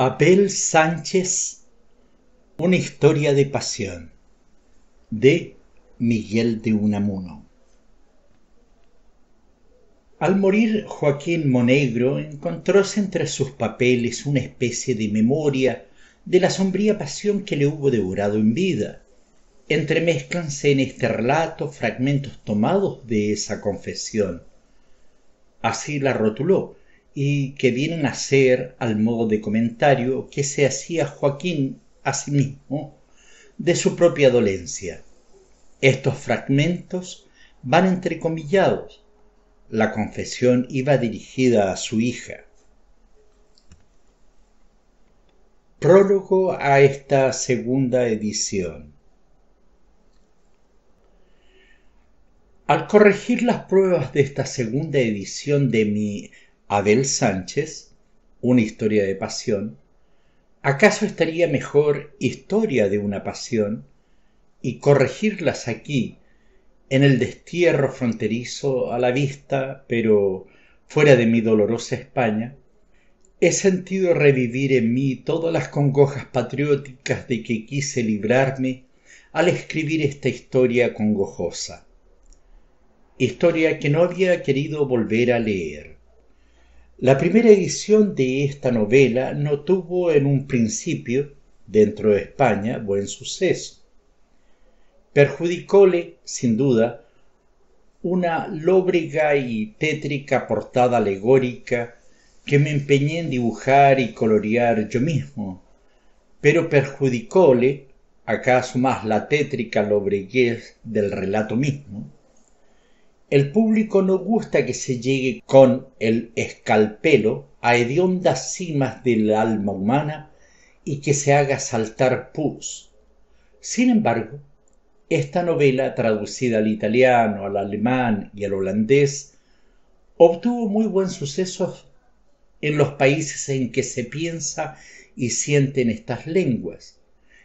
Abel Sánchez, Una historia de pasión, de Miguel de Unamuno. Al morir Joaquín Monegro encontróse entre sus papeles una especie de memoria de la sombría pasión que le hubo devorado en vida. Entremezclanse en este relato fragmentos tomados de esa confesión. Así la rotuló y que vienen a ser al modo de comentario que se hacía Joaquín a sí mismo de su propia dolencia. Estos fragmentos van entrecomillados. La confesión iba dirigida a su hija. Prólogo a esta segunda edición. Al corregir las pruebas de esta segunda edición de mi Abel Sánchez, Una historia de pasión, ¿acaso estaría mejor Historia de una pasión y corregirlas aquí, en el destierro fronterizo a la vista, pero fuera de mi dolorosa España? He sentido revivir en mí todas las congojas patrióticas de que quise librarme al escribir esta historia congojosa. Historia que no había querido volver a leer la primera edición de esta novela no tuvo en un principio, dentro de España, buen suceso. Perjudicóle, sin duda, una lóbrega y tétrica portada alegórica que me empeñé en dibujar y colorear yo mismo, pero perjudicóle, acaso más la tétrica lobreguez del relato mismo, el público no gusta que se llegue con el escalpelo a hediondas cimas del alma humana y que se haga saltar pus. Sin embargo, esta novela, traducida al italiano, al alemán y al holandés, obtuvo muy buen suceso en los países en que se piensa y sienten estas lenguas,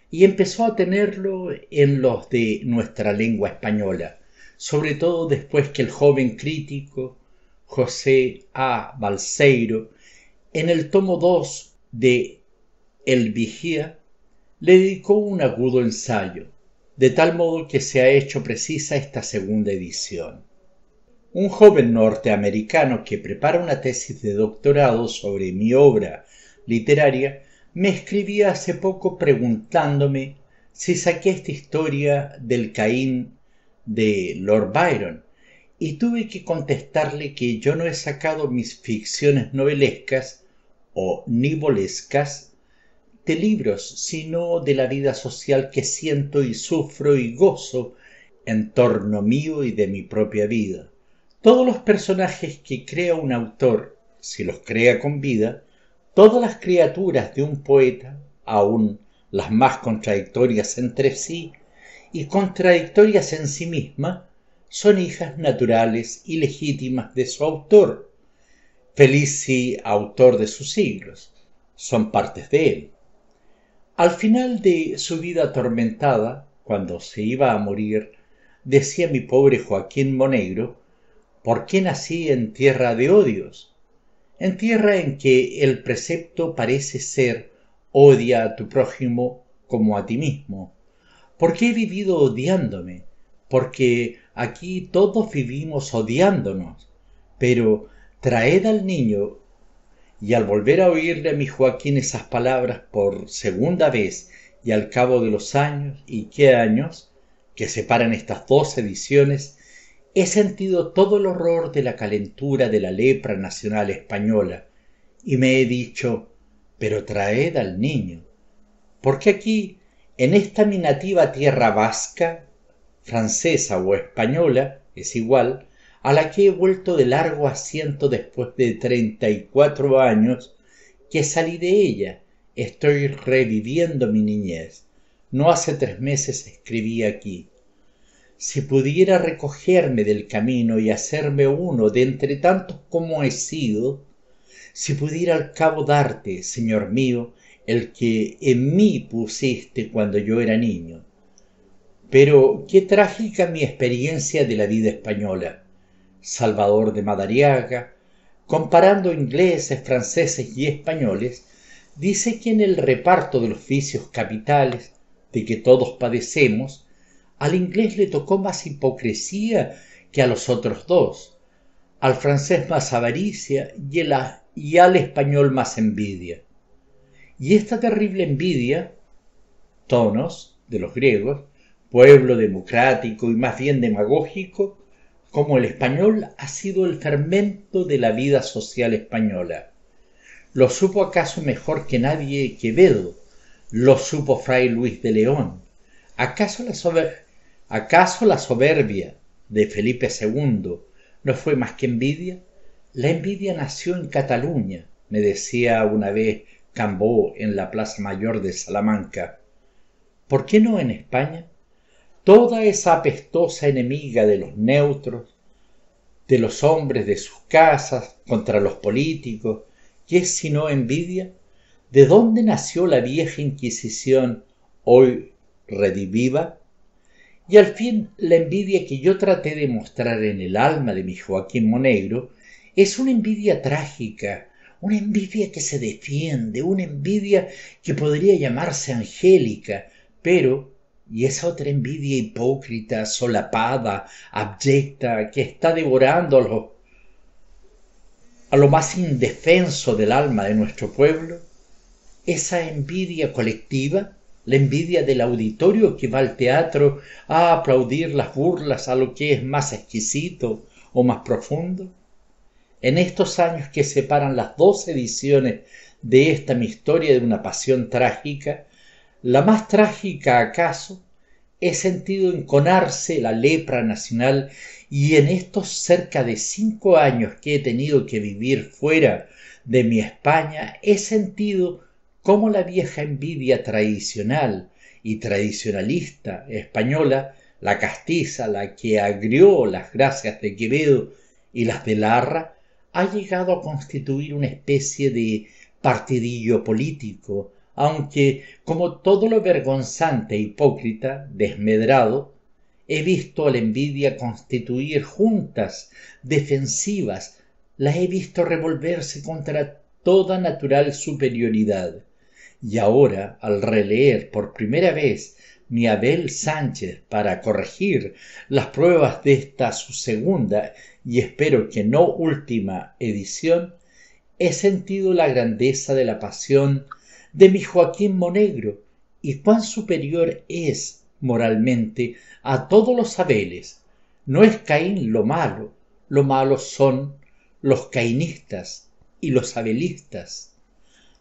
y empezó a tenerlo en los de nuestra lengua española sobre todo después que el joven crítico José A. Balseiro, en el tomo 2 de El Vigía, le dedicó un agudo ensayo, de tal modo que se ha hecho precisa esta segunda edición. Un joven norteamericano que prepara una tesis de doctorado sobre mi obra literaria me escribía hace poco preguntándome si saqué esta historia del Caín de Lord Byron y tuve que contestarle que yo no he sacado mis ficciones novelescas o nivolescas de libros, sino de la vida social que siento y sufro y gozo en torno mío y de mi propia vida. Todos los personajes que crea un autor, si los crea con vida, todas las criaturas de un poeta, aun las más contradictorias entre sí, y contradictorias en sí misma, son hijas naturales y legítimas de su autor, feliz y autor de sus siglos, son partes de él. Al final de su vida atormentada, cuando se iba a morir, decía mi pobre Joaquín Monegro, ¿por qué nací en tierra de odios? En tierra en que el precepto parece ser odia a tu prójimo como a ti mismo. ¿Por qué he vivido odiándome? Porque aquí todos vivimos odiándonos. Pero traed al niño y al volver a oírle a mi Joaquín esas palabras por segunda vez y al cabo de los años y qué años que separan estas dos ediciones, he sentido todo el horror de la calentura de la lepra nacional española y me he dicho, pero traed al niño, porque aquí en esta mi nativa tierra vasca, francesa o española, es igual, a la que he vuelto de largo asiento después de treinta y cuatro años que salí de ella, estoy reviviendo mi niñez. No hace tres meses escribí aquí. Si pudiera recogerme del camino y hacerme uno de entre tantos como he sido, si pudiera al cabo darte, Señor mío, el que en mí pusiste cuando yo era niño. Pero qué trágica mi experiencia de la vida española. Salvador de Madariaga, comparando ingleses, franceses y españoles, dice que en el reparto de los vicios capitales de que todos padecemos, al inglés le tocó más hipocresía que a los otros dos, al francés más avaricia y, y al español más envidia. Y esta terrible envidia, tonos de los griegos, pueblo democrático y más bien demagógico, como el español ha sido el fermento de la vida social española. Lo supo acaso mejor que nadie Quevedo, lo supo Fray Luis de León. ¿Acaso la, ¿Acaso la soberbia de Felipe II no fue más que envidia? La envidia nació en Cataluña, me decía una vez Cambó en la Plaza Mayor de Salamanca. ¿Por qué no en España? Toda esa apestosa enemiga de los neutros, de los hombres de sus casas, contra los políticos, ¿qué es sino envidia? ¿De dónde nació la vieja Inquisición hoy rediviva? Y al fin la envidia que yo traté de mostrar en el alma de mi Joaquín Monegro es una envidia trágica, una envidia que se defiende, una envidia que podría llamarse angélica, pero, y esa otra envidia hipócrita, solapada, abyecta, que está devorando a lo, a lo más indefenso del alma de nuestro pueblo, esa envidia colectiva, la envidia del auditorio que va al teatro a aplaudir las burlas a lo que es más exquisito o más profundo, en estos años que separan las dos ediciones de esta mi historia de una pasión trágica, la más trágica acaso, he sentido enconarse la lepra nacional y en estos cerca de cinco años que he tenido que vivir fuera de mi España, he sentido cómo la vieja envidia tradicional y tradicionalista española, la castiza, la que agrió las gracias de Quevedo y las de Larra, ha llegado a constituir una especie de partidillo político, aunque, como todo lo vergonzante, e hipócrita, desmedrado, he visto a la envidia constituir juntas defensivas, las he visto revolverse contra toda natural superioridad. Y ahora, al releer por primera vez mi Abel Sánchez para corregir las pruebas de esta su segunda y espero que no última edición, he sentido la grandeza de la pasión de mi Joaquín Monegro y cuán superior es moralmente a todos los abeles. No es Caín lo malo, lo malo son los caínistas y los abelistas.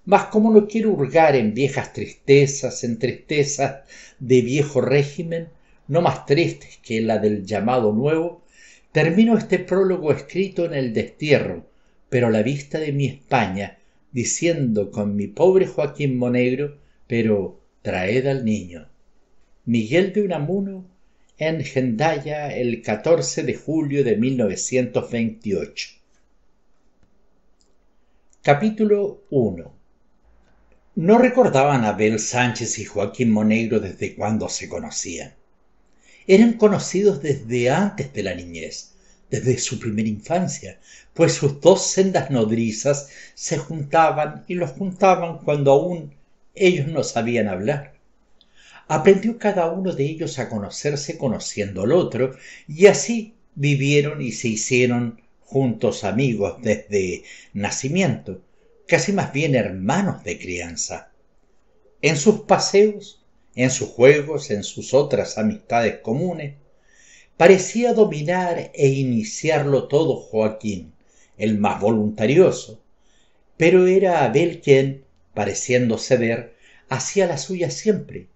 Mas como no quiero hurgar en viejas tristezas, en tristezas de viejo régimen, no más tristes que la del llamado nuevo, Termino este prólogo escrito en el destierro, pero la vista de mi España, diciendo con mi pobre Joaquín Monegro, pero traed al niño. Miguel de Unamuno en Gendaya, el 14 de julio de 1928. Capítulo 1 No recordaban Abel Sánchez y Joaquín Monegro desde cuando se conocían eran conocidos desde antes de la niñez, desde su primera infancia, pues sus dos sendas nodrizas se juntaban y los juntaban cuando aún ellos no sabían hablar. Aprendió cada uno de ellos a conocerse conociendo al otro, y así vivieron y se hicieron juntos amigos desde nacimiento, casi más bien hermanos de crianza. En sus paseos en sus juegos, en sus otras amistades comunes, parecía dominar e iniciarlo todo Joaquín, el más voluntarioso, pero era Abel quien, pareciéndose ver, hacía la suya siempre.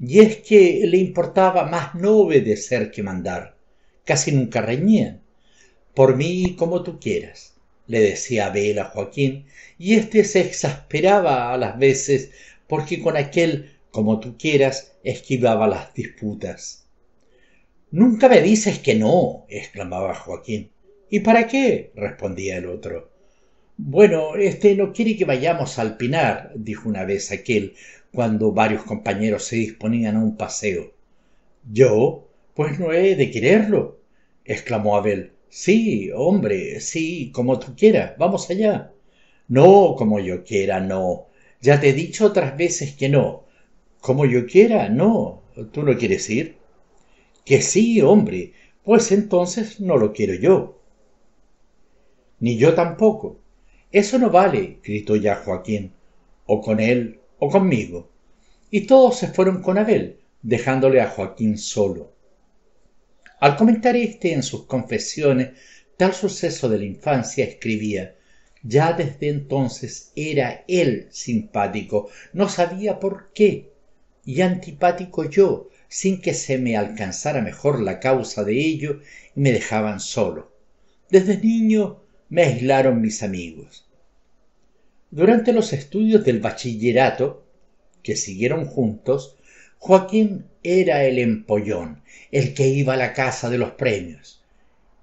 Y es que le importaba más no obedecer que mandar. Casi nunca reñían. Por mí como tú quieras, le decía Abel a Joaquín, y éste se exasperaba a las veces porque con aquel como tú quieras esquivaba las disputas. Nunca me dices que no, exclamaba Joaquín. ¿Y para qué? respondía el otro. Bueno, este no quiere que vayamos al Pinar, dijo una vez aquel, cuando varios compañeros se disponían a un paseo. ¿Yo? Pues no he de quererlo, exclamó Abel. Sí, hombre, sí, como tú quieras, vamos allá. No, como yo quiera, no, ya te he dicho otras veces que no. Como yo quiera, no. ¿Tú no quieres ir? Que sí, hombre. Pues entonces no lo quiero yo. Ni yo tampoco. Eso no vale, gritó ya Joaquín, o con él o conmigo. Y todos se fueron con Abel, dejándole a Joaquín solo. Al comentar este en sus confesiones tal suceso de la infancia, escribía ya desde entonces era él simpático no sabía por qué y antipático yo sin que se me alcanzara mejor la causa de ello y me dejaban solo desde niño me aislaron mis amigos durante los estudios del bachillerato que siguieron juntos joaquín era el empollón el que iba a la casa de los premios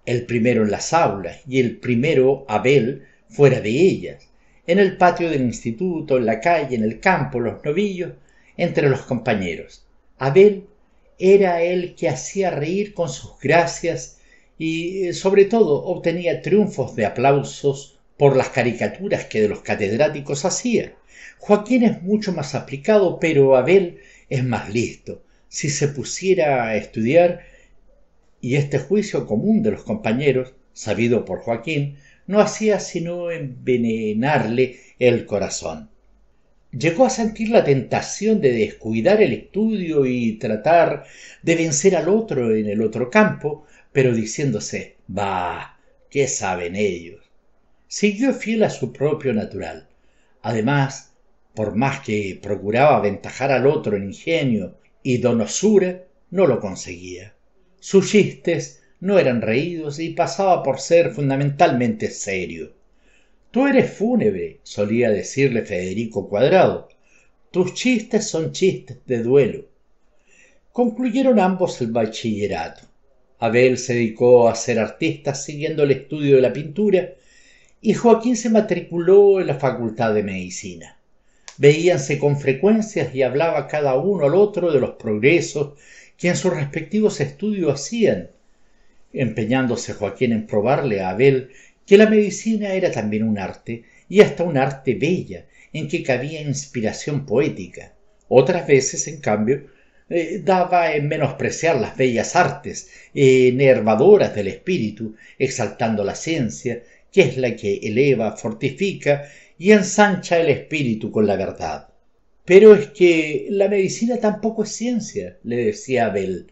el primero en las aulas y el primero abel fuera de ellas, en el patio del instituto, en la calle, en el campo, los novillos, entre los compañeros. Abel era el que hacía reír con sus gracias y eh, sobre todo obtenía triunfos de aplausos por las caricaturas que de los catedráticos hacía. Joaquín es mucho más aplicado, pero Abel es más listo. Si se pusiera a estudiar, y este juicio común de los compañeros, sabido por Joaquín, no hacía sino envenenarle el corazón. Llegó a sentir la tentación de descuidar el estudio y tratar de vencer al otro en el otro campo, pero diciéndose, bah, ¿qué saben ellos? Siguió fiel a su propio natural. Además, por más que procuraba aventajar al otro en ingenio y donosura, no lo conseguía. Sus chistes no eran reídos y pasaba por ser fundamentalmente serio. Tú eres fúnebre, solía decirle Federico Cuadrado. Tus chistes son chistes de duelo. Concluyeron ambos el bachillerato. Abel se dedicó a ser artista siguiendo el estudio de la pintura y Joaquín se matriculó en la Facultad de Medicina. Veíanse con frecuencias y hablaba cada uno al otro de los progresos que en sus respectivos estudios hacían empeñándose Joaquín en probarle a Abel que la medicina era también un arte, y hasta un arte bella, en que cabía inspiración poética. Otras veces, en cambio, eh, daba en menospreciar las bellas artes, enervadoras del espíritu, exaltando la ciencia, que es la que eleva, fortifica y ensancha el espíritu con la verdad. Pero es que la medicina tampoco es ciencia, le decía Abel,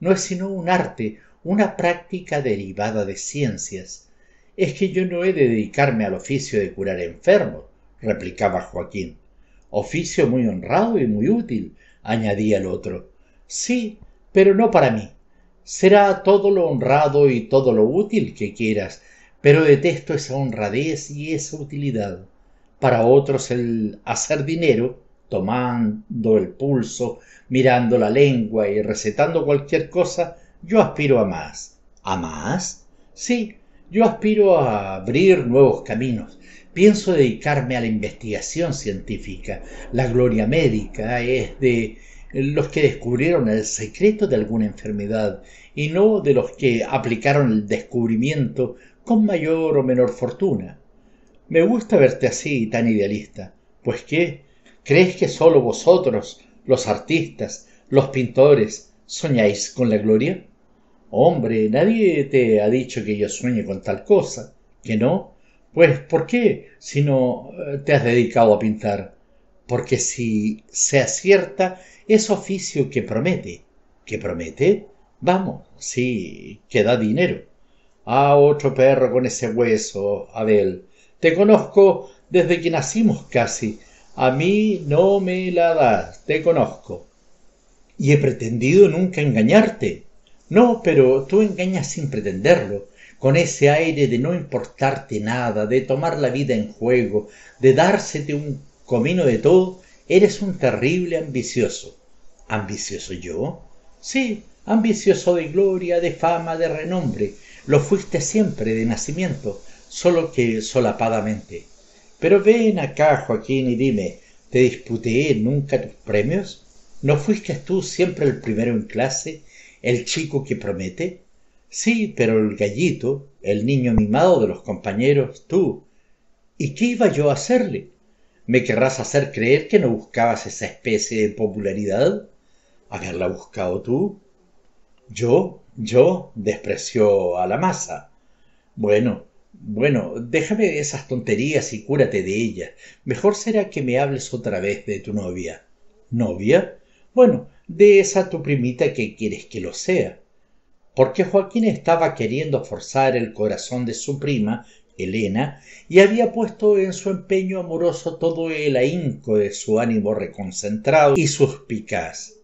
no es sino un arte, una práctica derivada de ciencias. Es que yo no he de dedicarme al oficio de curar enfermos, replicaba Joaquín. Oficio muy honrado y muy útil, añadía el otro. Sí, pero no para mí. Será todo lo honrado y todo lo útil que quieras, pero detesto esa honradez y esa utilidad. Para otros el hacer dinero, tomando el pulso, mirando la lengua y recetando cualquier cosa, yo aspiro a más. ¿A más? Sí, yo aspiro a abrir nuevos caminos. Pienso dedicarme a la investigación científica. La gloria médica es de los que descubrieron el secreto de alguna enfermedad y no de los que aplicaron el descubrimiento con mayor o menor fortuna. Me gusta verte así, tan idealista. Pues qué, ¿crees que solo vosotros, los artistas, los pintores, soñáis con la gloria? Hombre, nadie te ha dicho que yo sueñe con tal cosa, que no. Pues, ¿por qué si no eh, te has dedicado a pintar? Porque si se acierta es oficio que promete. ¿Que promete? Vamos, sí, que da dinero. Ah, otro perro con ese hueso, Abel. Te conozco desde que nacimos casi. A mí no me la das, te conozco. Y he pretendido nunca engañarte. No, pero tú engañas sin pretenderlo, con ese aire de no importarte nada, de tomar la vida en juego, de dársete un comino de todo, eres un terrible ambicioso. ¿Ambicioso yo? Sí, ambicioso de gloria, de fama, de renombre. Lo fuiste siempre de nacimiento, solo que solapadamente. Pero ven acá, Joaquín, y dime, ¿te disputé nunca tus premios? ¿No fuiste tú siempre el primero en clase el chico que promete? Sí, pero el gallito, el niño mimado de los compañeros, tú. ¿Y qué iba yo a hacerle? ¿Me querrás hacer creer que no buscabas esa especie de popularidad? ¿Haberla buscado tú? Yo, yo, despreció a la masa. Bueno, bueno, déjame esas tonterías y cúrate de ellas. Mejor será que me hables otra vez de tu novia. ¿Novia? Bueno, de esa tu primita que quieres que lo sea, porque Joaquín estaba queriendo forzar el corazón de su prima, Elena, y había puesto en su empeño amoroso todo el ahínco de su ánimo reconcentrado y suspicaz,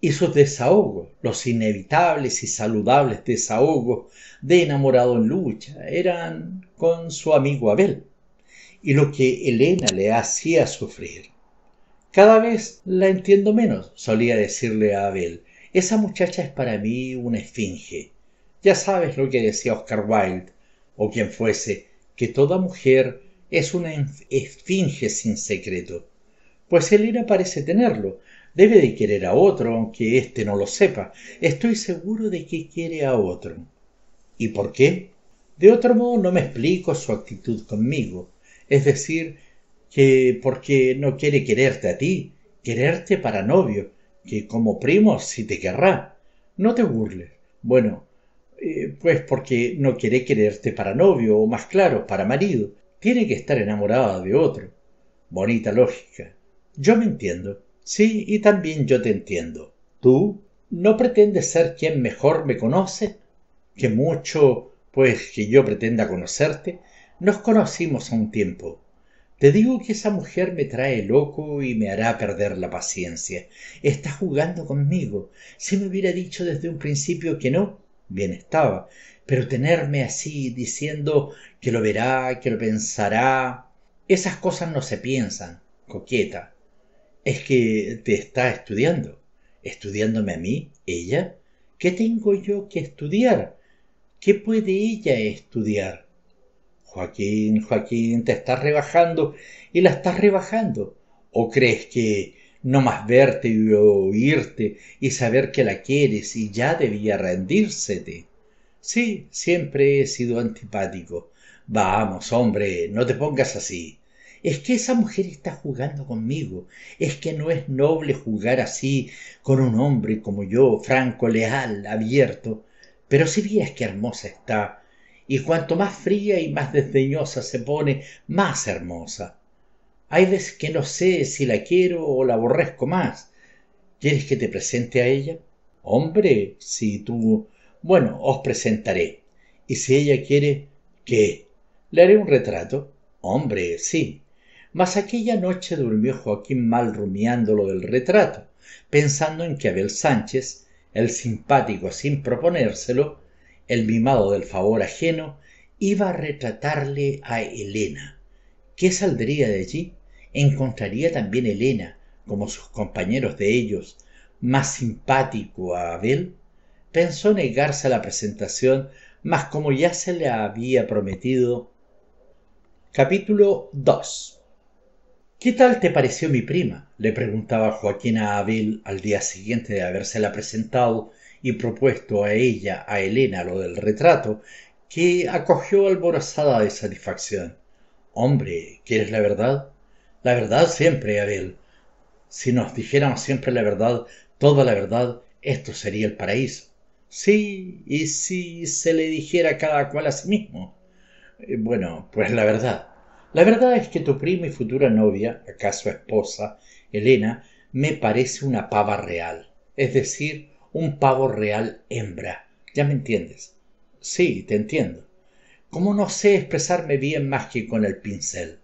y sus desahogos, los inevitables y saludables desahogos de enamorado en lucha, eran con su amigo Abel, y lo que Elena le hacía sufrir cada vez la entiendo menos, solía decirle a Abel. Esa muchacha es para mí una esfinge. Ya sabes lo que decía Oscar Wilde, o quien fuese, que toda mujer es una esfinge sin secreto. Pues Elena parece tenerlo. Debe de querer a otro, aunque éste no lo sepa. Estoy seguro de que quiere a otro. ¿Y por qué? De otro modo no me explico su actitud conmigo. Es decir, que porque no quiere quererte a ti, quererte para novio, que como primo si te querrá. No te burles. Bueno, eh, pues porque no quiere quererte para novio, o más claro, para marido. Tiene que estar enamorada de otro. Bonita lógica. Yo me entiendo. Sí, y también yo te entiendo. Tú no pretendes ser quien mejor me conoce, que mucho, pues, que yo pretenda conocerte. Nos conocimos a un tiempo. Te digo que esa mujer me trae loco y me hará perder la paciencia. Está jugando conmigo. Si me hubiera dicho desde un principio que no, bien estaba. Pero tenerme así, diciendo que lo verá, que lo pensará... Esas cosas no se piensan, coqueta. Es que te está estudiando. ¿Estudiándome a mí? ¿Ella? ¿Qué tengo yo que estudiar? ¿Qué puede ella estudiar? Joaquín, Joaquín, te estás rebajando y la estás rebajando. ¿O crees que no más verte y oírte y saber que la quieres y ya debía rendírsete? Sí, siempre he sido antipático. Vamos, hombre, no te pongas así. Es que esa mujer está jugando conmigo. Es que no es noble jugar así con un hombre como yo, franco, leal, abierto. Pero si vieras qué hermosa está, y cuanto más fría y más desdeñosa se pone, más hermosa. Hay veces que no sé si la quiero o la aborrezco más. ¿Quieres que te presente a ella? Hombre, si tú... Bueno, os presentaré. Y si ella quiere, ¿qué? ¿Le haré un retrato? Hombre, sí. Mas aquella noche durmió Joaquín mal rumiándolo del retrato, pensando en que Abel Sánchez, el simpático sin proponérselo, el mimado del favor ajeno, iba a retratarle a Elena. ¿Qué saldría de allí? Encontraría también Elena, como sus compañeros de ellos, más simpático a Abel. Pensó negarse a la presentación, mas como ya se le había prometido. Capítulo 2 ¿Qué tal te pareció mi prima? le preguntaba Joaquín a Abel al día siguiente de habérsela presentado y propuesto a ella, a Elena, lo del retrato, que acogió alborazada de satisfacción. Hombre, ¿quieres la verdad? La verdad siempre, Abel. Si nos dijéramos siempre la verdad, toda la verdad, esto sería el paraíso. Sí, y si se le dijera cada cual a sí mismo. Eh, bueno, pues la verdad. La verdad es que tu prima y futura novia, acaso esposa, Elena, me parece una pava real, es decir, un pavo real hembra. ¿Ya me entiendes? Sí, te entiendo. ¿Cómo no sé expresarme bien más que con el pincel?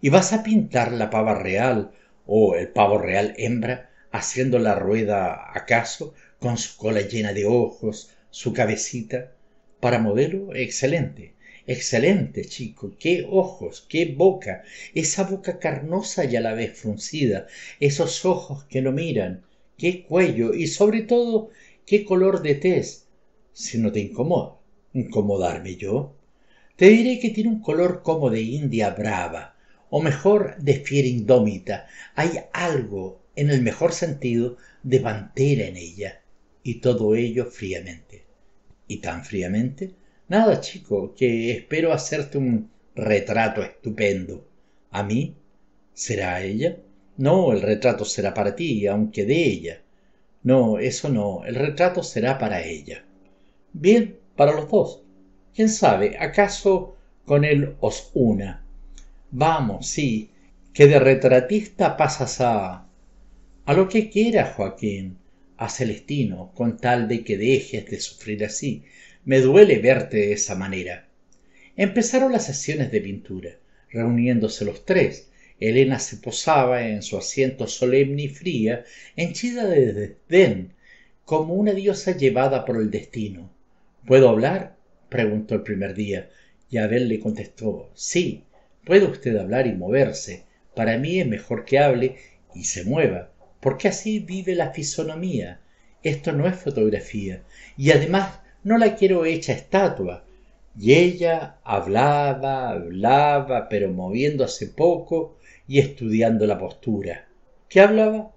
¿Y vas a pintar la pava real o el pavo real hembra haciendo la rueda acaso con su cola llena de ojos, su cabecita? Para modelo, excelente. Excelente, chico. Qué ojos, qué boca. Esa boca carnosa y a la vez fruncida. Esos ojos que no miran qué cuello y sobre todo qué color de tez, si no te incomoda. ¿Incomodarme yo? Te diré que tiene un color como de india brava, o mejor de fiera indómita. Hay algo, en el mejor sentido, de pantera en ella. Y todo ello fríamente. ¿Y tan fríamente? Nada, chico, que espero hacerte un retrato estupendo. ¿A mí? ¿Será ella? No, el retrato será para ti, aunque de ella. No, eso no, el retrato será para ella. Bien, para los dos. ¿Quién sabe? ¿Acaso con él os una? Vamos, sí, que de retratista pasas a... A lo que quieras, Joaquín, a Celestino, con tal de que dejes de sufrir así. Me duele verte de esa manera. Empezaron las sesiones de pintura, reuniéndose los tres, elena se posaba en su asiento solemne y fría henchida de desdén como una diosa llevada por el destino puedo hablar preguntó el primer día y abel le contestó sí puede usted hablar y moverse para mí es mejor que hable y se mueva porque así vive la fisonomía esto no es fotografía y además no la quiero hecha estatua y ella hablaba hablaba pero moviéndose poco y estudiando la postura. ¿Qué hablaba?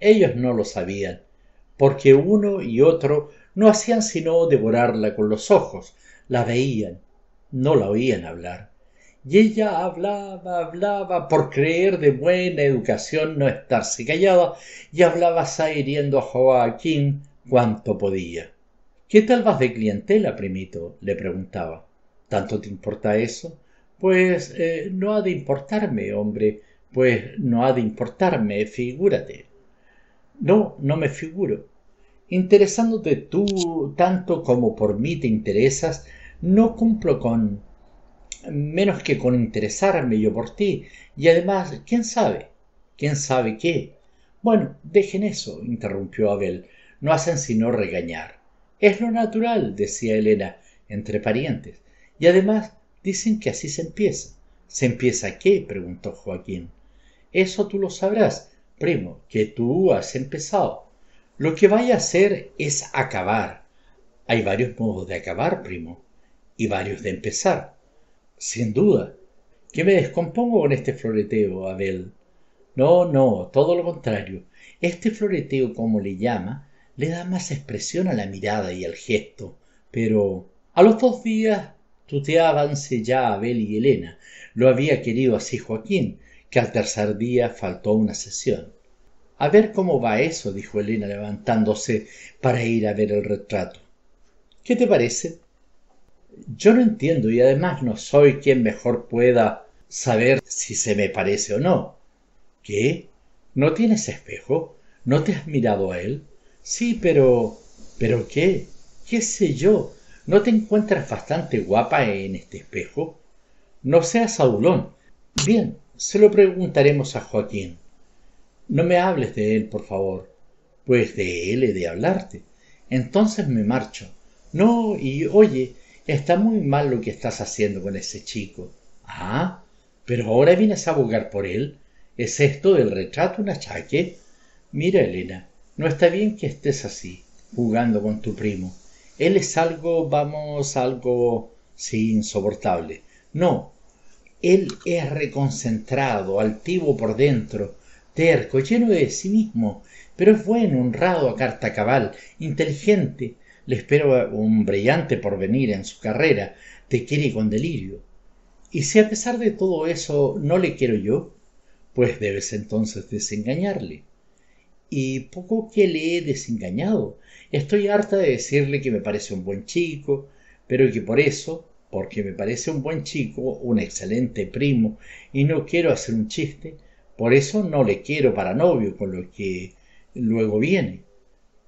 Ellos no lo sabían, porque uno y otro no hacían sino devorarla con los ojos, la veían, no la oían hablar. Y ella hablaba, hablaba, por creer de buena educación no estarse callada, y hablaba sahiriendo a Joaquín cuanto podía. ¿Qué tal vas de clientela, primito? le preguntaba. ¿Tanto te importa eso? Pues eh, no ha de importarme, hombre, pues no ha de importarme, figúrate. No, no me figuro. Interesándote tú tanto como por mí te interesas, no cumplo con... menos que con interesarme yo por ti. Y además, ¿quién sabe? ¿Quién sabe qué? Bueno, dejen eso, interrumpió Abel. No hacen sino regañar. Es lo natural, decía Elena, entre parientes. Y además dicen que así se empieza. ¿Se empieza qué? preguntó Joaquín. Eso tú lo sabrás, primo, que tú has empezado. Lo que vaya a hacer es acabar. Hay varios modos de acabar, primo, y varios de empezar. Sin duda. ¿Qué me descompongo con este floreteo, Abel. No, no, todo lo contrario. Este floreteo, como le llama, le da más expresión a la mirada y al gesto. Pero a los dos días tuteábanse ya Abel y Elena. Lo había querido así Joaquín, que al tercer día faltó una sesión. A ver cómo va eso, dijo Elena levantándose para ir a ver el retrato. ¿Qué te parece? Yo no entiendo y además no soy quien mejor pueda saber si se me parece o no. ¿Qué? ¿No tienes espejo? ¿No te has mirado a él? Sí, pero... ¿Pero qué? ¿Qué sé yo? ¿No te encuentras bastante guapa en este espejo? No seas aulón. Bien, se lo preguntaremos a Joaquín. No me hables de él, por favor, pues de él he de hablarte. Entonces me marcho. No, y oye, está muy mal lo que estás haciendo con ese chico. Ah, pero ahora vienes a abogar por él. ¿Es esto del retrato un achaque? Mira, Elena, no está bien que estés así, jugando con tu primo. Él es algo, vamos, algo, sí, insoportable. No, él es reconcentrado, altivo por dentro, terco, lleno de sí mismo, pero es bueno, honrado a carta cabal, inteligente. Le espero un brillante porvenir en su carrera, te quiere con delirio. Y si a pesar de todo eso no le quiero yo, pues debes entonces desengañarle. Y poco que le he desengañado. Estoy harta de decirle que me parece un buen chico, pero que por eso porque me parece un buen chico, un excelente primo, y no quiero hacer un chiste, por eso no le quiero para novio con lo que luego viene.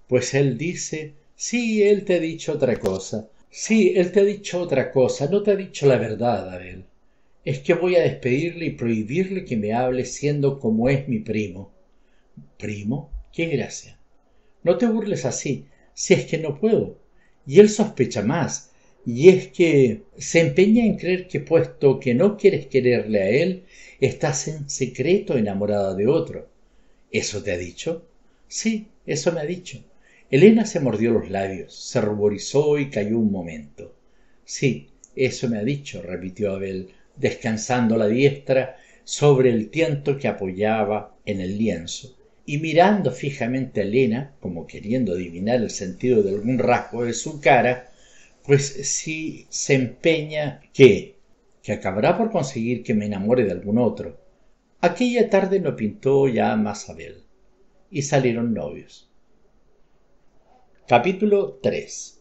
Pues él dice, sí, él te ha dicho otra cosa, sí, él te ha dicho otra cosa, no te ha dicho la verdad, Abel. Es que voy a despedirle y prohibirle que me hable siendo como es mi primo. Primo, qué gracia. No te burles así, si es que no puedo. Y él sospecha más, y es que se empeña en creer que puesto que no quieres quererle a él, estás en secreto enamorada de otro. ¿Eso te ha dicho? Sí, eso me ha dicho. Elena se mordió los labios, se ruborizó y cayó un momento. Sí, eso me ha dicho, repitió Abel, descansando la diestra sobre el tiento que apoyaba en el lienzo, y mirando fijamente a Elena, como queriendo adivinar el sentido de algún rasgo de su cara, pues si se empeña que, que acabará por conseguir que me enamore de algún otro. Aquella tarde no pintó ya más Abel, y salieron novios. Capítulo 3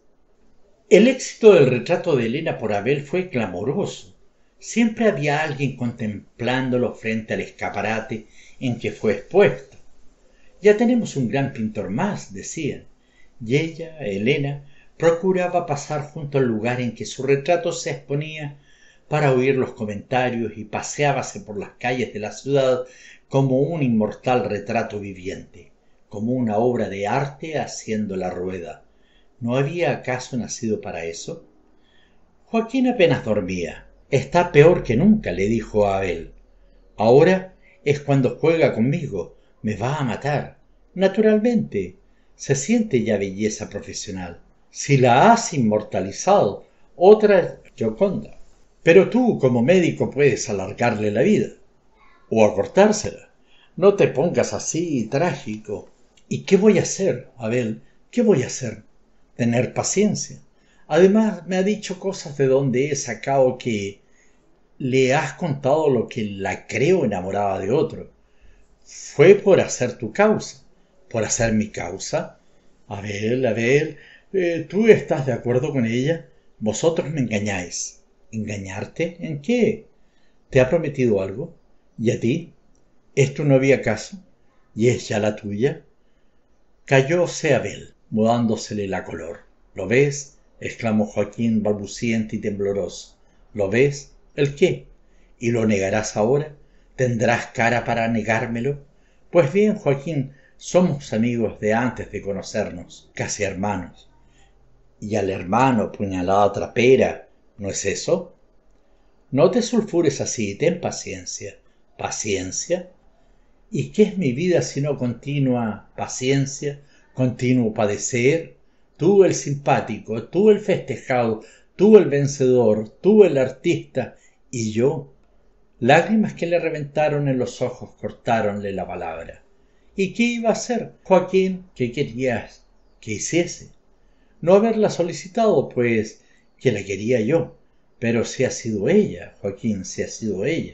El éxito del retrato de Elena por Abel fue clamoroso. Siempre había alguien contemplándolo frente al escaparate en que fue expuesto. Ya tenemos un gran pintor más, decían, y ella, Elena, procuraba pasar junto al lugar en que su retrato se exponía para oír los comentarios y paseábase por las calles de la ciudad como un inmortal retrato viviente como una obra de arte haciendo la rueda no había acaso nacido para eso joaquín apenas dormía está peor que nunca le dijo a abel ahora es cuando juega conmigo me va a matar naturalmente se siente ya belleza profesional si la has inmortalizado, otra Gioconda. Pero tú, como médico, puedes alargarle la vida o acortársela. No te pongas así trágico. ¿Y qué voy a hacer, Abel? ¿Qué voy a hacer? Tener paciencia. Además, me ha dicho cosas de donde he sacado que le has contado lo que la creo enamorada de otro. Fue por hacer tu causa, por hacer mi causa. Abel, Abel, eh, ¿Tú estás de acuerdo con ella? Vosotros me engañáis. ¿Engañarte? ¿En qué? ¿Te ha prometido algo? ¿Y a ti? Esto no había caso. ¿Y es ya la tuya? —Cayó Abel, mudándosele la color. ¿Lo ves? exclamó Joaquín balbuciente y tembloroso. ¿Lo ves? ¿El qué? ¿Y lo negarás ahora? ¿Tendrás cara para negármelo? Pues bien, Joaquín, somos amigos de antes de conocernos, casi hermanos y al hermano puñalada trapera, ¿no es eso? No te sulfures así, ten paciencia. ¿Paciencia? ¿Y qué es mi vida sino continua paciencia, continuo padecer? Tú el simpático, tú el festejado, tú el vencedor, tú el artista, y yo. Lágrimas que le reventaron en los ojos cortáronle la palabra. ¿Y qué iba a hacer, Joaquín? ¿Qué querías que hiciese? no haberla solicitado, pues que la quería yo. Pero si ha sido ella, Joaquín, si ha sido ella.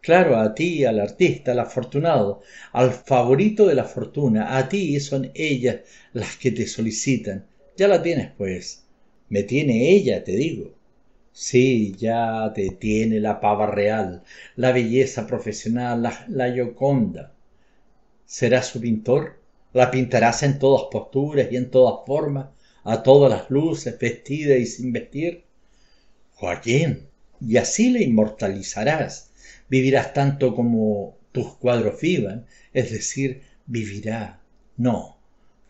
Claro, a ti, al artista, al afortunado, al favorito de la fortuna, a ti son ellas las que te solicitan. Ya la tienes, pues. Me tiene ella, te digo. Sí, ya te tiene la pava real, la belleza profesional, la, yoconda. ¿Serás su pintor? ¿La pintarás en todas posturas y en todas formas? a todas las luces, vestida y sin vestir? Joaquín, y así le inmortalizarás. Vivirás tanto como tus cuadros vivan, es decir, vivirá. No,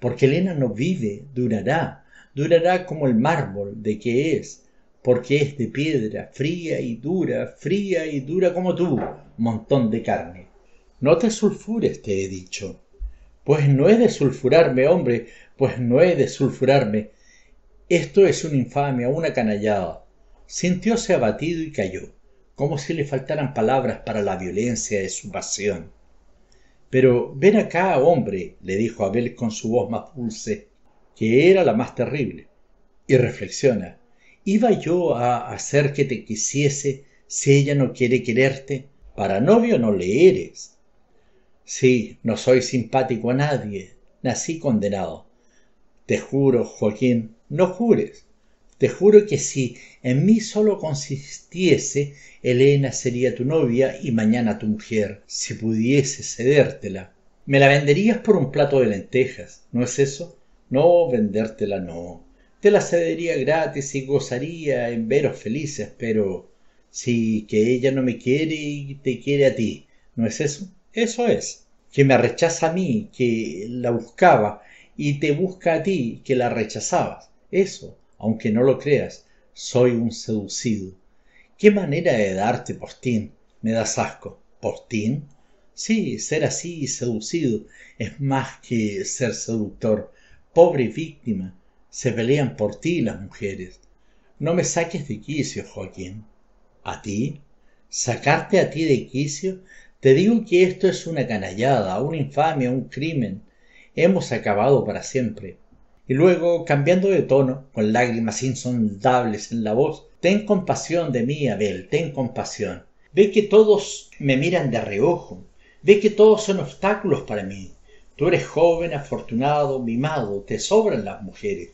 porque Elena no vive, durará, durará como el mármol de que es, porque es de piedra, fría y dura, fría y dura como tú, montón de carne. No te sulfures, te he dicho. Pues no es de sulfurarme, hombre, pues no he de sulfurarme esto es una infamia una canallada sintióse abatido y calló como si le faltaran palabras para la violencia de su pasión pero ven acá hombre le dijo abel con su voz más dulce que era la más terrible y reflexiona iba yo a hacer que te quisiese si ella no quiere quererte para novio no le eres sí no soy simpático a nadie nací condenado te juro, Joaquín, no jures. Te juro que si en mí solo consistiese, Elena sería tu novia y mañana tu mujer, si pudiese cedértela. Me la venderías por un plato de lentejas, ¿no es eso? No, vendértela no. Te la cedería gratis y gozaría en veros felices, pero si que ella no me quiere y te quiere a ti, ¿no es eso? Eso es. Que me rechaza a mí, que la buscaba y te busca a ti que la rechazabas. Eso, aunque no lo creas, soy un seducido. Qué manera de darte, Postín. Me das asco. ¿Postín? Sí, ser así seducido es más que ser seductor. Pobre víctima. Se pelean por ti las mujeres. No me saques de quicio, Joaquín. ¿A ti? ¿Sacarte a ti de quicio? Te digo que esto es una canallada, una infamia, un crimen hemos acabado para siempre. Y luego, cambiando de tono, con lágrimas insondables en la voz, ten compasión de mí, Abel, ten compasión. Ve que todos me miran de reojo, ve que todos son obstáculos para mí. Tú eres joven, afortunado, mimado, te sobran las mujeres.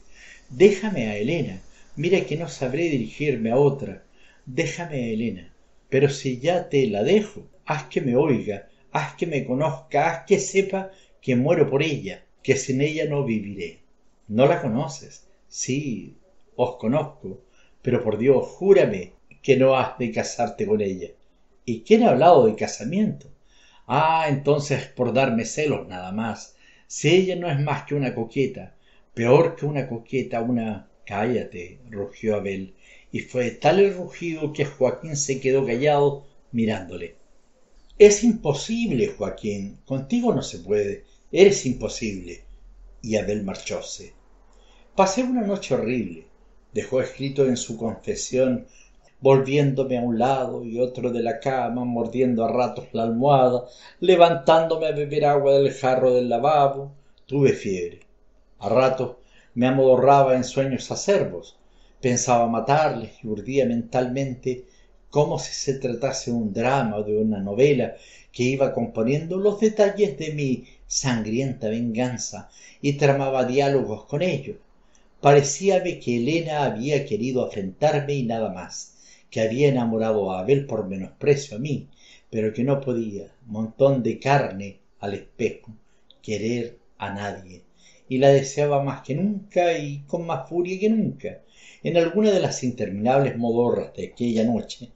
Déjame a Elena, mira que no sabré dirigirme a otra. Déjame a Elena. Pero si ya te la dejo, haz que me oiga, haz que me conozca, haz que sepa que muero por ella, que sin ella no viviré. No la conoces. Sí, os conozco, pero por Dios, júrame que no has de casarte con ella. ¿Y quién ha hablado de casamiento? Ah, entonces por darme celos nada más. Si ella no es más que una coqueta, peor que una coqueta, una... Cállate, rugió Abel, y fue tal el rugido que Joaquín se quedó callado mirándole. Es imposible, Joaquín, contigo no se puede. Eres imposible. Y Abel marchóse. Pasé una noche horrible. Dejó escrito en su confesión, volviéndome a un lado y otro de la cama, mordiendo a ratos la almohada, levantándome a beber agua del jarro del lavabo. Tuve fiebre. A ratos me amodorraba en sueños acerbos. Pensaba matarles y urdía mentalmente como si se tratase de un drama o de una novela que iba componiendo los detalles de mi sangrienta venganza y tramaba diálogos con ellos. Parecíame que Elena había querido afrentarme y nada más, que había enamorado a Abel por menosprecio a mí, pero que no podía, montón de carne al espejo, querer a nadie. Y la deseaba más que nunca y con más furia que nunca. En alguna de las interminables modorras de aquella noche,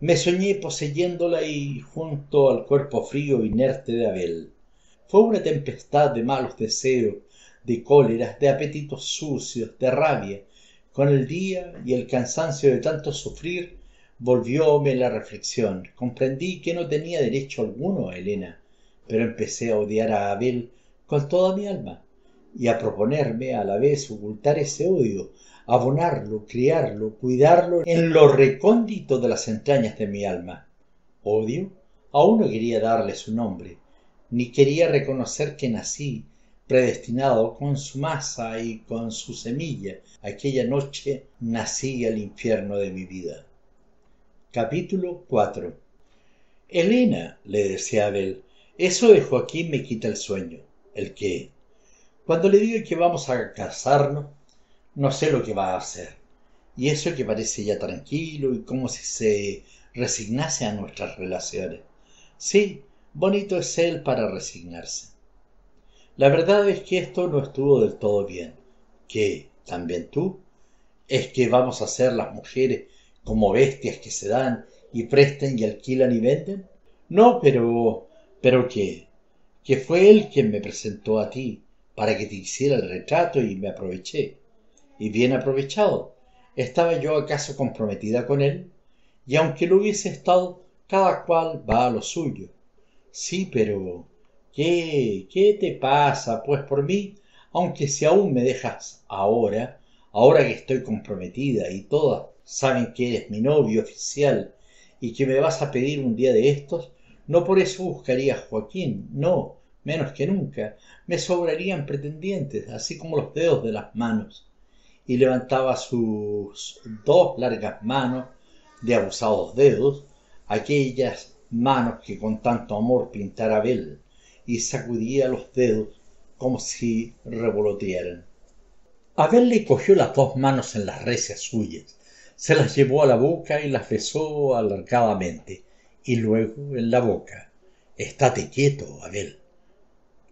me soñé poseyéndola y junto al cuerpo frío inerte de Abel fue una tempestad de malos deseos, de cóleras, de apetitos sucios, de rabia. Con el día y el cansancio de tanto sufrir, volvióme la reflexión. Comprendí que no tenía derecho alguno a Elena, pero empecé a odiar a Abel con toda mi alma y a proponerme a la vez ocultar ese odio, abonarlo, criarlo, cuidarlo en lo recóndito de las entrañas de mi alma. Odio, aún no quería darle su nombre, ni quería reconocer que nací predestinado con su masa y con su semilla. Aquella noche nací al infierno de mi vida. Capítulo 4 Elena, le decía Abel, eso de Joaquín me quita el sueño. ¿El qué? Cuando le digo que vamos a casarnos, no sé lo que va a hacer. Y eso que parece ya tranquilo y como si se resignase a nuestras relaciones. Sí, bonito es él para resignarse. La verdad es que esto no estuvo del todo bien. ¿Qué? ¿También tú? ¿Es que vamos a ser las mujeres como bestias que se dan y prestan y alquilan y venden? No, pero... ¿Pero qué? Que fue él quien me presentó a ti para que te hiciera el retrato y me aproveché. Y bien aprovechado. ¿Estaba yo acaso comprometida con él? Y aunque lo hubiese estado, cada cual va a lo suyo. Sí, pero... ¿Qué? ¿Qué te pasa? Pues por mí, aunque si aún me dejas ahora, ahora que estoy comprometida y todas saben que eres mi novio oficial y que me vas a pedir un día de estos, no por eso buscaría a Joaquín, no, menos que nunca. Me sobrarían pretendientes, así como los dedos de las manos. Y levantaba sus dos largas manos de abusados dedos, aquellas manos que con tanto amor pintara Abel, y sacudía los dedos como si revolotearan. Abel le cogió las dos manos en las recias suyas, se las llevó a la boca y las besó alargadamente, y luego en la boca. Estate quieto, Abel.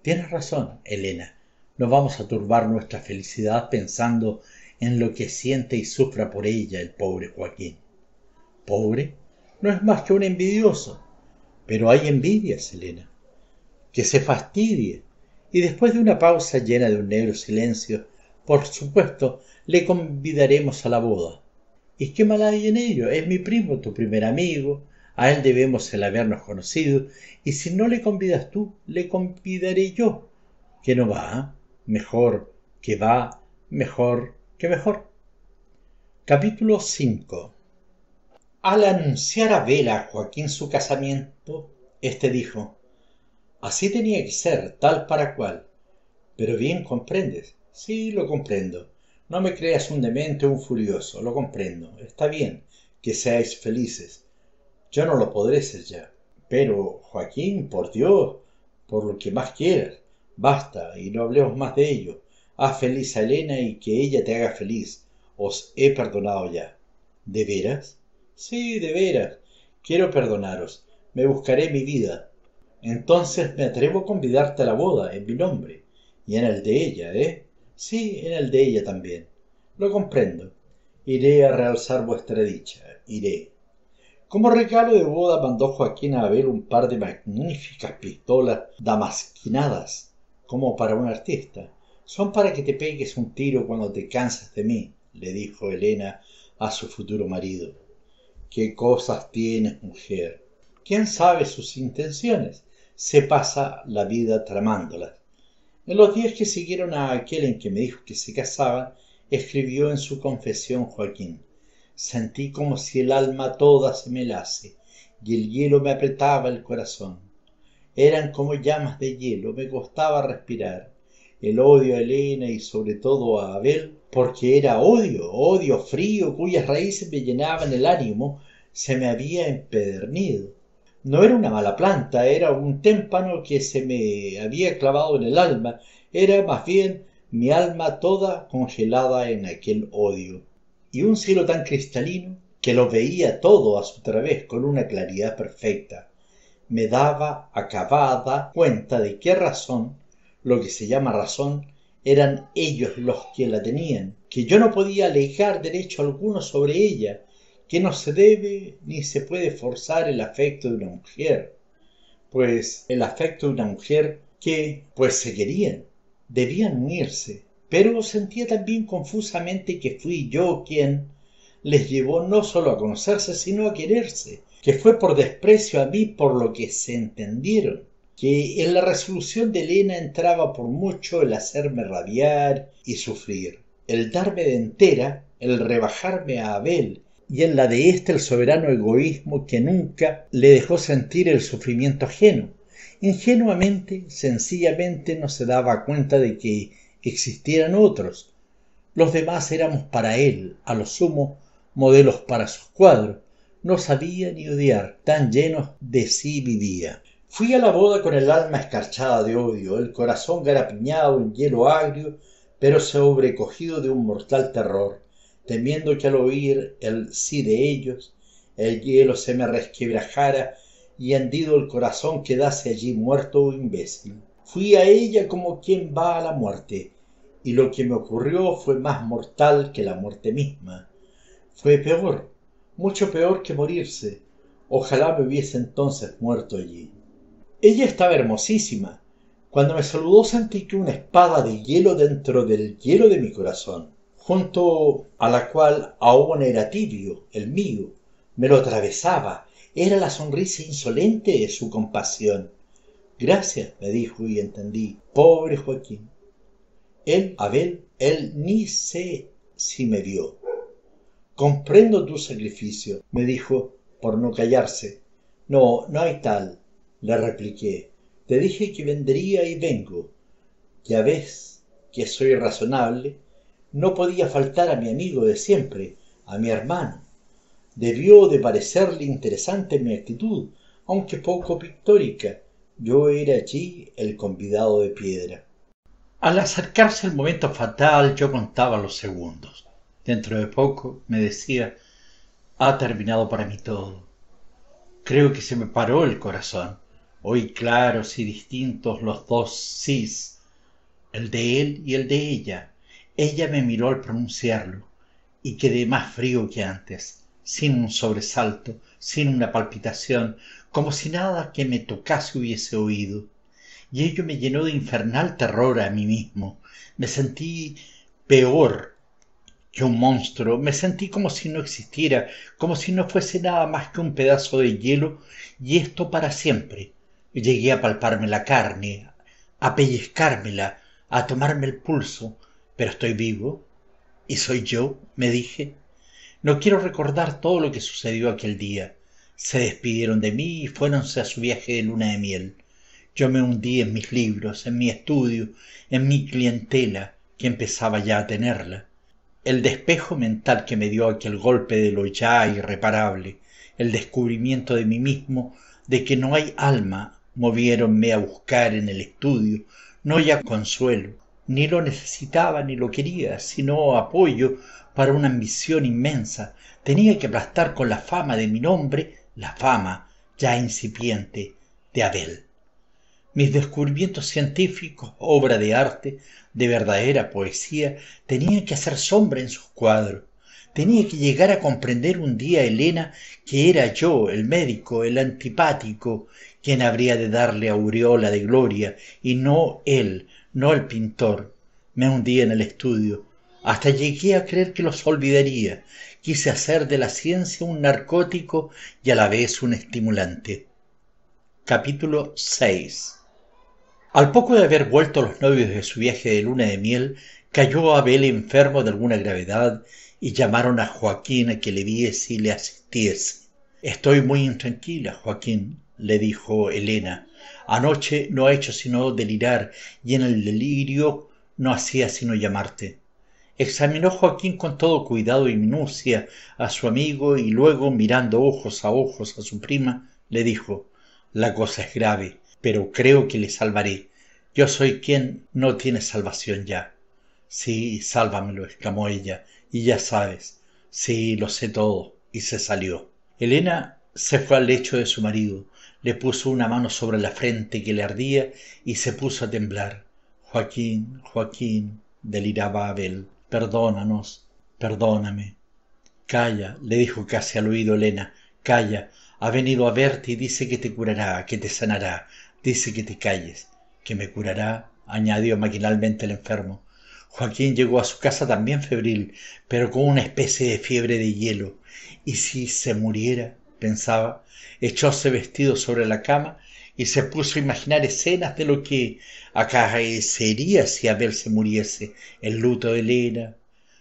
Tienes razón, Elena. No vamos a turbar nuestra felicidad pensando en lo que siente y sufra por ella el pobre Joaquín. ¿Pobre? No es más que un envidioso, pero hay envidia, Selena. Que se fastidie. Y después de una pausa llena de un negro silencio, por supuesto, le convidaremos a la boda. ¿Y qué mal hay en ello? Es mi primo, tu primer amigo. A él debemos el habernos conocido. Y si no le convidas tú, le convidaré yo. Que no va, ¿eh? mejor, que va, mejor, que mejor. Capítulo 5 Al anunciar a Vela Joaquín su casamiento, este dijo, Así tenía que ser, tal para cual. Pero bien comprendes. Sí, lo comprendo. No me creas un demente o un furioso, lo comprendo. Está bien que seáis felices. Yo no lo podré ser ya. Pero, Joaquín, por Dios, por lo que más quieras, basta y no hablemos más de ello. Haz feliz a Elena y que ella te haga feliz. Os he perdonado ya. ¿De veras? Sí, de veras. Quiero perdonaros me buscaré mi vida. Entonces me atrevo a convidarte a la boda en mi nombre y en el de ella, ¿eh? Sí, en el de ella también. Lo comprendo. Iré a realzar vuestra dicha, iré. Como regalo de boda mandó Joaquín a ver un par de magníficas pistolas damasquinadas, como para un artista. Son para que te pegues un tiro cuando te cansas de mí, le dijo Elena a su futuro marido. ¿Qué cosas tienes, mujer? ¿Quién sabe sus intenciones? Se pasa la vida tramándolas. En los días que siguieron a aquel en que me dijo que se casaba, escribió en su confesión Joaquín. Sentí como si el alma toda se me lase, y el hielo me apretaba el corazón. Eran como llamas de hielo, me costaba respirar. El odio a Elena y sobre todo a Abel, porque era odio, odio frío cuyas raíces me llenaban el ánimo, se me había empedernido. No era una mala planta, era un témpano que se me había clavado en el alma, era más bien mi alma toda congelada en aquel odio. Y un cielo tan cristalino que lo veía todo a su través con una claridad perfecta. Me daba acabada cuenta de qué razón, lo que se llama razón, eran ellos los que la tenían, que yo no podía alejar derecho alguno sobre ella, que no se debe ni se puede forzar el afecto de una mujer, pues el afecto de una mujer que pues se querían, debían unirse, pero sentía también confusamente que fui yo quien les llevó no solo a conocerse, sino a quererse, que fue por desprecio a mí por lo que se entendieron, que en la resolución de Elena entraba por mucho el hacerme rabiar y sufrir, el darme de entera, el rebajarme a Abel y en la de éste el soberano egoísmo que nunca le dejó sentir el sufrimiento ajeno. Ingenuamente, sencillamente no se daba cuenta de que existieran otros. Los demás éramos para él, a lo sumo, modelos para sus cuadros. No sabía ni odiar, tan llenos de sí vivía. Fui a la boda con el alma escarchada de odio, el corazón garapiñado en hielo agrio, pero sobrecogido de un mortal terror temiendo que al oír el sí de ellos el hielo se me resquebrajara y hendido el corazón quedase allí muerto o oh imbécil. Fui a ella como quien va a la muerte, y lo que me ocurrió fue más mortal que la muerte misma. Fue peor, mucho peor que morirse. Ojalá me hubiese entonces muerto allí. Ella estaba hermosísima. Cuando me saludó sentí que una espada de hielo dentro del hielo de mi corazón junto a la cual aún era tibio el mío, me lo atravesaba, era la sonrisa insolente de su compasión. Gracias, me dijo y entendí. Pobre Joaquín. Él, Abel, él ni sé si me vio. Comprendo tu sacrificio, me dijo, por no callarse. No, no hay tal, le repliqué. Te dije que vendría y vengo. Ya ves que soy razonable no podía faltar a mi amigo de siempre, a mi hermano. Debió de parecerle interesante mi actitud, aunque poco pictórica. Yo era allí el convidado de piedra. Al acercarse el momento fatal, yo contaba los segundos. Dentro de poco me decía, ha terminado para mí todo. Creo que se me paró el corazón. Oí claros y distintos los dos sís, el de él y el de ella. Ella me miró al pronunciarlo y quedé más frío que antes, sin un sobresalto, sin una palpitación, como si nada que me tocase hubiese oído. Y ello me llenó de infernal terror a mí mismo. Me sentí peor que un monstruo, me sentí como si no existiera, como si no fuese nada más que un pedazo de hielo, y esto para siempre. Llegué a palparme la carne, a pellizcármela, a tomarme el pulso, pero estoy vivo y soy yo, me dije. No quiero recordar todo lo que sucedió aquel día. Se despidieron de mí y fuéronse a su viaje de luna de miel. Yo me hundí en mis libros, en mi estudio, en mi clientela, que empezaba ya a tenerla. El despejo mental que me dio aquel golpe de lo ya irreparable, el descubrimiento de mí mismo, de que no hay alma, moviéronme a buscar en el estudio, no ya consuelo, ni lo necesitaba ni lo quería sino apoyo para una ambición inmensa tenía que aplastar con la fama de mi nombre la fama ya incipiente de abel mis descubrimientos científicos obra de arte de verdadera poesía tenían que hacer sombra en sus cuadros tenía que llegar a comprender un día elena que era yo el médico el antipático quien habría de darle aureola de gloria y no él no el pintor. Me hundí en el estudio. Hasta llegué a creer que los olvidaría. Quise hacer de la ciencia un narcótico y a la vez un estimulante. Capítulo 6 Al poco de haber vuelto los novios de su viaje de luna de miel, cayó Abel enfermo de alguna gravedad y llamaron a Joaquín a que le viese y le asistiese. Estoy muy intranquila, Joaquín, le dijo Elena. Anoche no ha hecho sino delirar y en el delirio no hacía sino llamarte. Examinó Joaquín con todo cuidado y minucia a su amigo y luego mirando ojos a ojos a su prima le dijo La cosa es grave, pero creo que le salvaré. Yo soy quien no tiene salvación ya. Sí, sálvamelo, exclamó ella, y ya sabes. Sí, lo sé todo. Y se salió. Elena se fue al lecho de su marido le puso una mano sobre la frente que le ardía y se puso a temblar. Joaquín, Joaquín, deliraba Abel, perdónanos, perdóname. Calla, le dijo casi al oído Elena, calla, ha venido a verte y dice que te curará, que te sanará, dice que te calles, que me curará, añadió maquinalmente el enfermo. Joaquín llegó a su casa también febril, pero con una especie de fiebre de hielo. ¿Y si se muriera? pensaba, echóse vestido sobre la cama y se puso a imaginar escenas de lo que acaecería si Abel se muriese, el luto de Elena,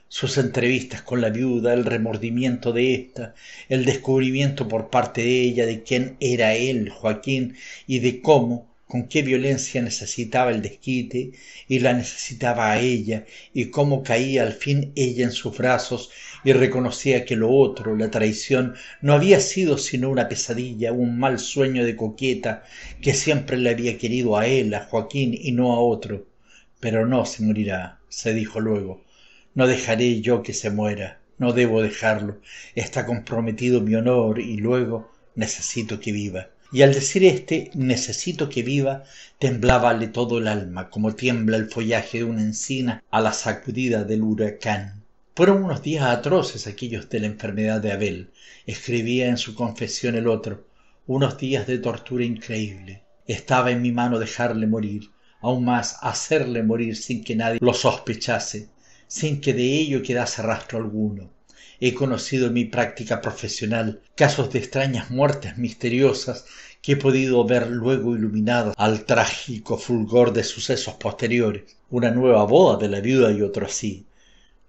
sus entrevistas con la viuda, el remordimiento de ésta, el descubrimiento por parte de ella de quién era él, Joaquín, y de cómo, con qué violencia necesitaba el desquite y la necesitaba a ella, y cómo caía al fin ella en sus brazos y reconocía que lo otro, la traición, no había sido sino una pesadilla, un mal sueño de coqueta que siempre le había querido a él, a Joaquín y no a otro. Pero no se morirá, se dijo luego. No dejaré yo que se muera, no debo dejarlo. Está comprometido mi honor y luego necesito que viva. Y al decir este necesito que viva, temblábale todo el alma, como tiembla el follaje de una encina a la sacudida del huracán. Fueron unos días atroces aquellos de la enfermedad de Abel, escribía en su confesión el otro, unos días de tortura increíble. Estaba en mi mano dejarle morir, aún más hacerle morir sin que nadie lo sospechase, sin que de ello quedase rastro alguno. He conocido en mi práctica profesional casos de extrañas muertes misteriosas que he podido ver luego iluminadas al trágico fulgor de sucesos posteriores. Una nueva boda de la viuda y otro así,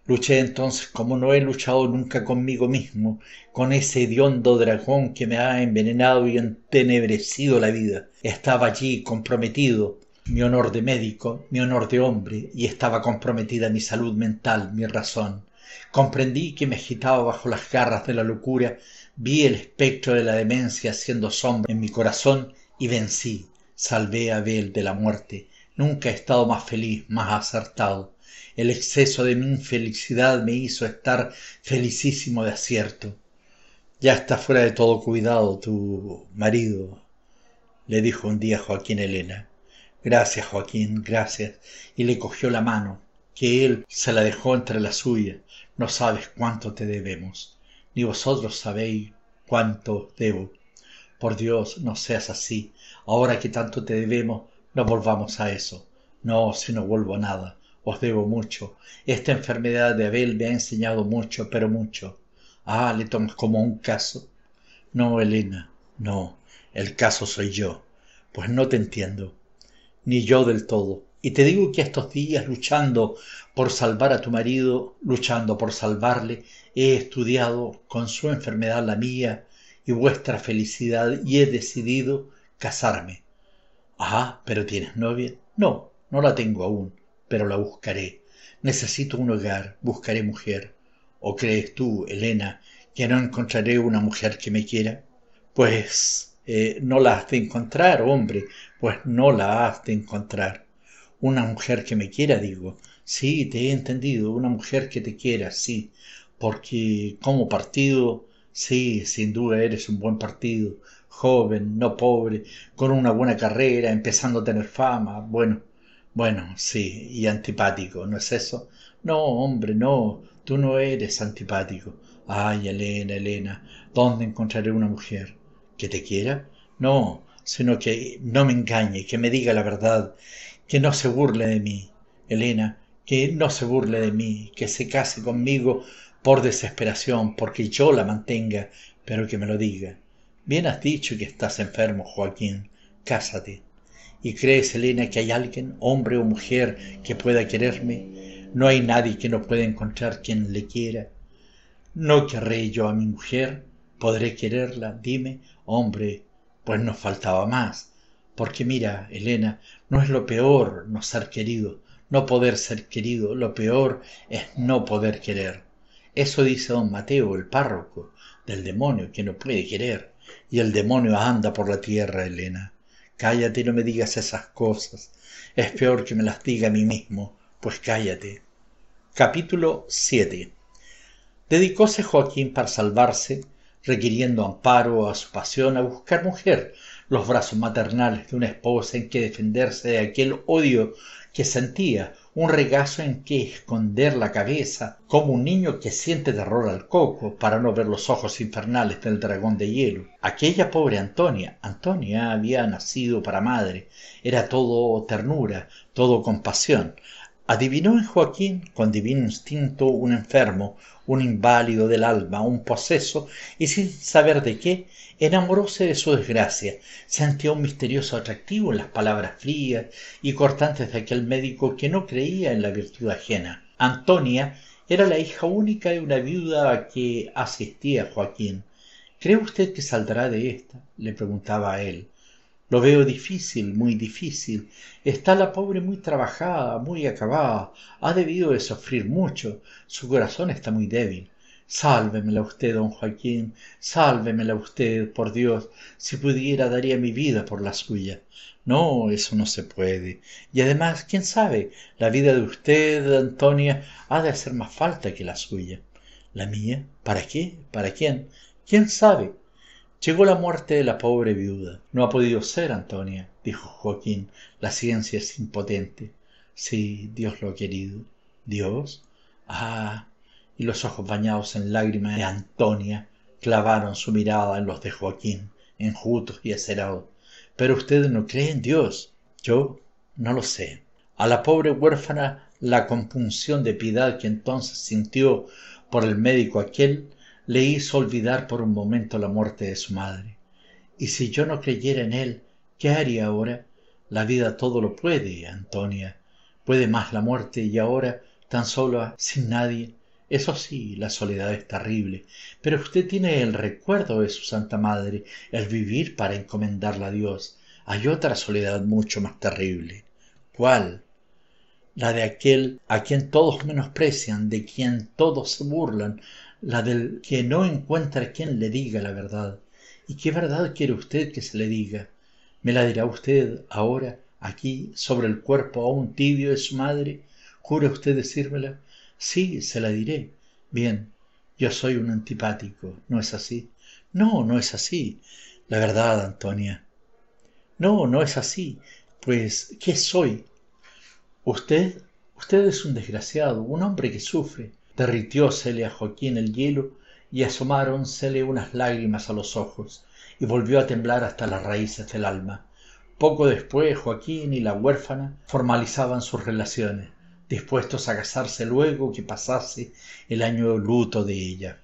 Luché entonces como no he luchado nunca conmigo mismo, con ese hediondo dragón que me ha envenenado y entenebrecido la vida. Estaba allí comprometido mi honor de médico, mi honor de hombre, y estaba comprometida mi salud mental, mi razón. Comprendí que me agitaba bajo las garras de la locura, vi el espectro de la demencia haciendo sombra en mi corazón y vencí, salvé a Abel de la muerte. Nunca he estado más feliz, más acertado el exceso de mi infelicidad me hizo estar felicísimo de acierto. Ya está fuera de todo cuidado tu marido, le dijo un día Joaquín Elena. Gracias, Joaquín, gracias. Y le cogió la mano, que él se la dejó entre la suya. No sabes cuánto te debemos, ni vosotros sabéis cuánto debo. Por Dios, no seas así. Ahora que tanto te debemos, no volvamos a eso. No, si no vuelvo a nada os debo mucho. Esta enfermedad de Abel me ha enseñado mucho, pero mucho. Ah, le tomas como un caso. No, Elena, no, el caso soy yo. Pues no te entiendo. Ni yo del todo. Y te digo que estos días luchando por salvar a tu marido, luchando por salvarle, he estudiado con su enfermedad la mía y vuestra felicidad y he decidido casarme. Ah, pero tienes novia. No, no la tengo aún pero la buscaré. Necesito un hogar, buscaré mujer. ¿O crees tú, Elena, que no encontraré una mujer que me quiera? Pues eh, no la has de encontrar, hombre, pues no la has de encontrar. Una mujer que me quiera, digo. Sí, te he entendido, una mujer que te quiera, sí, porque como partido, sí, sin duda eres un buen partido, joven, no pobre, con una buena carrera, empezando a tener fama, bueno, bueno, sí, y antipático, ¿no es eso? No, hombre, no, tú no eres antipático. Ay, Elena, Elena, ¿dónde encontraré una mujer? ¿Que te quiera? No, sino que no me engañe, que me diga la verdad, que no se burle de mí. Elena, que no se burle de mí, que se case conmigo por desesperación, porque yo la mantenga, pero que me lo diga. Bien has dicho que estás enfermo, Joaquín. Cásate. ¿Y crees, Elena, que hay alguien, hombre o mujer, que pueda quererme? No hay nadie que no pueda encontrar quien le quiera. ¿No querré yo a mi mujer? ¿Podré quererla? Dime, hombre, pues nos faltaba más. Porque mira, Elena, no es lo peor no ser querido, no poder ser querido, lo peor es no poder querer. Eso dice don Mateo, el párroco, del demonio que no puede querer, y el demonio anda por la tierra, Elena. Cállate, no me digas esas cosas. Es peor que me las diga a mí mismo, pues cállate. Capítulo 7. Dedicóse Joaquín para salvarse, requiriendo amparo a su pasión, a buscar mujer, los brazos maternales de una esposa en que defenderse de aquel odio que sentía un regazo en que esconder la cabeza, como un niño que siente terror al coco para no ver los ojos infernales del dragón de hielo. Aquella pobre Antonia, Antonia había nacido para madre, era todo ternura, todo compasión adivinó en joaquín con divino instinto un enfermo un inválido del alma un poseso y sin saber de qué enamoróse de su desgracia sentía un misterioso atractivo en las palabras frías y cortantes de aquel médico que no creía en la virtud ajena antonia era la hija única de una viuda a que asistía joaquín cree usted que saldrá de esta?» le preguntaba a él lo veo difícil, muy difícil. Está la pobre muy trabajada, muy acabada. Ha debido de sufrir mucho. Su corazón está muy débil. Sálvemela usted, don Joaquín, sálvemela usted, por Dios, si pudiera daría mi vida por la suya. No, eso no se puede. Y además, quién sabe, la vida de usted, Antonia, ha de hacer más falta que la suya. ¿La mía? ¿Para qué? ¿Para quién? ¿Quién sabe? llegó la muerte de la pobre viuda no ha podido ser antonia dijo joaquín la ciencia es impotente sí dios lo ha querido dios ah y los ojos bañados en lágrimas de antonia clavaron su mirada en los de joaquín enjutos y acerados pero usted no cree en dios yo no lo sé a la pobre huérfana la compunción de piedad que entonces sintió por el médico aquel le hizo olvidar por un momento la muerte de su madre. Y si yo no creyera en él, ¿qué haría ahora? La vida todo lo puede, Antonia. Puede más la muerte y ahora, tan sola, sin nadie. Eso sí, la soledad es terrible, pero usted tiene el recuerdo de su Santa Madre, el vivir para encomendarla a Dios. Hay otra soledad mucho más terrible. ¿Cuál? La de aquel a quien todos menosprecian, de quien todos se burlan, la del que no encuentra quien le diga la verdad. ¿Y qué verdad quiere usted que se le diga? ¿Me la dirá usted ahora, aquí, sobre el cuerpo aún tibio de su madre? ¿Jura usted decírmela? Sí, se la diré. Bien, yo soy un antipático, ¿no es así? No, no es así. La verdad, Antonia. No, no es así. Pues, ¿qué soy? Usted, usted es un desgraciado, un hombre que sufre, derritiósele a joaquín el hielo y asomáronsele unas lágrimas a los ojos y volvió a temblar hasta las raíces del alma poco después joaquín y la huérfana formalizaban sus relaciones dispuestos a casarse luego que pasase el año luto de ella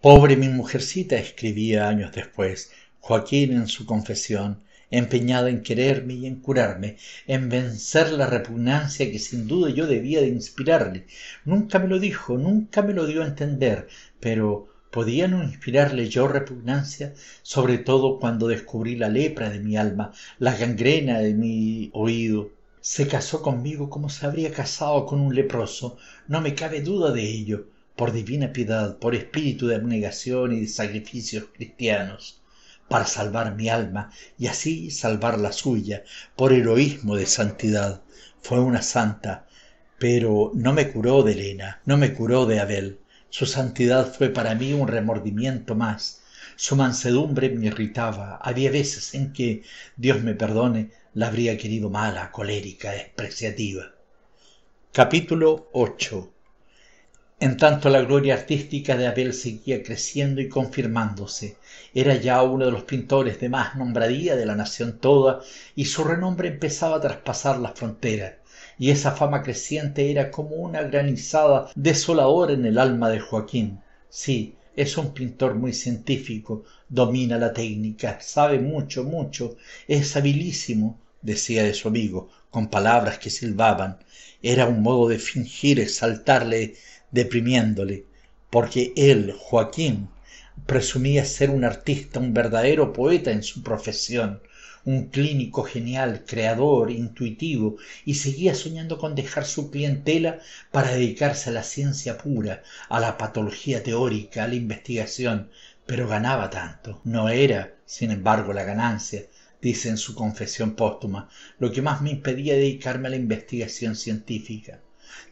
pobre mi mujercita escribía años después joaquín en su confesión empeñado en quererme y en curarme, en vencer la repugnancia que sin duda yo debía de inspirarle. Nunca me lo dijo, nunca me lo dio a entender, pero ¿podía no inspirarle yo repugnancia, sobre todo cuando descubrí la lepra de mi alma, la gangrena de mi oído? Se casó conmigo como se habría casado con un leproso, no me cabe duda de ello por divina piedad, por espíritu de abnegación y de sacrificios cristianos para salvar mi alma y así salvar la suya por heroísmo de santidad. Fue una santa, pero no me curó de Elena, no me curó de Abel. Su santidad fue para mí un remordimiento más. Su mansedumbre me irritaba. Había veces en que, Dios me perdone, la habría querido mala, colérica, despreciativa. Capítulo 8 en tanto la gloria artística de Abel seguía creciendo y confirmándose, era ya uno de los pintores de más nombradía de la nación toda y su renombre empezaba a traspasar las fronteras, y esa fama creciente era como una granizada desoladora en el alma de Joaquín. Sí, es un pintor muy científico, domina la técnica, sabe mucho, mucho, es habilísimo, decía de su amigo, con palabras que silbaban. Era un modo de fingir exaltarle, deprimiéndole, porque él, Joaquín, presumía ser un artista, un verdadero poeta en su profesión, un clínico genial, creador, intuitivo, y seguía soñando con dejar su clientela para dedicarse a la ciencia pura, a la patología teórica, a la investigación, pero ganaba tanto. No era, sin embargo, la ganancia, dice en su confesión póstuma, lo que más me impedía dedicarme a la investigación científica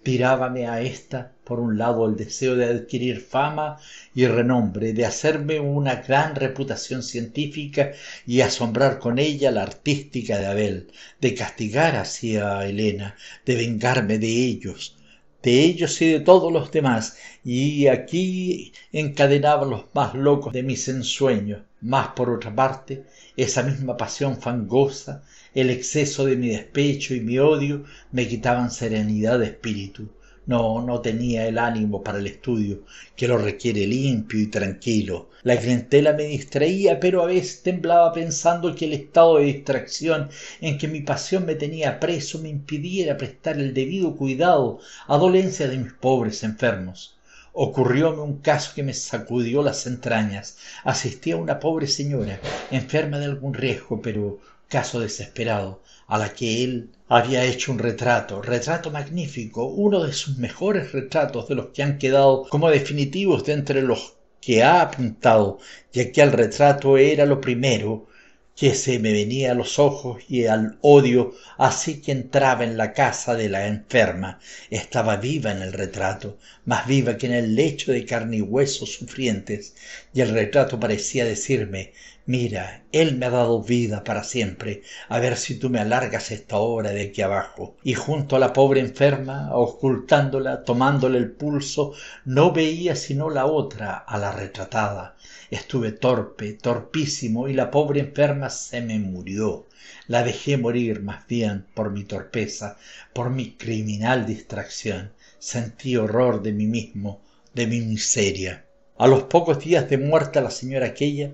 tirábame a ésta por un lado el deseo de adquirir fama y renombre, de hacerme una gran reputación científica y asombrar con ella la artística de Abel, de castigar así a Elena, de vengarme de ellos, de ellos y de todos los demás, y aquí encadenaba los más locos de mis ensueños. Mas por otra parte, esa misma pasión fangosa el exceso de mi despecho y mi odio me quitaban serenidad de espíritu. No, no tenía el ánimo para el estudio, que lo requiere limpio y tranquilo. La clientela me distraía, pero a veces temblaba pensando que el estado de distracción en que mi pasión me tenía preso me impidiera prestar el debido cuidado a dolencia de mis pobres enfermos. Ocurrióme un caso que me sacudió las entrañas. Asistí a una pobre señora, enferma de algún riesgo, pero caso desesperado, a la que él había hecho un retrato, retrato magnífico, uno de sus mejores retratos, de los que han quedado como definitivos de entre los que ha pintado, ya que el retrato era lo primero que se me venía a los ojos y al odio, así que entraba en la casa de la enferma. Estaba viva en el retrato, más viva que en el lecho de carne y huesos sufrientes, y el retrato parecía decirme Mira, Él me ha dado vida para siempre, a ver si tú me alargas esta hora de aquí abajo. Y junto a la pobre enferma, ocultándola, tomándole el pulso, no veía sino la otra, a la retratada. Estuve torpe, torpísimo, y la pobre enferma se me murió. La dejé morir más bien por mi torpeza, por mi criminal distracción. Sentí horror de mí mismo, de mi miseria. A los pocos días de muerta la señora aquella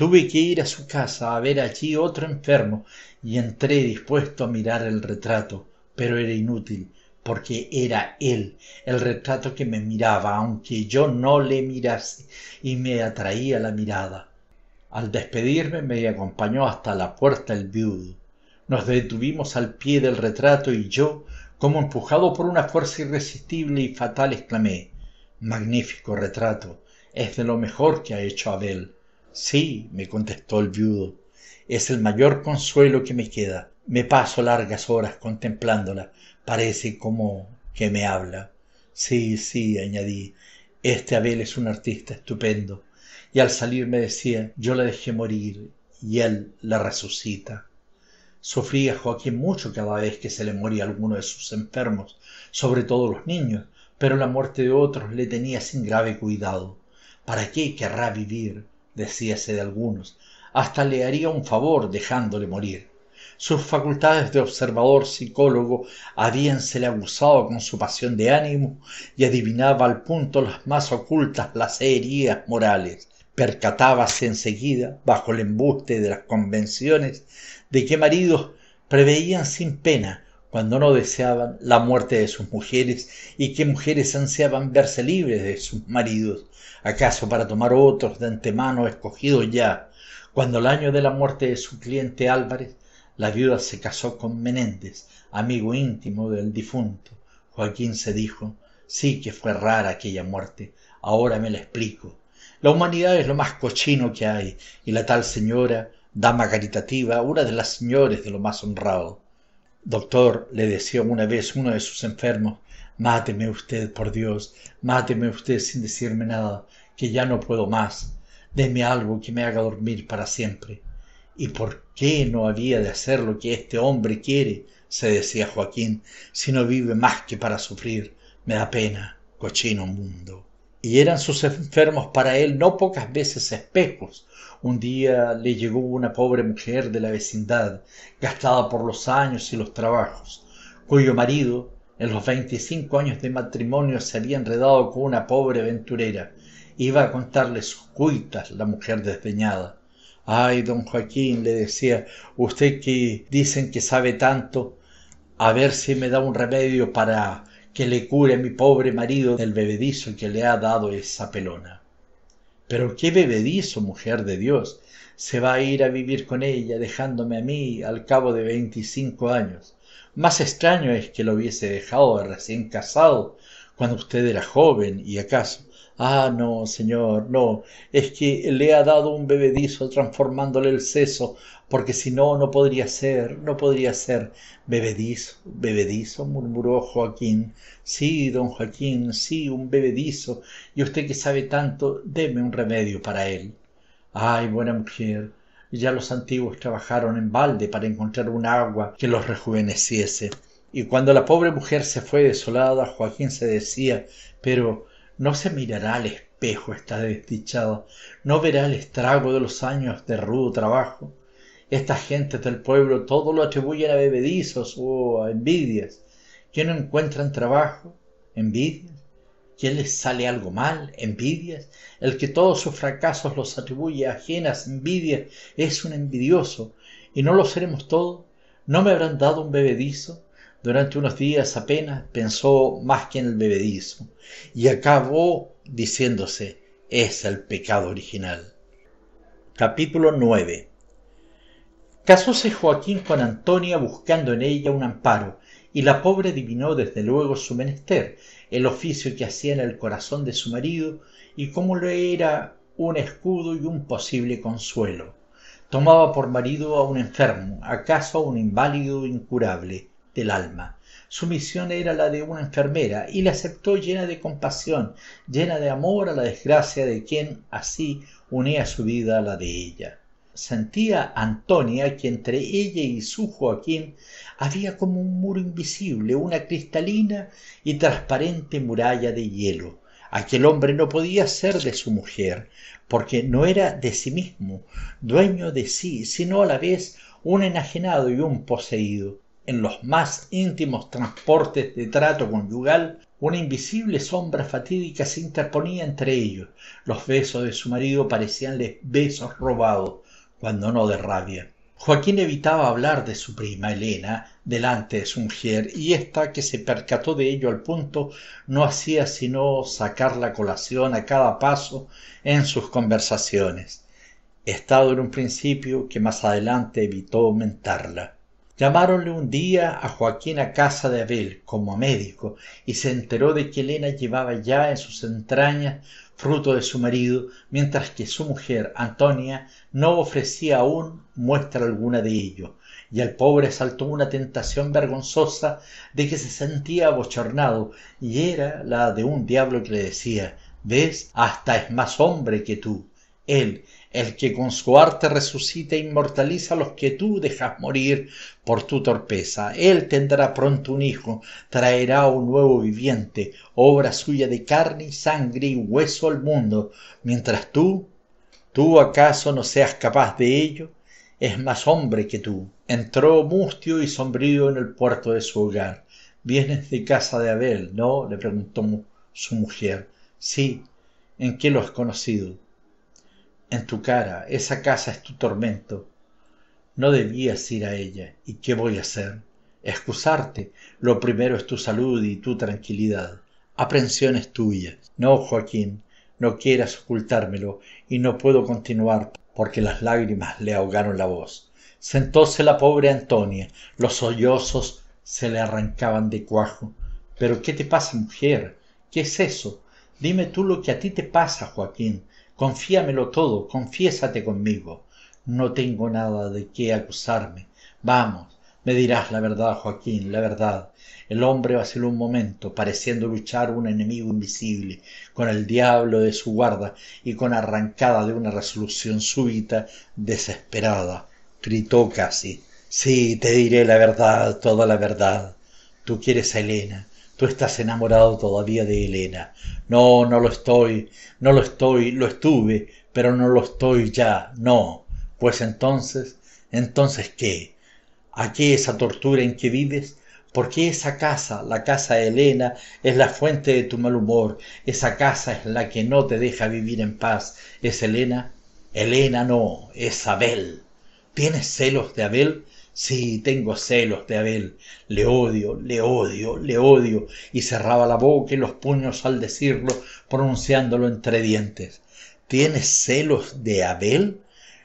tuve que ir a su casa a ver allí otro enfermo y entré dispuesto a mirar el retrato pero era inútil porque era él el retrato que me miraba aunque yo no le mirase y me atraía la mirada al despedirme me acompañó hasta la puerta el viudo nos detuvimos al pie del retrato y yo como empujado por una fuerza irresistible y fatal exclamé magnífico retrato es de lo mejor que ha hecho abel Sí, me contestó el viudo, es el mayor consuelo que me queda. Me paso largas horas contemplándola, parece como que me habla. Sí, sí, añadí, este Abel es un artista estupendo. Y al salir me decía, yo la dejé morir y él la resucita. Sufría Joaquín mucho cada vez que se le moría alguno de sus enfermos, sobre todo los niños, pero la muerte de otros le tenía sin grave cuidado. ¿Para qué querrá vivir? decíase de algunos, hasta le haría un favor dejándole morir. Sus facultades de observador psicólogo habíansele abusado con su pasión de ánimo y adivinaba al punto las más ocultas heridas morales. Percatábase enseguida, bajo el embuste de las convenciones, de que maridos preveían sin pena, cuando no deseaban, la muerte de sus mujeres y que mujeres ansiaban verse libres de sus maridos acaso para tomar otros de antemano escogidos ya cuando el año de la muerte de su cliente álvarez la viuda se casó con menéndez amigo íntimo del difunto joaquín se dijo sí que fue rara aquella muerte ahora me la explico la humanidad es lo más cochino que hay y la tal señora dama caritativa una de las señores de lo más honrado doctor le decía una vez uno de sus enfermos Máteme usted, por Dios, máteme usted sin decirme nada, que ya no puedo más. Deme algo que me haga dormir para siempre. ¿Y por qué no había de hacer lo que este hombre quiere? se decía Joaquín, si no vive más que para sufrir. Me da pena, cochino mundo. Y eran sus enfermos para él no pocas veces espejos. Un día le llegó una pobre mujer de la vecindad, gastada por los años y los trabajos, cuyo marido, en los 25 años de matrimonio se había enredado con una pobre aventurera. Iba a contarle sus cuitas la mujer desdeñada. Ay, don Joaquín, le decía, usted que dicen que sabe tanto, a ver si me da un remedio para que le cure a mi pobre marido del bebedizo que le ha dado esa pelona. Pero qué bebedizo, mujer de Dios, se va a ir a vivir con ella, dejándome a mí al cabo de veinticinco años. Más extraño es que lo hubiese dejado recién casado, cuando usted era joven, y acaso. Ah, no, señor, no, es que le ha dado un bebedizo transformándole el seso, porque si no, no podría ser, no podría ser. Bebedizo, bebedizo, murmuró Joaquín. Sí, don Joaquín, sí, un bebedizo, y usted que sabe tanto, deme un remedio para él. Ay, buena mujer, ya los antiguos trabajaron en balde para encontrar un agua que los rejuveneciese. Y cuando la pobre mujer se fue desolada, Joaquín se decía pero no se mirará al espejo esta desdichada, no verá el estrago de los años de rudo trabajo. Estas gentes del pueblo todo lo atribuyen a bebedizos o a envidias. que no encuentran trabajo? ¿Envidias? les sale algo mal, envidias, el que todos sus fracasos los atribuye a ajenas envidias, es un envidioso, y no lo seremos todos, no me habrán dado un bebedizo. Durante unos días apenas pensó más que en el bebedizo, y acabó diciéndose, es el pecado original. Capítulo 9 Casóse Joaquín con Antonia buscando en ella un amparo, y la pobre adivinó desde luego su menester, el oficio que hacía en el corazón de su marido y cómo le era un escudo y un posible consuelo. Tomaba por marido a un enfermo, acaso a un inválido incurable del alma. Su misión era la de una enfermera y la aceptó llena de compasión, llena de amor a la desgracia de quien así unía su vida a la de ella. Sentía Antonia que entre ella y su Joaquín había como un muro invisible, una cristalina y transparente muralla de hielo. Aquel hombre no podía ser de su mujer, porque no era de sí mismo, dueño de sí, sino a la vez un enajenado y un poseído. En los más íntimos transportes de trato conyugal, una invisible sombra fatídica se interponía entre ellos. Los besos de su marido parecíanles besos robados cuando no de rabia. Joaquín evitaba hablar de su prima Elena delante de su mujer, y ésta, que se percató de ello al punto, no hacía sino sacar la colación a cada paso en sus conversaciones. Estado en un principio que más adelante evitó aumentarla. Llamáronle un día a Joaquín a casa de Abel como médico y se enteró de que Elena llevaba ya en sus entrañas fruto de su marido, mientras que su mujer, Antonia, no ofrecía aún muestra alguna de ello, y al pobre saltó una tentación vergonzosa de que se sentía abochornado, y era la de un diablo que le decía, ves, hasta es más hombre que tú, él el que con su arte resucita e inmortaliza a los que tú dejas morir por tu torpeza. Él tendrá pronto un hijo, traerá un nuevo viviente, obra suya de carne y sangre y hueso al mundo, mientras tú, tú acaso no seas capaz de ello, es más hombre que tú. Entró mustio y sombrío en el puerto de su hogar. ¿Vienes de casa de Abel, no? le preguntó su mujer. Sí, ¿en qué lo has conocido? en tu cara, esa casa es tu tormento. No debías ir a ella, ¿y qué voy a hacer? Excusarte, lo primero es tu salud y tu tranquilidad. Aprensiones tuyas. No, Joaquín, no quieras ocultármelo, y no puedo continuar porque las lágrimas le ahogaron la voz. Sentóse la pobre Antonia, los sollozos se le arrancaban de cuajo. Pero ¿qué te pasa, mujer? ¿Qué es eso? Dime tú lo que a ti te pasa, Joaquín confíamelo todo confiésate conmigo no tengo nada de qué acusarme vamos me dirás la verdad joaquín la verdad el hombre vaciló un momento pareciendo luchar un enemigo invisible con el diablo de su guarda y con arrancada de una resolución súbita desesperada gritó casi sí te diré la verdad toda la verdad tú quieres a elena Tú estás enamorado todavía de Elena. No, no lo estoy, no lo estoy, lo estuve, pero no lo estoy ya, no. Pues entonces, entonces qué? ¿A qué esa tortura en que vives? ¿Por qué esa casa, la casa de Elena, es la fuente de tu mal humor? Esa casa es la que no te deja vivir en paz. ¿Es Elena? Elena no, es Abel. ¿Tienes celos de Abel? Sí, tengo celos de Abel, le odio, le odio, le odio, y cerraba la boca y los puños al decirlo, pronunciándolo entre dientes. ¿Tienes celos de Abel?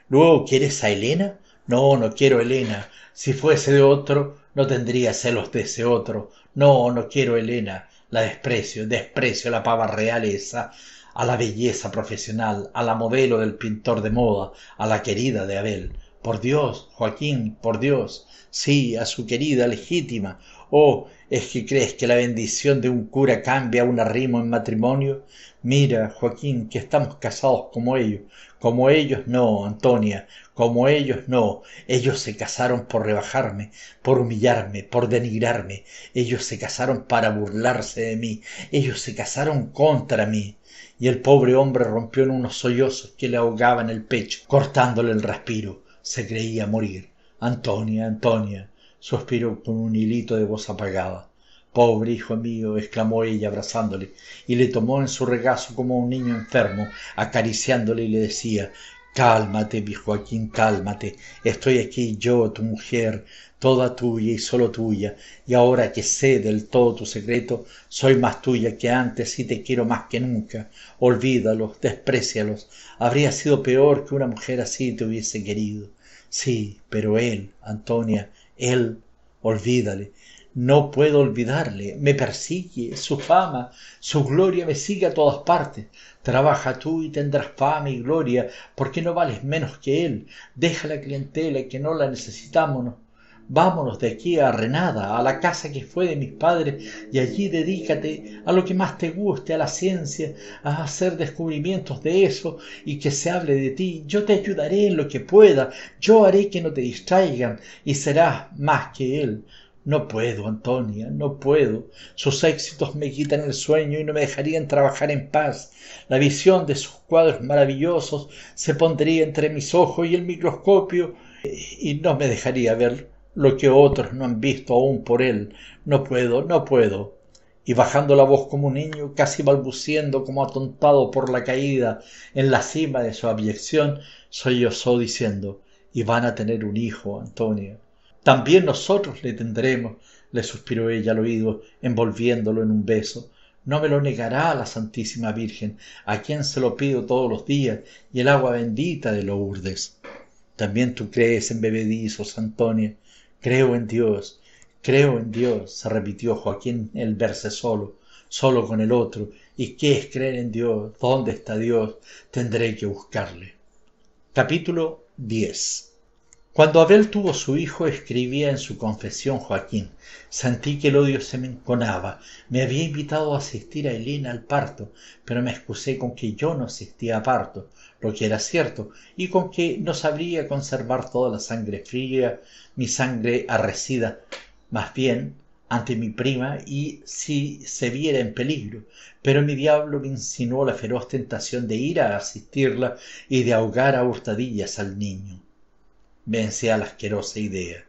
¿Luego quieres a Elena? No, no quiero a Elena. Si fuese de otro, no tendría celos de ese otro. No, no quiero a Elena. La desprecio, desprecio a la pava realeza, a la belleza profesional, a la modelo del pintor de moda, a la querida de Abel por Dios, Joaquín, por Dios, sí, a su querida legítima. Oh, ¿es que crees que la bendición de un cura cambia un arrimo en matrimonio? Mira, Joaquín, que estamos casados como ellos. Como ellos no, Antonia, como ellos no. Ellos se casaron por rebajarme, por humillarme, por denigrarme. Ellos se casaron para burlarse de mí. Ellos se casaron contra mí y el pobre hombre rompió en unos sollozos que le ahogaban el pecho, cortándole el respiro se creía morir. Antonia, Antonia, suspiró con un hilito de voz apagada. Pobre hijo mío, exclamó ella abrazándole, y le tomó en su regazo como un niño enfermo, acariciándole y le decía Cálmate, mi Joaquín, cálmate. Estoy aquí yo, tu mujer, toda tuya y solo tuya, y ahora que sé del todo tu secreto, soy más tuya que antes y te quiero más que nunca. Olvídalos, desprecialos. Habría sido peor que una mujer así te hubiese querido. Sí, pero él, Antonia, él, olvídale. No puedo olvidarle, me persigue, su fama, su gloria me sigue a todas partes. Trabaja tú y tendrás fama y gloria, porque no vales menos que él. Deja la clientela que no la necesitamos Vámonos de aquí a Renada, a la casa que fue de mis padres, y allí dedícate a lo que más te guste, a la ciencia, a hacer descubrimientos de eso y que se hable de ti. Yo te ayudaré en lo que pueda, yo haré que no te distraigan y serás más que él. No puedo, Antonia, no puedo. Sus éxitos me quitan el sueño y no me dejarían trabajar en paz. La visión de sus cuadros maravillosos se pondría entre mis ojos y el microscopio y no me dejaría verlo lo que otros no han visto aún por él no puedo no puedo y bajando la voz como un niño casi balbuciendo como atontado por la caída en la cima de su abyección sollozó diciendo y van a tener un hijo antonio también nosotros le tendremos le suspiró ella al oído envolviéndolo en un beso no me lo negará la santísima virgen a quien se lo pido todos los días y el agua bendita de lourdes también tú crees en bebedizos antonia Creo en Dios, creo en Dios, se repitió Joaquín el verse solo, solo con el otro. ¿Y qué es creer en Dios? ¿Dónde está Dios? Tendré que buscarle. Capítulo 10 cuando Abel tuvo su hijo, escribía en su confesión Joaquín, sentí que el odio se me enconaba. Me había invitado a asistir a Elena al parto, pero me excusé con que yo no asistía a parto lo que era cierto, y con que no sabría conservar toda la sangre fría, mi sangre arrecida, más bien ante mi prima y si se viera en peligro, pero mi diablo me insinuó la feroz tentación de ir a asistirla y de ahogar a hurtadillas al niño. Vence a la asquerosa idea.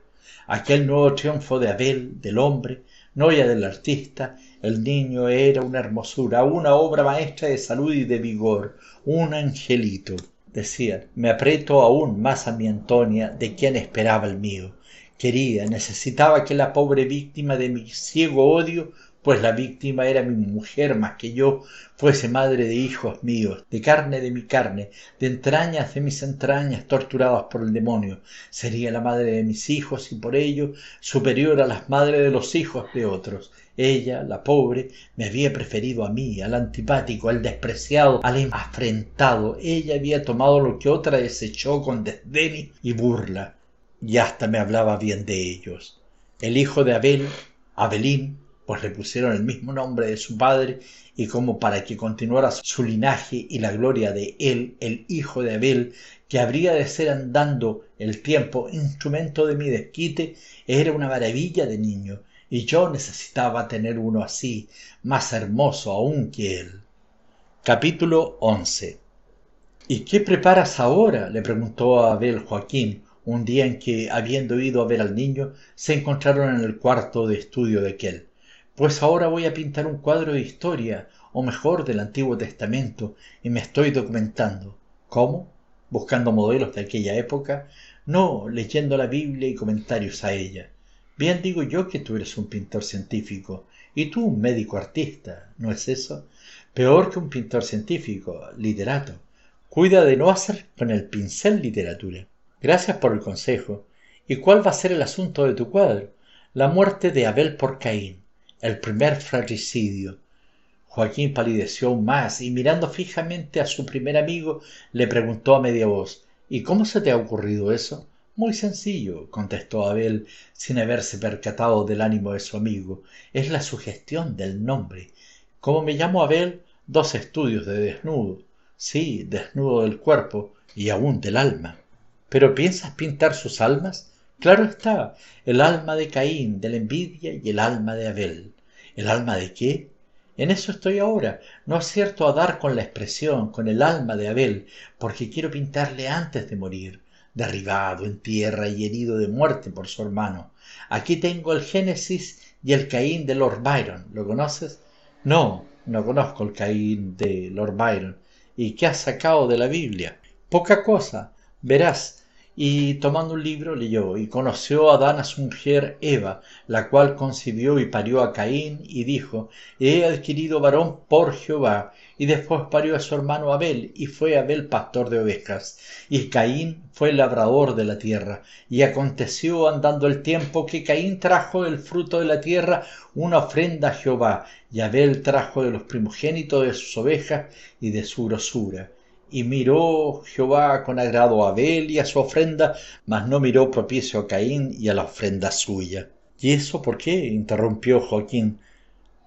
Aquel nuevo triunfo de Abel, del hombre, Noya del artista, el niño era una hermosura, una obra maestra de salud y de vigor, un angelito. Decía, me apretó aún más a mi Antonia, de quien esperaba el mío. Quería, necesitaba que la pobre víctima de mi ciego odio pues la víctima era mi mujer más que yo fuese madre de hijos míos, de carne de mi carne, de entrañas de mis entrañas torturadas por el demonio, sería la madre de mis hijos y por ello superior a las madres de los hijos de otros. Ella, la pobre, me había preferido a mí, al antipático, al despreciado, al afrentado. Ella había tomado lo que otra desechó con desdén y burla, y hasta me hablaba bien de ellos. El hijo de Abel, Abelín, pues le pusieron el mismo nombre de su padre y como para que continuara su linaje y la gloria de él, el hijo de Abel, que habría de ser andando el tiempo instrumento de mi desquite, era una maravilla de niño, y yo necesitaba tener uno así, más hermoso aún que él. Capítulo 11 ¿Y qué preparas ahora? le preguntó a Abel Joaquín, un día en que, habiendo ido a ver al niño, se encontraron en el cuarto de estudio de aquel pues ahora voy a pintar un cuadro de historia, o mejor del Antiguo Testamento, y me estoy documentando. ¿Cómo? Buscando modelos de aquella época. No, leyendo la Biblia y comentarios a ella. Bien digo yo que tú eres un pintor científico, y tú un médico artista, ¿no es eso? Peor que un pintor científico, literato. Cuida de no hacer con el pincel literatura. Gracias por el consejo. ¿Y cuál va a ser el asunto de tu cuadro? La muerte de Abel por Caín el primer fratricidio. Joaquín palideció aún más y mirando fijamente a su primer amigo le preguntó a media voz ¿Y cómo se te ha ocurrido eso? Muy sencillo, contestó Abel, sin haberse percatado del ánimo de su amigo. Es la sugestión del nombre. Como me llamo Abel, dos estudios de desnudo. Sí, desnudo del cuerpo y aún del alma. ¿Pero piensas pintar sus almas? Claro está, el alma de Caín, de la envidia y el alma de Abel. ¿El alma de qué? En eso estoy ahora. No acierto a dar con la expresión, con el alma de Abel, porque quiero pintarle antes de morir, derribado en tierra y herido de muerte por su hermano. Aquí tengo el Génesis y el Caín de Lord Byron. ¿Lo conoces? No, no conozco el Caín de Lord Byron. ¿Y qué has sacado de la Biblia? Poca cosa. Verás, y tomando un libro leyó y conoció Adán a su mujer Eva, la cual concibió y parió a Caín y dijo, he adquirido varón por Jehová, y después parió a su hermano Abel, y fue Abel pastor de ovejas, y Caín fue labrador de la tierra, y aconteció andando el tiempo que Caín trajo el fruto de la tierra una ofrenda a Jehová, y Abel trajo de los primogénitos de sus ovejas y de su grosura. Y miró Jehová con agrado a Abel y a su ofrenda, mas no miró propicio a Caín y a la ofrenda suya. ¿Y eso por qué? interrumpió Joaquín.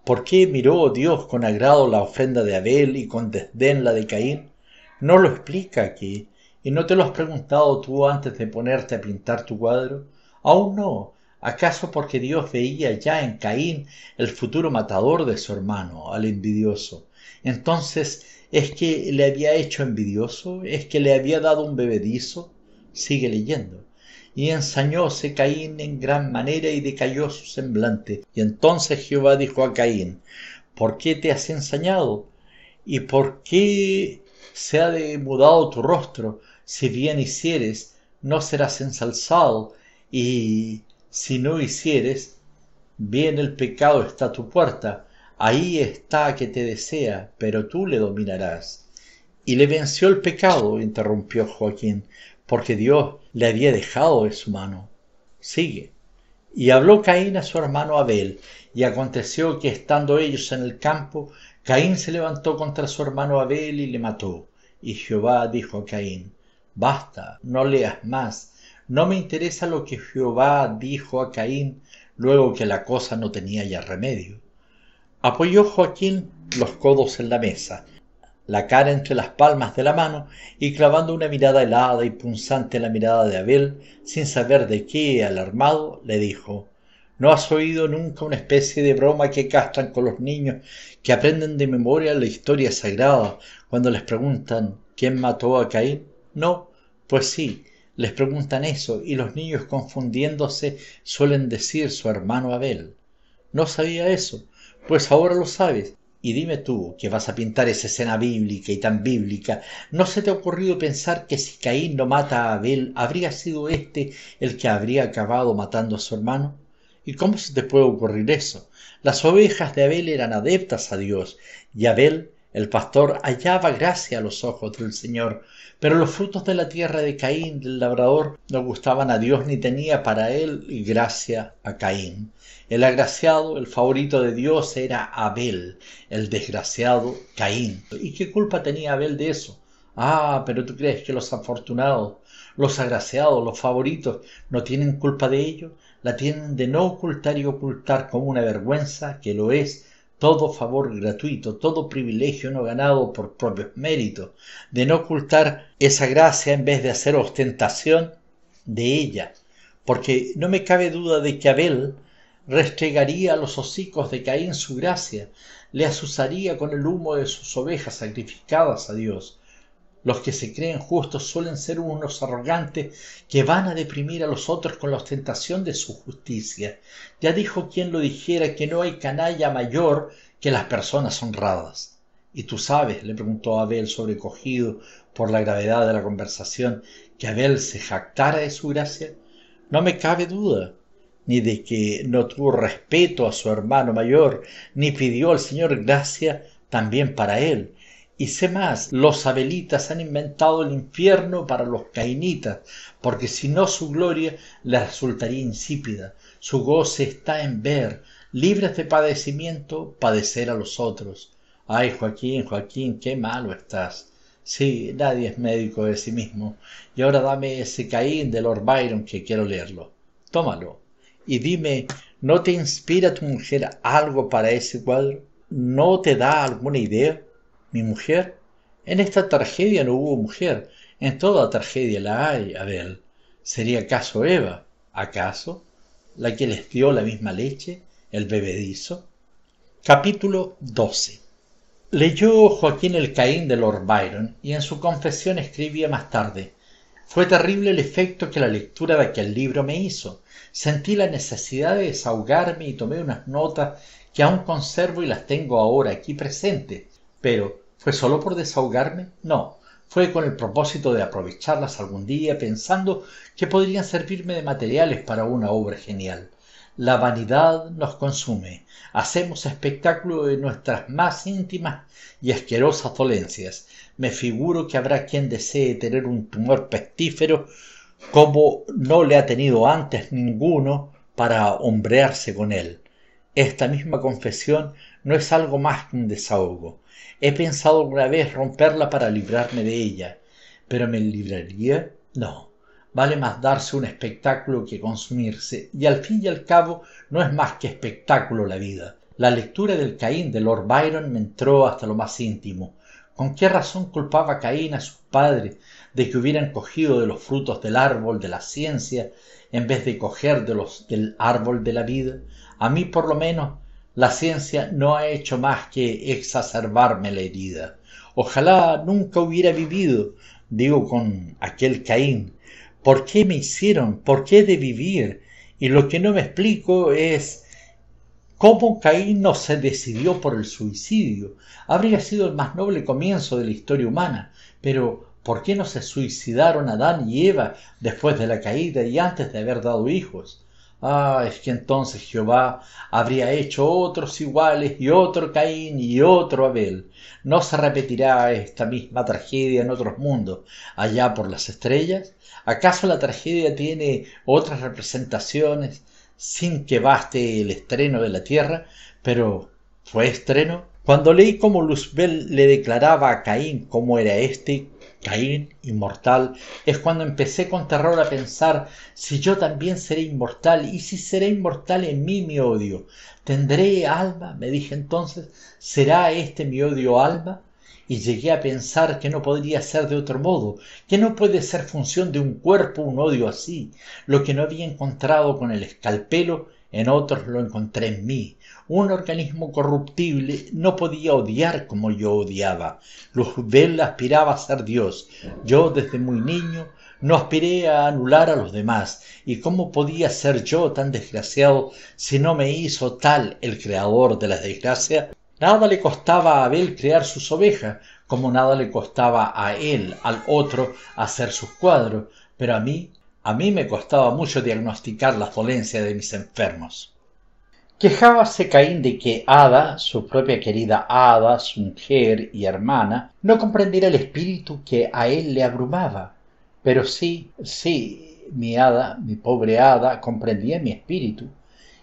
¿Por qué miró Dios con agrado la ofrenda de Abel y con desdén la de Caín? No lo explica aquí. ¿Y no te lo has preguntado tú antes de ponerte a pintar tu cuadro? Aún no. ¿Acaso porque Dios veía ya en Caín el futuro matador de su hermano, al envidioso? Entonces es que le había hecho envidioso, es que le había dado un bebedizo. Sigue leyendo. Y ensañóse Caín en gran manera y decayó su semblante. Y entonces Jehová dijo a Caín, ¿por qué te has ensañado? ¿Y por qué se ha demudado tu rostro? Si bien hicieres, no serás ensalzado, y si no hicieres, bien el pecado está a tu puerta Ahí está que te desea, pero tú le dominarás. Y le venció el pecado, interrumpió Joaquín, porque Dios le había dejado de su mano. Sigue. Y habló Caín a su hermano Abel, y aconteció que estando ellos en el campo, Caín se levantó contra su hermano Abel y le mató. Y Jehová dijo a Caín, Basta, no leas más, no me interesa lo que Jehová dijo a Caín luego que la cosa no tenía ya remedio apoyó joaquín los codos en la mesa la cara entre las palmas de la mano y clavando una mirada helada y punzante en la mirada de abel sin saber de qué alarmado le dijo no has oído nunca una especie de broma que castran con los niños que aprenden de memoria la historia sagrada cuando les preguntan quién mató a caín no pues sí les preguntan eso y los niños confundiéndose suelen decir su hermano abel no sabía eso pues ahora lo sabes. Y dime tú, que vas a pintar esa escena bíblica y tan bíblica, ¿no se te ha ocurrido pensar que si Caín no mata a Abel, habría sido éste el que habría acabado matando a su hermano? ¿Y cómo se te puede ocurrir eso? Las ovejas de Abel eran adeptas a Dios, y Abel, el pastor, hallaba gracia a los ojos del Señor, pero los frutos de la tierra de Caín, del labrador, no gustaban a Dios ni tenía para él gracia a Caín. El agraciado, el favorito de Dios era Abel, el desgraciado Caín. ¿Y qué culpa tenía Abel de eso? Ah, pero tú crees que los afortunados, los agraciados, los favoritos, no tienen culpa de ello, la tienen de no ocultar y ocultar como una vergüenza que lo es todo favor gratuito, todo privilegio no ganado por propios méritos, de no ocultar esa gracia en vez de hacer ostentación de ella, porque no me cabe duda de que Abel restregaría los hocicos de Caín su gracia, le azuzaría con el humo de sus ovejas sacrificadas a Dios. Los que se creen justos suelen ser unos arrogantes que van a deprimir a los otros con la ostentación de su justicia. Ya dijo quien lo dijera que no hay canalla mayor que las personas honradas. ¿Y tú sabes? le preguntó Abel sobrecogido por la gravedad de la conversación, que Abel se jactara de su gracia. No me cabe duda ni de que no tuvo respeto a su hermano mayor, ni pidió al Señor gracia también para él. Y sé más, los abelitas han inventado el infierno para los cainitas, porque si no su gloria les resultaría insípida. Su goce está en ver, libres de padecimiento, padecer a los otros. Ay, Joaquín, Joaquín, qué malo estás. Sí, nadie es médico de sí mismo. Y ahora dame ese Caín de Lord Byron que quiero leerlo. Tómalo y dime, ¿no te inspira tu mujer algo para ese cuadro? ¿No te da alguna idea? Mi mujer, en esta tragedia no hubo mujer, en toda tragedia la hay, Abel. ¿Sería acaso Eva? ¿Acaso? ¿La que les dio la misma leche, el bebedizo? Capítulo 12. Leyó Joaquín el Caín de Lord Byron y en su confesión escribía más tarde. Fue terrible el efecto que la lectura de aquel libro me hizo. Sentí la necesidad de desahogarme y tomé unas notas que aún conservo y las tengo ahora aquí presentes. Pero, ¿fue solo por desahogarme? No, fue con el propósito de aprovecharlas algún día pensando que podrían servirme de materiales para una obra genial. La vanidad nos consume. Hacemos espectáculo de nuestras más íntimas y asquerosas dolencias. Me figuro que habrá quien desee tener un tumor pestífero como no le ha tenido antes ninguno para hombrearse con él. Esta misma confesión no es algo más que un desahogo. He pensado alguna vez romperla para librarme de ella, pero me libraría, no. Vale más darse un espectáculo que consumirse, y al fin y al cabo no es más que espectáculo la vida. La lectura del Caín de Lord Byron me entró hasta lo más íntimo. ¿Con qué razón culpaba Caín a sus padres de que hubieran cogido de los frutos del árbol de la ciencia en vez de coger de los del árbol de la vida, a mí por lo menos la ciencia no ha hecho más que exacerbarme la herida. Ojalá nunca hubiera vivido, digo con aquel Caín, ¿por qué me hicieron? ¿Por qué de vivir? Y lo que no me explico es cómo Caín no se decidió por el suicidio. Habría sido el más noble comienzo de la historia humana, pero ¿Por qué no se suicidaron Adán y Eva después de la caída y antes de haber dado hijos? Ah, es que entonces Jehová habría hecho otros iguales y otro Caín y otro Abel. No se repetirá esta misma tragedia en otros mundos, allá por las estrellas. ¿Acaso la tragedia tiene otras representaciones sin que baste el estreno de la tierra? Pero ¿fue estreno? Cuando leí cómo Luzbel le declaraba a Caín cómo era éste, Caín inmortal, es cuando empecé con terror a pensar si yo también seré inmortal y si seré inmortal en mí mi odio. ¿Tendré alma? me dije entonces, ¿será este mi odio alma? Y llegué a pensar que no podría ser de otro modo, que no puede ser función de un cuerpo un odio así. Lo que no había encontrado con el escalpelo, en otros lo encontré en mí un organismo corruptible no podía odiar como yo odiaba. Luzbel aspiraba a ser Dios. Yo desde muy niño no aspiré a anular a los demás. ¿Y cómo podía ser yo tan desgraciado si no me hizo tal el creador de las desgracias? Nada le costaba a Abel crear sus ovejas, como nada le costaba a él, al otro, hacer sus cuadros, pero a mí, a mí me costaba mucho diagnosticar las dolencias de mis enfermos. Quejábase Caín de que Ada, su propia querida Ada, su mujer y hermana, no comprendiera el espíritu que a él le abrumaba. Pero sí, sí, mi Ada, mi pobre Ada, comprendía mi espíritu.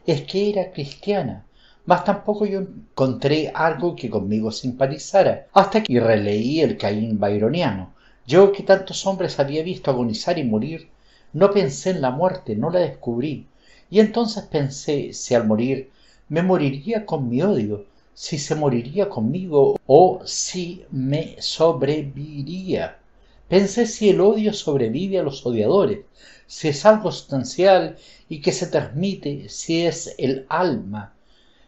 Es que era cristiana, mas tampoco yo encontré algo que conmigo simpatizara, hasta que releí el Caín byroniano. Yo que tantos hombres había visto agonizar y morir, no pensé en la muerte, no la descubrí y entonces pensé si al morir me moriría con mi odio, si se moriría conmigo o si me sobreviviría. Pensé si el odio sobrevive a los odiadores, si es algo sustancial y que se transmite, si es el alma,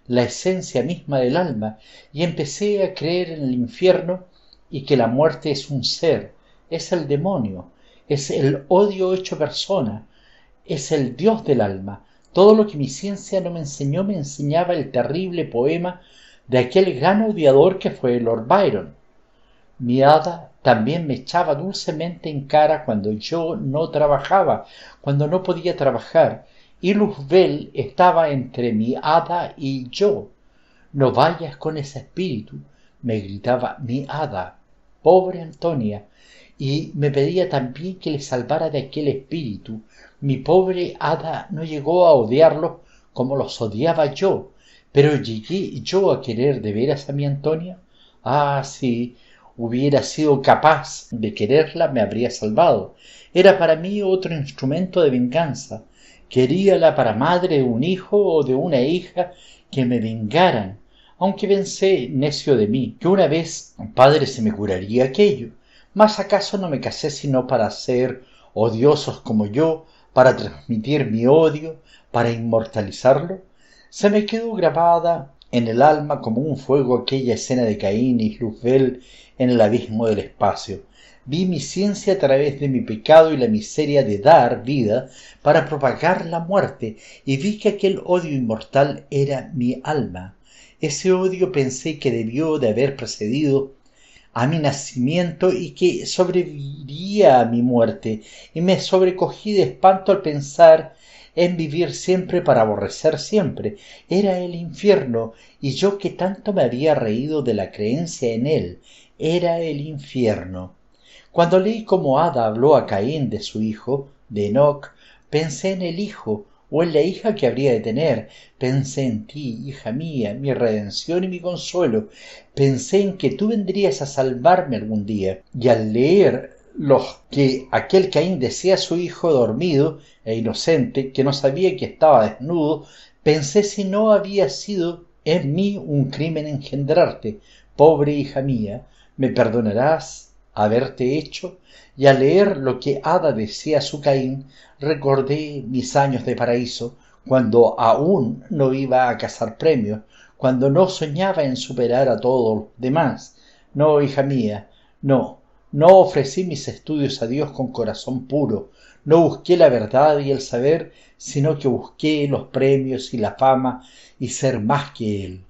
la esencia misma del alma, y empecé a creer en el infierno y que la muerte es un ser, es el demonio, es el odio hecho persona, es el Dios del alma, todo lo que mi ciencia no me enseñó me enseñaba el terrible poema de aquel gran odiador que fue Lord Byron. Mi hada también me echaba dulcemente en cara cuando yo no trabajaba, cuando no podía trabajar, y Luzbel estaba entre mi hada y yo. No vayas con ese espíritu, me gritaba mi hada, pobre Antonia, y me pedía también que le salvara de aquel espíritu, mi pobre hada no llegó a odiarlos como los odiaba yo, pero llegué yo a querer de veras a mi Antonia. Ah, si hubiera sido capaz de quererla, me habría salvado. Era para mí otro instrumento de venganza. Queríala para madre de un hijo o de una hija que me vengaran, aunque vencé necio de mí, que una vez padre se me curaría aquello. ¿Mas acaso no me casé sino para ser odiosos como yo para transmitir mi odio, para inmortalizarlo, se me quedó grabada en el alma como un fuego aquella escena de Caín y Luzbel en el abismo del espacio. Vi mi ciencia a través de mi pecado y la miseria de dar vida para propagar la muerte, y vi que aquel odio inmortal era mi alma. Ese odio pensé que debió de haber precedido a mi nacimiento y que sobrevivía a mi muerte, y me sobrecogí de espanto al pensar en vivir siempre para aborrecer siempre. Era el infierno, y yo que tanto me había reído de la creencia en él, era el infierno. Cuando leí cómo Ada habló a Caín de su hijo, de Enoch, pensé en el hijo, o en la hija que habría de tener. Pensé en ti, hija mía, mi redención y mi consuelo. Pensé en que tú vendrías a salvarme algún día. Y al leer los que aquel Caín decía a su hijo dormido e inocente, que no sabía que estaba desnudo, pensé si no había sido en mí un crimen engendrarte. Pobre hija mía, ¿me perdonarás haberte hecho? Y al leer lo que Ada decía a su Caín, recordé mis años de paraíso, cuando aún no iba a cazar premios, cuando no soñaba en superar a todos los demás. No, hija mía, no, no ofrecí mis estudios a Dios con corazón puro, no busqué la verdad y el saber, sino que busqué los premios y la fama y ser más que Él.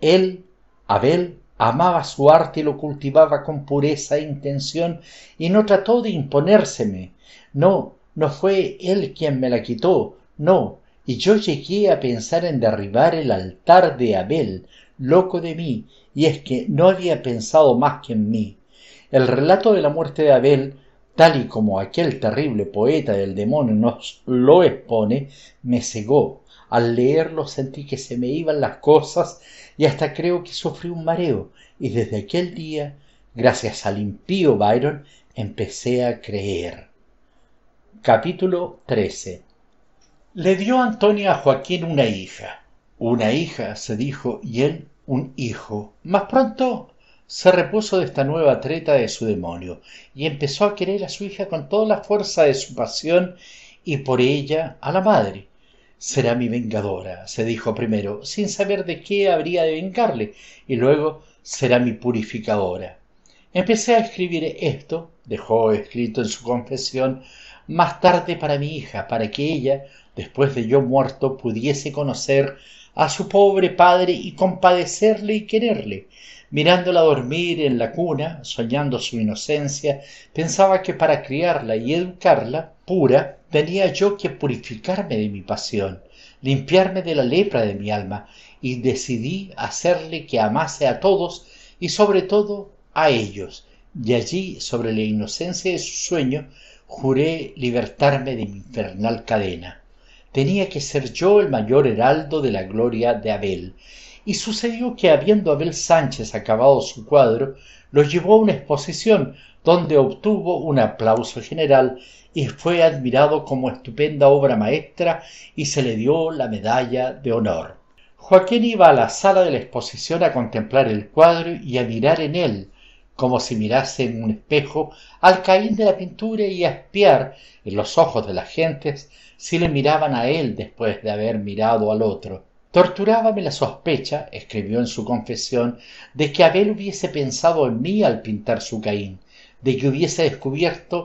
Él, Abel, amaba su arte y lo cultivaba con pureza e intención y no trató de imponérseme, no, no fue él quien me la quitó, no, y yo llegué a pensar en derribar el altar de Abel, loco de mí, y es que no había pensado más que en mí. El relato de la muerte de Abel, tal y como aquel terrible poeta del demonio nos lo expone, me cegó. Al leerlo sentí que se me iban las cosas y hasta creo que sufrí un mareo, y desde aquel día, gracias al impío Byron, empecé a creer. Capítulo 13 Le dio Antonio a Joaquín una hija. Una hija, se dijo, y él un hijo. Más pronto se repuso de esta nueva treta de su demonio y empezó a querer a su hija con toda la fuerza de su pasión y por ella a la madre. Será mi vengadora, se dijo primero, sin saber de qué habría de vengarle, y luego será mi purificadora. Empecé a escribir esto, dejó escrito en su confesión, más tarde para mi hija, para que ella, después de yo muerto, pudiese conocer a su pobre padre y compadecerle y quererle. Mirándola dormir en la cuna, soñando su inocencia, pensaba que para criarla y educarla pura, tenía yo que purificarme de mi pasión, limpiarme de la lepra de mi alma, y decidí hacerle que amase a todos y sobre todo a ellos, y allí, sobre la inocencia de su sueño, juré libertarme de mi infernal cadena tenía que ser yo el mayor heraldo de la gloria de abel y sucedió que habiendo abel sánchez acabado su cuadro lo llevó a una exposición donde obtuvo un aplauso general y fue admirado como estupenda obra maestra y se le dio la medalla de honor joaquín iba a la sala de la exposición a contemplar el cuadro y a mirar en él como si mirase en un espejo al caín de la pintura y a espiar en los ojos de las gentes si le miraban a él después de haber mirado al otro. Torturábame la sospecha, escribió en su confesión, de que Abel hubiese pensado en mí al pintar su Caín, de que hubiese descubierto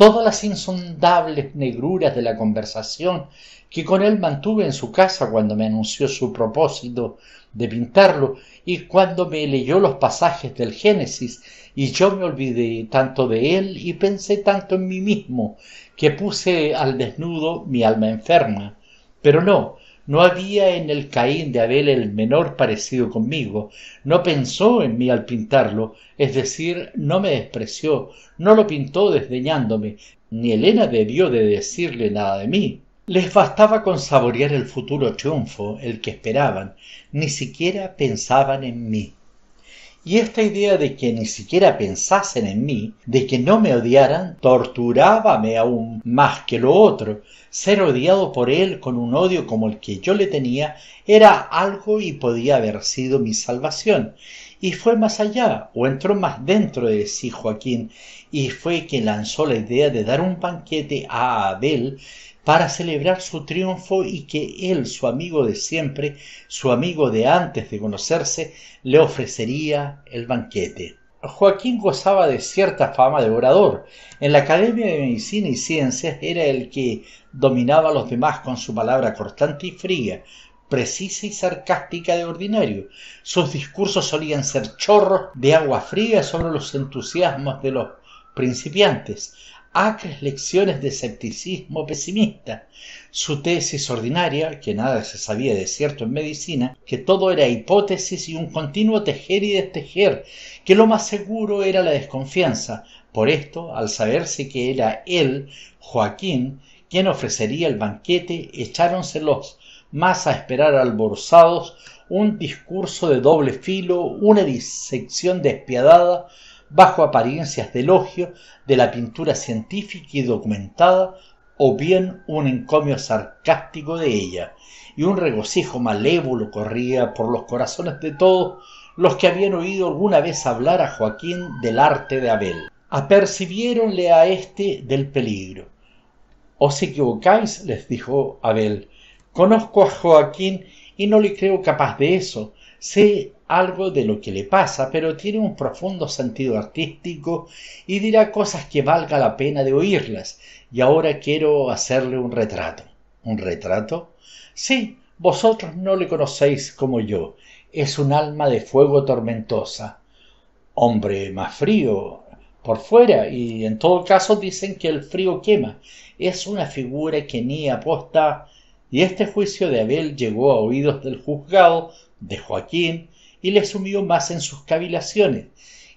todas las insondables negruras de la conversación que con él mantuve en su casa cuando me anunció su propósito de pintarlo y cuando me leyó los pasajes del Génesis y yo me olvidé tanto de él y pensé tanto en mí mismo que puse al desnudo mi alma enferma. Pero no, no había en el Caín de Abel el menor parecido conmigo, no pensó en mí al pintarlo, es decir, no me despreció, no lo pintó desdeñándome, ni Elena debió de decirle nada de mí. Les bastaba con saborear el futuro triunfo, el que esperaban, ni siquiera pensaban en mí. Y esta idea de que ni siquiera pensasen en mí, de que no me odiaran, torturábame aún más que lo otro. Ser odiado por él con un odio como el que yo le tenía era algo y podía haber sido mi salvación. Y fue más allá, o entró más dentro de sí Joaquín, y fue quien lanzó la idea de dar un banquete a Abel para celebrar su triunfo y que él, su amigo de siempre, su amigo de antes de conocerse, le ofrecería el banquete. Joaquín gozaba de cierta fama de orador. En la Academia de Medicina y Ciencias era el que dominaba a los demás con su palabra cortante y fría, precisa y sarcástica de ordinario. Sus discursos solían ser chorros de agua fría sobre los entusiasmos de los principiantes, acres lecciones de escepticismo pesimista. Su tesis ordinaria, que nada se sabía de cierto en medicina, que todo era hipótesis y un continuo tejer y destejer, que lo más seguro era la desconfianza. Por esto, al saberse que era él, Joaquín, quien ofrecería el banquete, echáronselos más a esperar alborzados un discurso de doble filo, una disección despiadada, bajo apariencias de elogio de la pintura científica y documentada o bien un encomio sarcástico de ella, y un regocijo malévolo corría por los corazones de todos los que habían oído alguna vez hablar a Joaquín del arte de Abel. Apercibiéronle a éste del peligro. Os equivocáis, les dijo Abel. Conozco a Joaquín y no le creo capaz de eso. Sé algo de lo que le pasa, pero tiene un profundo sentido artístico y dirá cosas que valga la pena de oírlas. Y ahora quiero hacerle un retrato. ¿Un retrato? Sí, vosotros no le conocéis como yo. Es un alma de fuego tormentosa. Hombre más frío, por fuera y en todo caso dicen que el frío quema. Es una figura que ni aposta y este juicio de Abel llegó a oídos del juzgado de Joaquín y le sumió más en sus cavilaciones.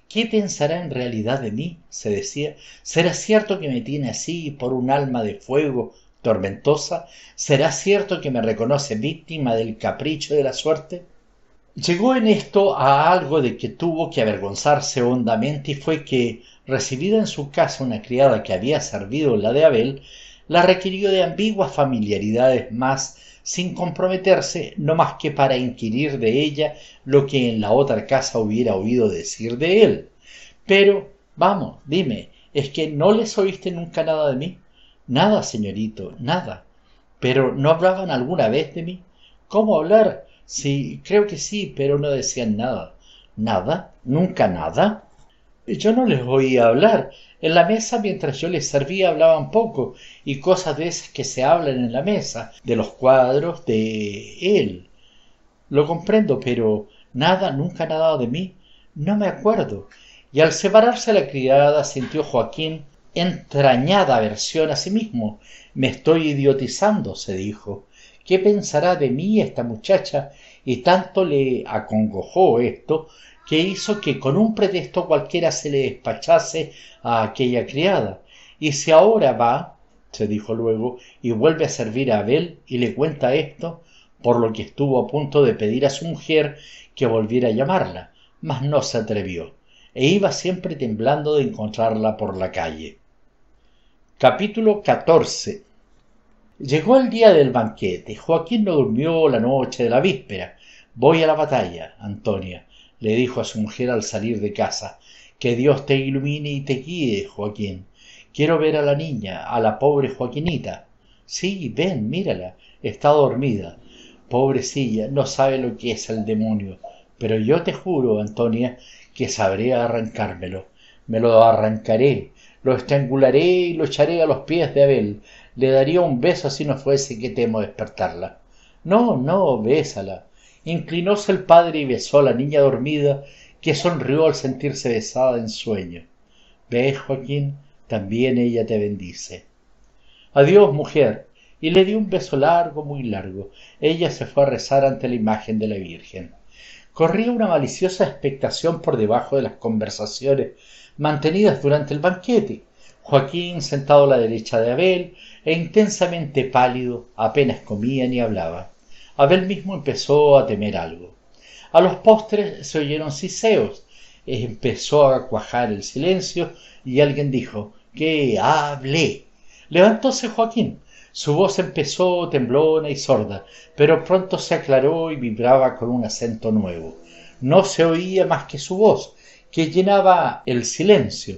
¿Qué pensará en realidad de mí? se decía. ¿Será cierto que me tiene así por un alma de fuego tormentosa? ¿Será cierto que me reconoce víctima del capricho de la suerte? Llegó en esto a algo de que tuvo que avergonzarse hondamente y fue que, recibida en su casa una criada que había servido la de Abel, la requirió de ambiguas familiaridades más sin comprometerse no más que para inquirir de ella lo que en la otra casa hubiera oído decir de él. Pero, vamos, dime, ¿es que no les oíste nunca nada de mí? Nada, señorito, nada. Pero ¿no hablaban alguna vez de mí? ¿Cómo hablar? Sí, creo que sí, pero no decían nada. ¿Nada? ¿Nunca nada? Yo no les oía hablar. En la mesa, mientras yo le servía, hablaban poco y cosas de esas que se hablan en la mesa, de los cuadros, de él. Lo comprendo, pero nada, nunca nada de mí. No me acuerdo. Y al separarse la criada, sintió Joaquín entrañada aversión a sí mismo. Me estoy idiotizando, se dijo. ¿Qué pensará de mí esta muchacha? Y tanto le acongojó esto que hizo que con un pretexto cualquiera se le despachase a aquella criada. Y si ahora va, se dijo luego, y vuelve a servir a Abel y le cuenta esto, por lo que estuvo a punto de pedir a su mujer que volviera a llamarla, mas no se atrevió, e iba siempre temblando de encontrarla por la calle. Capítulo 14 Llegó el día del banquete. Joaquín no durmió la noche de la víspera. Voy a la batalla, Antonia le dijo a su mujer al salir de casa, que Dios te ilumine y te guíe, Joaquín. Quiero ver a la niña, a la pobre Joaquinita. Sí, ven, mírala, está dormida. Pobrecilla, no sabe lo que es el demonio. Pero yo te juro, Antonia, que sabré arrancármelo. Me lo arrancaré, lo estrangularé y lo echaré a los pies de Abel. Le daría un beso si no fuese que temo despertarla. No, no, bésala inclinóse el padre y besó a la niña dormida, que sonrió al sentirse besada en sueño. Ve, Joaquín, también ella te bendice. Adiós, mujer. Y le dio un beso largo, muy largo. Ella se fue a rezar ante la imagen de la Virgen. Corría una maliciosa expectación por debajo de las conversaciones mantenidas durante el banquete. Joaquín sentado a la derecha de Abel e intensamente pálido, apenas comía ni hablaba. Abel mismo empezó a temer algo. A los postres se oyeron siseos, empezó a cuajar el silencio y alguien dijo, ¡que hable! Levantóse Joaquín. Su voz empezó temblona y sorda, pero pronto se aclaró y vibraba con un acento nuevo. No se oía más que su voz, que llenaba el silencio.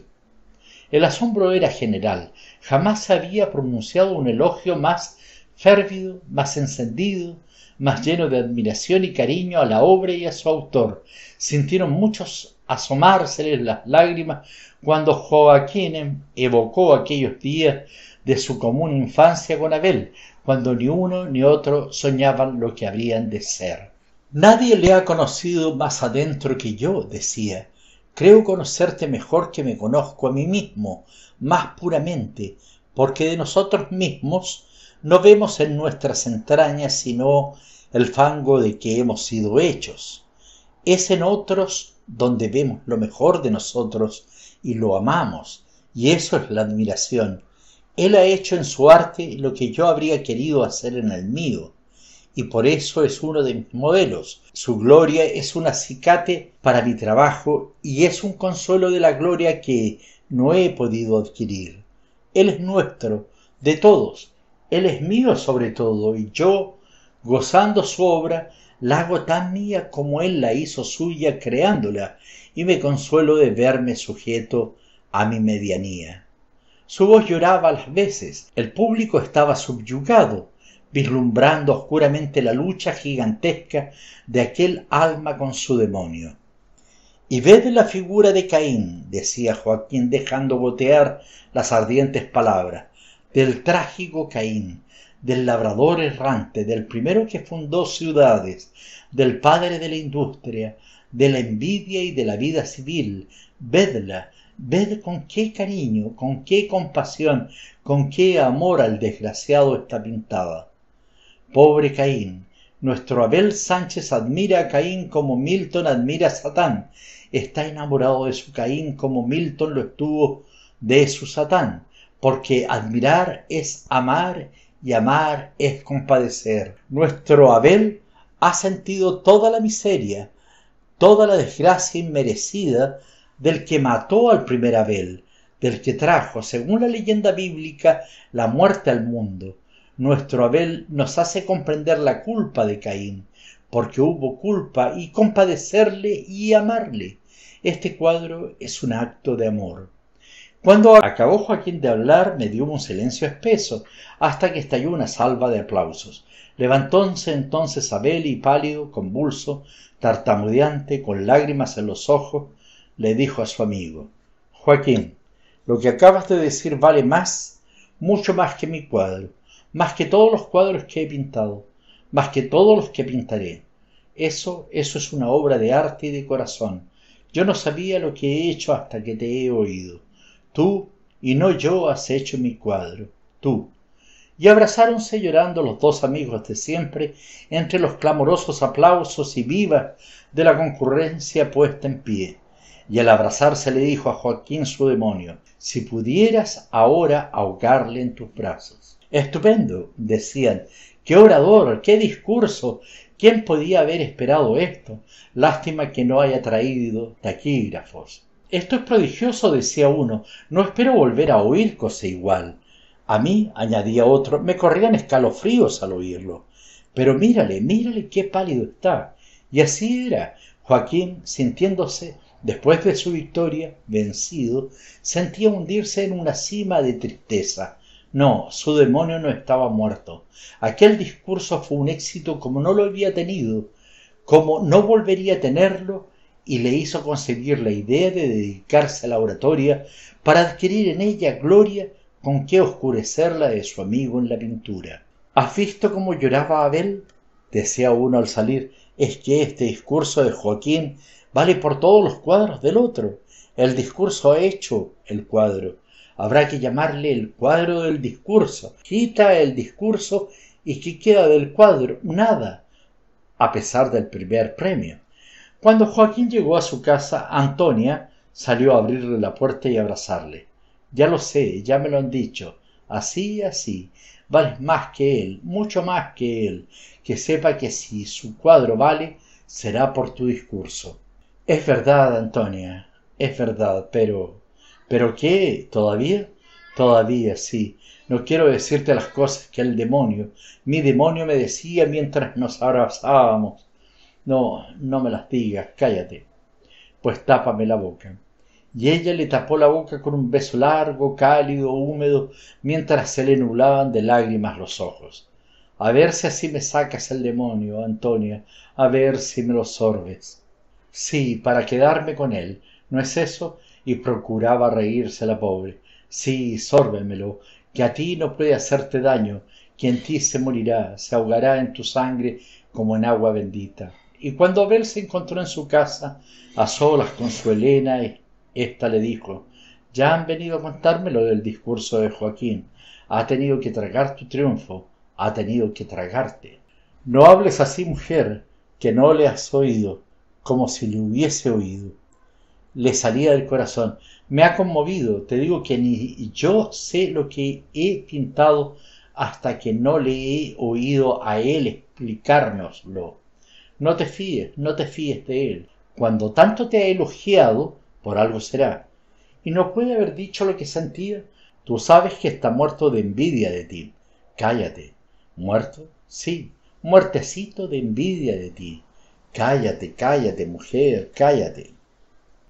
El asombro era general. Jamás había pronunciado un elogio más férvido, más encendido, más lleno de admiración y cariño a la obra y a su autor. Sintieron muchos asomárseles las lágrimas cuando Joaquín evocó aquellos días de su común infancia con Abel, cuando ni uno ni otro soñaban lo que habrían de ser. Nadie le ha conocido más adentro que yo, decía. Creo conocerte mejor que me conozco a mí mismo, más puramente, porque de nosotros mismos no vemos en nuestras entrañas sino el fango de que hemos sido hechos. Es en otros donde vemos lo mejor de nosotros y lo amamos, y eso es la admiración. Él ha hecho en su arte lo que yo habría querido hacer en el mío, y por eso es uno de mis modelos. Su gloria es un acicate para mi trabajo y es un consuelo de la gloria que no he podido adquirir. Él es nuestro, de todos, él es mío sobre todo y yo, gozando su obra, la hago tan mía como Él la hizo suya creándola y me consuelo de verme sujeto a mi medianía. Su voz lloraba a las veces, el público estaba subyugado, vislumbrando oscuramente la lucha gigantesca de aquel alma con su demonio. Y ved la figura de Caín, decía Joaquín dejando gotear las ardientes palabras, del trágico Caín, del labrador errante, del primero que fundó ciudades, del padre de la industria, de la envidia y de la vida civil. Vedla, ved con qué cariño, con qué compasión, con qué amor al desgraciado está pintada. Pobre Caín, nuestro Abel Sánchez admira a Caín como Milton admira a Satán, está enamorado de su Caín como Milton lo estuvo de su Satán porque admirar es amar y amar es compadecer. Nuestro Abel ha sentido toda la miseria, toda la desgracia inmerecida del que mató al primer Abel, del que trajo, según la leyenda bíblica, la muerte al mundo. Nuestro Abel nos hace comprender la culpa de Caín, porque hubo culpa, y compadecerle y amarle. Este cuadro es un acto de amor. Cuando acabó Joaquín de hablar, me dio un silencio espeso, hasta que estalló una salva de aplausos. Levantóse entonces Abel y pálido, convulso, tartamudeante, con lágrimas en los ojos, le dijo a su amigo, Joaquín, lo que acabas de decir vale más, mucho más que mi cuadro, más que todos los cuadros que he pintado, más que todos los que pintaré. Eso, eso es una obra de arte y de corazón. Yo no sabía lo que he hecho hasta que te he oído tú y no yo has hecho mi cuadro tú y abrazáronse llorando los dos amigos de siempre entre los clamorosos aplausos y vivas de la concurrencia puesta en pie y al abrazarse le dijo a joaquín su demonio si pudieras ahora ahogarle en tus brazos estupendo decían qué orador qué discurso quién podía haber esperado esto lástima que no haya traído taquígrafos esto es prodigioso, decía uno. No espero volver a oír cosa igual. A mí, añadía otro, me corrían escalofríos al oírlo. Pero mírale, mírale qué pálido está. Y así era. Joaquín, sintiéndose, después de su victoria, vencido, sentía hundirse en una cima de tristeza. No, su demonio no estaba muerto. Aquel discurso fue un éxito como no lo había tenido, como no volvería a tenerlo y le hizo conseguir la idea de dedicarse a la oratoria para adquirir en ella gloria con que oscurecer la de su amigo en la pintura. ¿Has visto cómo lloraba Abel? decía uno al salir, es que este discurso de Joaquín vale por todos los cuadros del otro. El discurso ha hecho el cuadro. Habrá que llamarle el cuadro del discurso. Quita el discurso y ¿qué queda del cuadro? Nada, a pesar del primer premio. Cuando Joaquín llegó a su casa, Antonia salió a abrirle la puerta y abrazarle. Ya lo sé, ya me lo han dicho. Así, así. Vales más que él, mucho más que él. Que sepa que si su cuadro vale, será por tu discurso. Es verdad, Antonia, es verdad, pero... ¿Pero qué? ¿Todavía? Todavía, sí. No quiero decirte las cosas que el demonio, mi demonio me decía mientras nos abrazábamos. No, no me las digas, cállate. Pues tápame la boca. Y ella le tapó la boca con un beso largo, cálido, húmedo, mientras se le nublaban de lágrimas los ojos. A ver si así me sacas el demonio, Antonia, a ver si me lo sorbes. Sí, para quedarme con él, ¿no es eso? Y procuraba reírse la pobre. Sí, sórbemelo, que a ti no puede hacerte daño, quien ti se morirá, se ahogará en tu sangre como en agua bendita. Y cuando Abel se encontró en su casa, a solas con su Elena, ésta le dijo, ya han venido a contarme lo del discurso de Joaquín. Ha tenido que tragar tu triunfo, ha tenido que tragarte. No hables así, mujer, que no le has oído, como si le hubiese oído. Le salía del corazón. Me ha conmovido, te digo que ni yo sé lo que he pintado hasta que no le he oído a él explicárnoslo. No te fíes, no te fíes de él. Cuando tanto te ha elogiado, por algo será. Y no puede haber dicho lo que sentía. Tú sabes que está muerto de envidia de ti. Cállate. ¿Muerto? Sí, muertecito de envidia de ti. Cállate, cállate, mujer, cállate.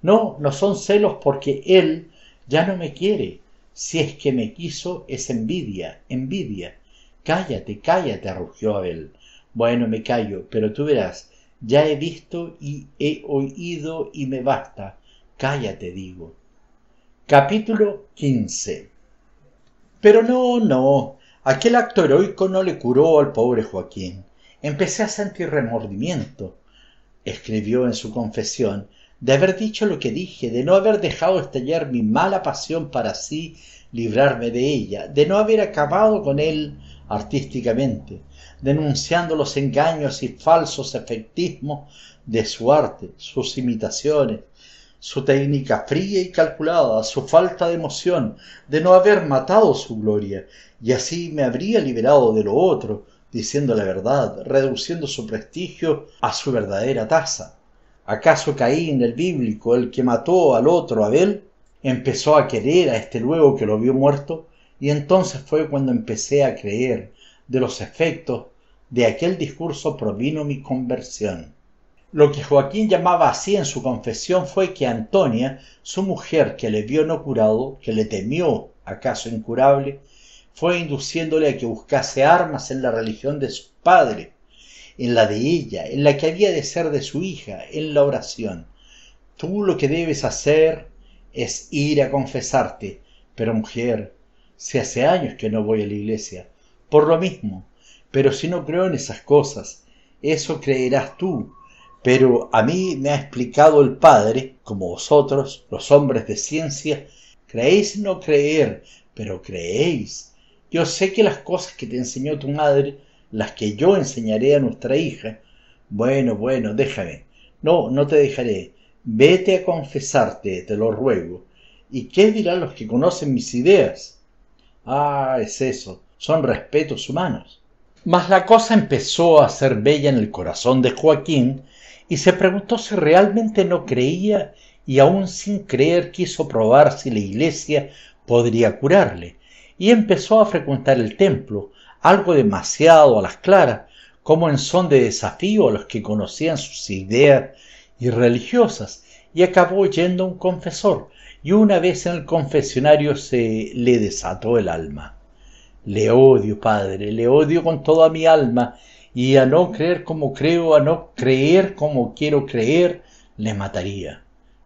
No, no son celos porque él ya no me quiere. Si es que me quiso, es envidia, envidia. Cállate, cállate, rugió él. Bueno, me callo, pero tú verás, ya he visto y he oído y me basta. Cállate, digo. Capítulo 15. Pero no, no, aquel acto heroico no le curó al pobre Joaquín. Empecé a sentir remordimiento, escribió en su confesión, de haber dicho lo que dije, de no haber dejado estallar mi mala pasión para sí librarme de ella, de no haber acabado con él artísticamente, denunciando los engaños y falsos efectismos de su arte, sus imitaciones, su técnica fría y calculada, su falta de emoción, de no haber matado su gloria, y así me habría liberado de lo otro, diciendo la verdad, reduciendo su prestigio a su verdadera tasa. ¿Acaso caí en el bíblico, el que mató al otro Abel, empezó a querer a este luego que lo vio muerto? Y entonces fue cuando empecé a creer, de los efectos de aquel discurso provino mi conversión. Lo que Joaquín llamaba así en su confesión fue que Antonia, su mujer que le vio no curado, que le temió acaso incurable, fue induciéndole a que buscase armas en la religión de su padre, en la de ella, en la que había de ser de su hija, en la oración. Tú lo que debes hacer es ir a confesarte, pero mujer, si hace años que no voy a la iglesia, por lo mismo. Pero si no creo en esas cosas, eso creerás tú. Pero a mí me ha explicado el Padre, como vosotros, los hombres de ciencia, creéis no creer, pero creéis. Yo sé que las cosas que te enseñó tu madre, las que yo enseñaré a nuestra hija, bueno, bueno, déjame. No, no te dejaré. Vete a confesarte, te lo ruego. ¿Y qué dirán los que conocen mis ideas? Ah, es eso son respetos humanos. Mas la cosa empezó a ser bella en el corazón de Joaquín y se preguntó si realmente no creía y aún sin creer quiso probar si la iglesia podría curarle y empezó a frecuentar el templo, algo demasiado a las claras, como en son de desafío a los que conocían sus ideas irreligiosas religiosas, y acabó yendo a un confesor, y una vez en el confesionario se le desató el alma. Le odio, Padre, le odio con toda mi alma, y a no creer como creo, a no creer como quiero creer, le mataría.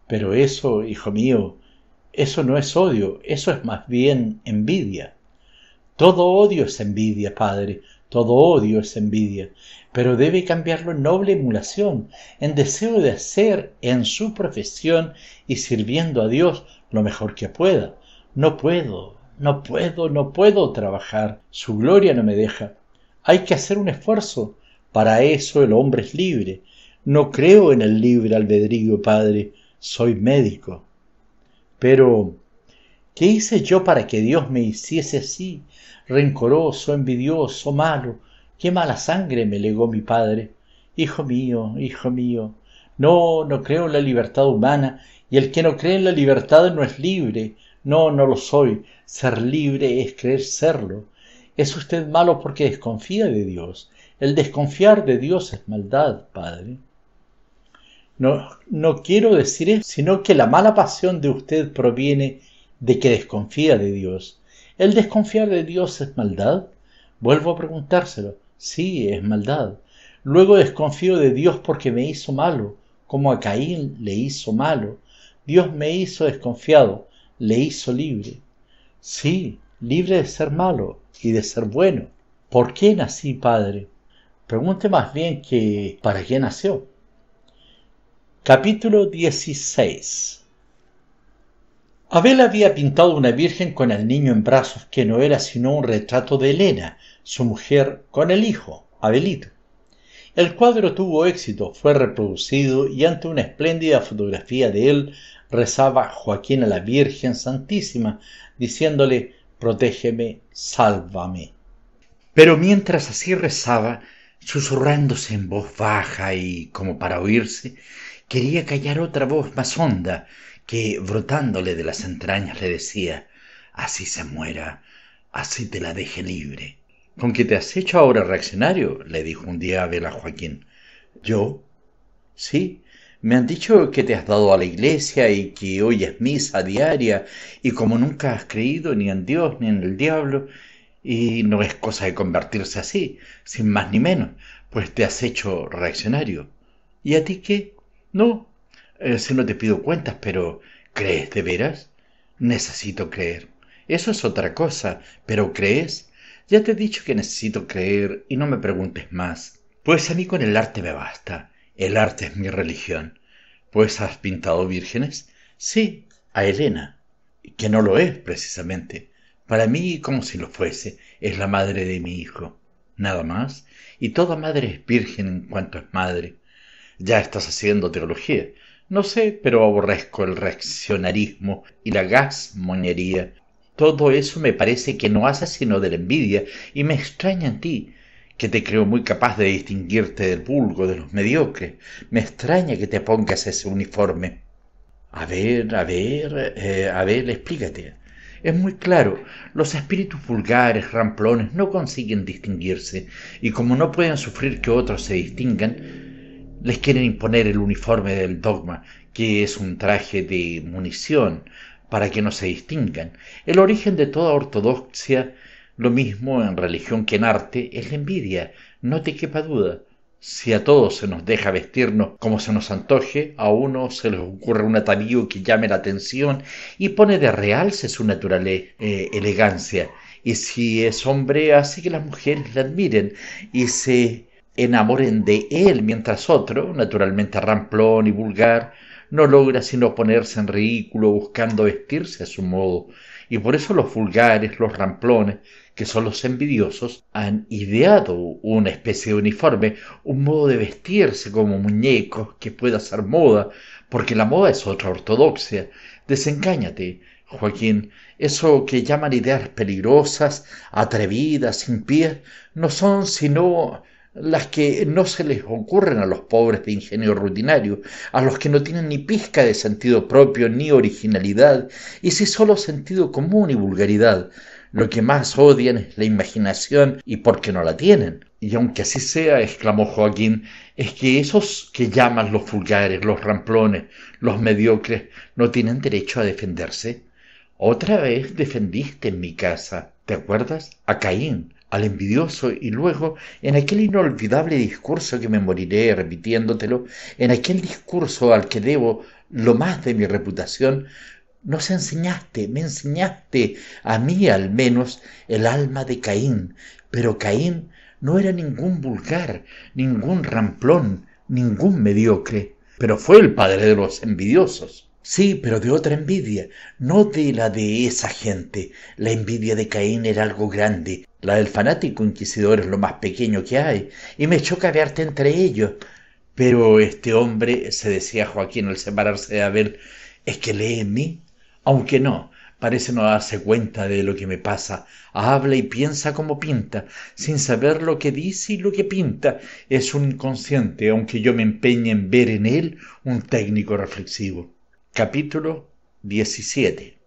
Pero eso, hijo mío, eso no es odio, eso es más bien envidia. Todo odio es envidia, Padre, todo odio es envidia, pero debe cambiarlo en noble emulación, en deseo de hacer en su profesión y sirviendo a Dios lo mejor que pueda. No puedo, no puedo, no puedo trabajar, su gloria no me deja. Hay que hacer un esfuerzo. Para eso el hombre es libre. No creo en el libre albedrío, padre. Soy médico. Pero, ¿qué hice yo para que Dios me hiciese así? Rencoroso, envidioso, malo. Qué mala sangre me legó mi padre. Hijo mío, hijo mío. No, no creo en la libertad humana, y el que no cree en la libertad no es libre, no, no lo soy. Ser libre es creer serlo. Es usted malo porque desconfía de Dios. El desconfiar de Dios es maldad, Padre. No, no quiero decir eso, sino que la mala pasión de usted proviene de que desconfía de Dios. ¿El desconfiar de Dios es maldad? Vuelvo a preguntárselo. Sí, es maldad. Luego desconfío de Dios porque me hizo malo, como a Caín le hizo malo. Dios me hizo desconfiado, le hizo libre. Sí, libre de ser malo y de ser bueno. ¿Por qué nací padre? Pregunte más bien que ¿para qué nació? Capítulo 16 Abel había pintado una virgen con el niño en brazos que no era sino un retrato de Elena, su mujer, con el hijo, Abelito. El cuadro tuvo éxito, fue reproducido y ante una espléndida fotografía de él rezaba Joaquín a la Virgen Santísima, diciéndole, protégeme, sálvame. Pero mientras así rezaba, susurrándose en voz baja y como para oírse, quería callar otra voz más honda que, brotándole de las entrañas, le decía, así se muera, así te la deje libre. ¿Con qué te has hecho ahora reaccionario? le dijo un día Abel a Joaquín. ¿Yo? Sí, me han dicho que te has dado a la iglesia y que hoy es misa diaria, y como nunca has creído ni en Dios ni en el diablo, y no es cosa de convertirse así, sin más ni menos, pues te has hecho reaccionario. ¿Y a ti qué? No, eh, si no te pido cuentas, pero ¿crees de veras? Necesito creer. Eso es otra cosa, pero ¿crees? Ya te he dicho que necesito creer y no me preguntes más. Pues a mí con el arte me basta. El arte es mi religión. Pues has pintado vírgenes. Sí, a Helena, que no lo es precisamente. Para mí, como si lo fuese, es la madre de mi hijo. Nada más. Y toda madre es virgen en cuanto es madre. Ya estás haciendo teología. No sé, pero aborrezco el reaccionarismo y la gasmoñería. Todo eso me parece que no hace sino de la envidia, y me extraña en ti, que te creo muy capaz de distinguirte del vulgo, de los mediocres. Me extraña que te pongas ese uniforme. A ver, a ver, eh, a ver, explícate. Es muy claro, los espíritus vulgares, ramplones, no consiguen distinguirse, y como no pueden sufrir que otros se distingan, les quieren imponer el uniforme del dogma, que es un traje de munición, para que no se distingan. El origen de toda ortodoxia lo mismo en religión que en arte es la envidia, no te quepa duda. Si a todos se nos deja vestirnos como se nos antoje, a uno se les ocurre un atavío que llame la atención y pone de realce su natural eh, elegancia. Y si es hombre, hace que las mujeres le admiren y se enamoren de él, mientras otro, naturalmente ramplón y vulgar, no logra sino ponerse en ridículo buscando vestirse a su modo. Y por eso los vulgares, los ramplones, que son los envidiosos, han ideado una especie de uniforme, un modo de vestirse como muñecos que pueda ser moda, porque la moda es otra ortodoxia. Desencáñate, Joaquín, eso que llaman ideas peligrosas, atrevidas, impías, no son sino las que no se les ocurren a los pobres de ingenio rutinario, a los que no tienen ni pizca de sentido propio ni originalidad, y si solo sentido común y vulgaridad, lo que más odian es la imaginación y porque no la tienen. Y aunque así sea, exclamó Joaquín, es que esos que llaman los vulgares, los ramplones, los mediocres, no tienen derecho a defenderse. Otra vez defendiste en mi casa, ¿te acuerdas? A Caín, al envidioso y luego, en aquel inolvidable discurso que me moriré repitiéndotelo, en aquel discurso al que debo lo más de mi reputación, nos enseñaste, me enseñaste, a mí al menos, el alma de Caín, pero Caín no era ningún vulgar, ningún ramplón, ningún mediocre, pero fue el padre de los envidiosos. Sí, pero de otra envidia, no de la de esa gente. La envidia de Caín era algo grande, la del fanático inquisidor es lo más pequeño que hay, y me choca verte entre ellos. Pero este hombre, se decía Joaquín al separarse de Abel, es que lee en mí aunque no, parece no darse cuenta de lo que me pasa. Habla y piensa como pinta, sin saber lo que dice y lo que pinta. Es un inconsciente, aunque yo me empeñe en ver en él un técnico reflexivo. Capítulo 17.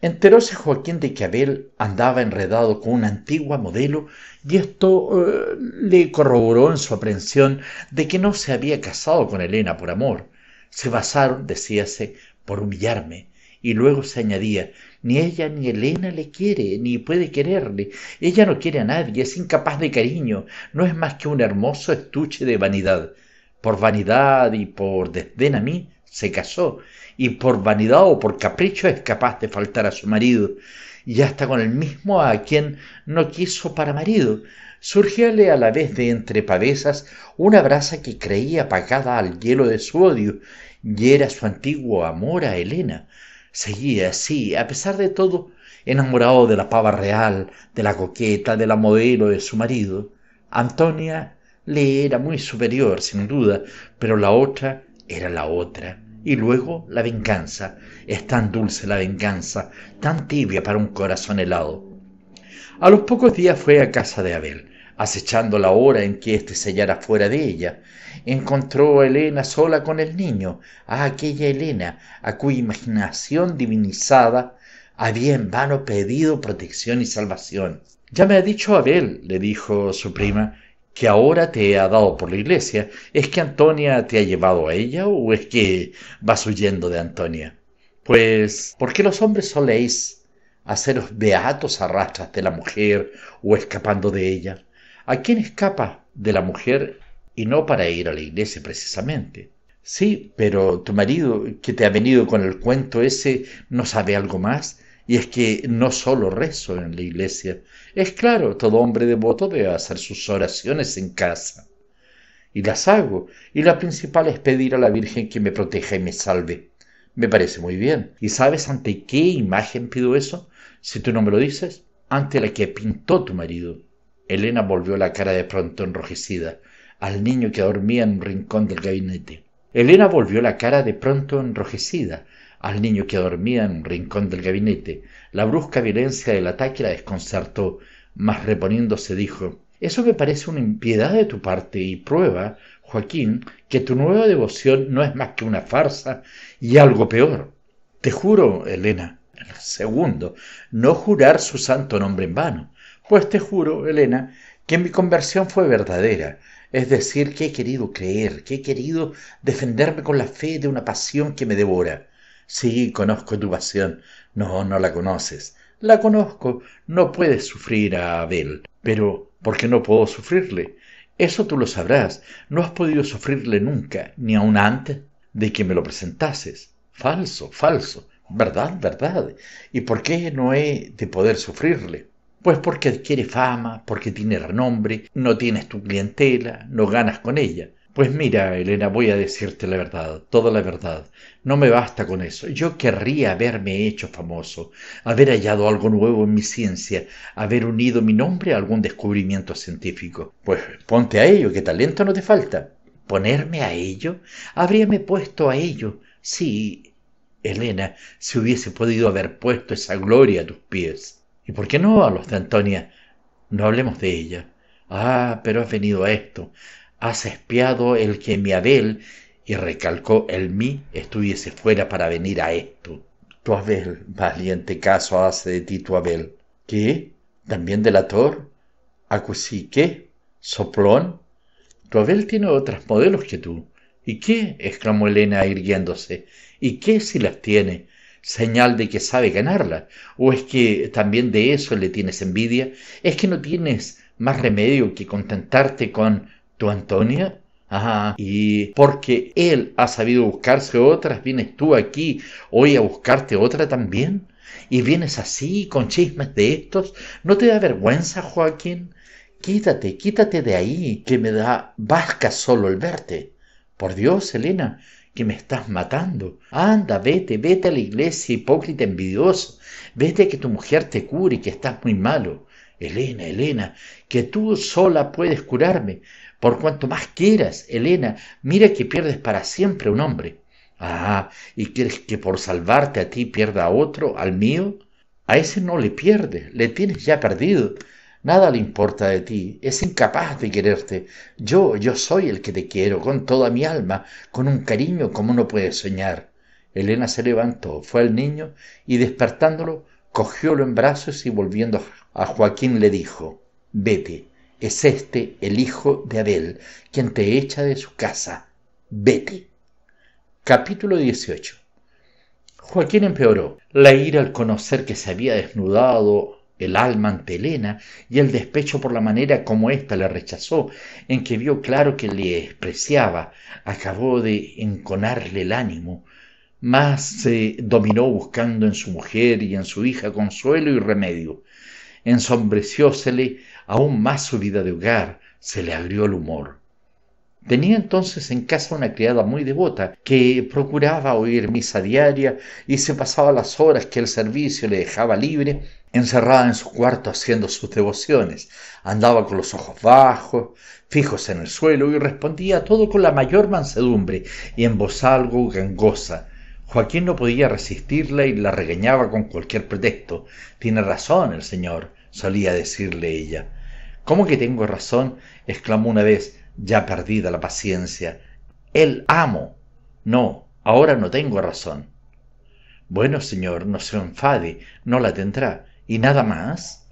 Enteróse Joaquín de que Abel andaba enredado con una antigua modelo y esto eh, le corroboró en su aprehensión de que no se había casado con Elena por amor. Se basaron, decíase, por humillarme, y luego se añadía, ni ella ni Elena le quiere, ni puede quererle. Ella no quiere a nadie, es incapaz de cariño, no es más que un hermoso estuche de vanidad. Por vanidad y por desdén a mí, se casó, y por vanidad o por capricho es capaz de faltar a su marido, y hasta con el mismo a quien no quiso para marido. Surgióle a la vez de entre pavesas una brasa que creía apagada al hielo de su odio, y era su antiguo amor a Elena, Seguía así, a pesar de todo, enamorado de la pava real, de la coqueta, de la modelo de su marido. Antonia le era muy superior, sin duda, pero la otra era la otra. Y luego la venganza. Es tan dulce la venganza, tan tibia para un corazón helado. A los pocos días fue a casa de Abel acechando la hora en que éste se hallara fuera de ella. Encontró a Elena sola con el niño, a ah, aquella Elena a cuya imaginación divinizada había en vano pedido protección y salvación. Ya me ha dicho Abel, le dijo su prima, que ahora te ha dado por la iglesia. ¿Es que Antonia te ha llevado a ella o es que vas huyendo de Antonia? Pues, ¿por qué los hombres soléis haceros beatos a de la mujer o escapando de ella? ¿A quién escapa de la mujer y no para ir a la iglesia precisamente? Sí, pero tu marido que te ha venido con el cuento ese no sabe algo más. Y es que no solo rezo en la iglesia. Es claro, todo hombre devoto debe hacer sus oraciones en casa. Y las hago. Y la principal es pedir a la Virgen que me proteja y me salve. Me parece muy bien. ¿Y sabes ante qué imagen pido eso? Si tú no me lo dices, ante la que pintó tu marido. Elena volvió la cara de pronto enrojecida al niño que dormía en un rincón del gabinete. Elena volvió la cara de pronto enrojecida al niño que dormía en un rincón del gabinete. La brusca violencia del ataque la desconcertó, mas reponiéndose dijo Eso me parece una impiedad de tu parte y prueba, Joaquín, que tu nueva devoción no es más que una farsa y algo peor. Te juro, Elena, segundo, no jurar su santo nombre en vano. Pues te juro, Elena, que mi conversión fue verdadera. Es decir, que he querido creer, que he querido defenderme con la fe de una pasión que me devora. Sí, conozco tu pasión. No, no la conoces. La conozco. No puedes sufrir a Abel. Pero, ¿por qué no puedo sufrirle? Eso tú lo sabrás. No has podido sufrirle nunca, ni aun antes de que me lo presentases. Falso, falso. Verdad, verdad. ¿Y por qué no he de poder sufrirle? Pues porque adquiere fama, porque tiene renombre, no tienes tu clientela, no ganas con ella. Pues mira, Elena, voy a decirte la verdad, toda la verdad. No me basta con eso. Yo querría haberme hecho famoso, haber hallado algo nuevo en mi ciencia, haber unido mi nombre a algún descubrimiento científico. Pues ponte a ello, que talento no te falta. ¿Ponerme a ello? Habríame puesto a ello. Sí, Elena, si hubiese podido haber puesto esa gloria a tus pies. ¿Y por qué no a los de Antonia? No hablemos de ella. Ah, pero has venido a esto. Has espiado el que mi Abel, y recalcó el mí, estuviese fuera para venir a esto. Tu Abel, valiente caso hace de ti tu Abel. ¿Qué? ¿También delator? qué ¿Soplón? Tu Abel tiene otros modelos que tú. ¿Y qué? exclamó Elena irguiéndose. ¿Y qué si las tiene? señal de que sabe ganarla? ¿O es que también de eso le tienes envidia? ¿Es que no tienes más remedio que contentarte con tu Antonia? Ajá, y porque él ha sabido buscarse otras, vienes tú aquí hoy a buscarte otra también. Y vienes así con chismes de estos. ¿No te da vergüenza, Joaquín? Quítate, quítate de ahí, que me da vasca solo el verte. Por Dios, Elena, que me estás matando. Anda, vete, vete a la iglesia, hipócrita envidioso. Vete que tu mujer te cure, que estás muy malo. Elena, Elena, que tú sola puedes curarme, por cuanto más quieras, Elena, mira que pierdes para siempre un hombre. Ah, ¿y quieres que por salvarte a ti pierda a otro, al mío? A ese no le pierdes, le tienes ya perdido. Nada le importa de ti, es incapaz de quererte. Yo, yo soy el que te quiero, con toda mi alma, con un cariño como no puedes soñar. Elena se levantó, fue al niño y despertándolo, cogiólo en brazos y volviendo a Joaquín le dijo, Vete, es este el hijo de Abel, quien te echa de su casa. Vete. Capítulo 18. Joaquín empeoró. La ira al conocer que se había desnudado el alma ante Elena y el despecho por la manera como ésta le rechazó, en que vio claro que le despreciaba, acabó de enconarle el ánimo, más se dominó buscando en su mujer y en su hija consuelo y remedio. Ensombreciósele aún más su vida de hogar, se le abrió el humor. Tenía entonces en casa una criada muy devota que procuraba oír misa diaria y se pasaba las horas que el servicio le dejaba libre encerrada en su cuarto haciendo sus devociones. Andaba con los ojos bajos, fijos en el suelo, y respondía todo con la mayor mansedumbre y en voz algo gangosa. Joaquín no podía resistirla y la regañaba con cualquier pretexto. Tiene razón el señor, solía decirle ella. ¿Cómo que tengo razón? exclamó una vez, ya perdida la paciencia. El amo. No, ahora no tengo razón. Bueno, señor, no se enfade, no la tendrá y nada más?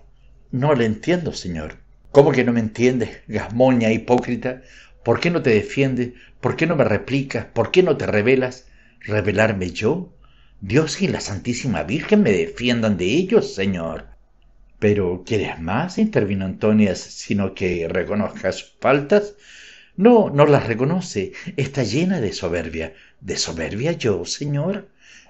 No le entiendo, señor. ¿Cómo que no me entiendes, gasmoña hipócrita? ¿Por qué no te defiendes? ¿Por qué no me replicas? ¿Por qué no te revelas? ¿Revelarme yo? Dios y la Santísima Virgen me defiendan de ellos, señor. Pero ¿quieres más? intervino Antonias, sino que reconozca sus faltas. No, no las reconoce. Está llena de soberbia. ¿De soberbia yo, señor?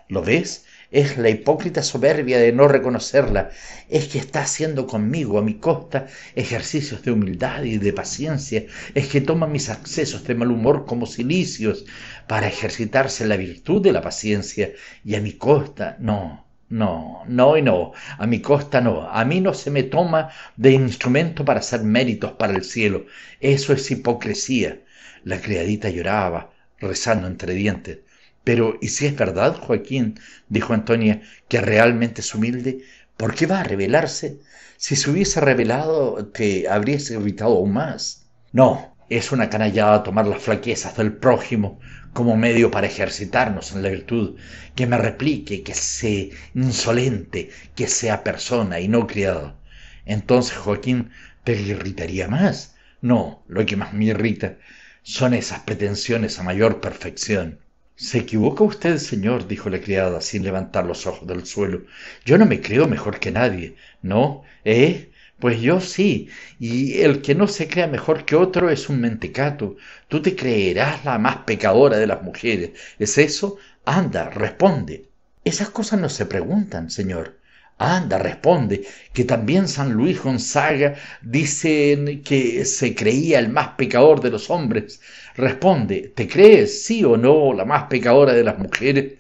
¿Lo ves? es la hipócrita soberbia de no reconocerla, es que está haciendo conmigo a mi costa ejercicios de humildad y de paciencia, es que toma mis accesos de mal humor como silicios para ejercitarse la virtud de la paciencia y a mi costa no. No, no y no, a mi costa no, a mí no se me toma de instrumento para hacer méritos para el cielo, eso es hipocresía. La criadita lloraba, rezando entre dientes. Pero, ¿y si es verdad, Joaquín? dijo Antonia, que realmente es humilde, ¿por qué va a rebelarse? Si se hubiese revelado, te habrías irritado aún más. No, es una canallada tomar las flaquezas del prójimo como medio para ejercitarnos en la virtud, que me replique, que sea insolente, que sea persona y no criado. Entonces, Joaquín, te irritaría más. No, lo que más me irrita son esas pretensiones a mayor perfección. Se equivoca usted, señor, dijo la criada, sin levantar los ojos del suelo. Yo no me creo mejor que nadie. ¿No? ¿Eh? Pues yo sí, y el que no se crea mejor que otro es un mentecato. Tú te creerás la más pecadora de las mujeres. ¿Es eso? Anda, responde. Esas cosas no se preguntan, señor. Anda, responde, que también San Luis Gonzaga dicen que se creía el más pecador de los hombres. Responde, ¿te crees, sí o no, la más pecadora de las mujeres?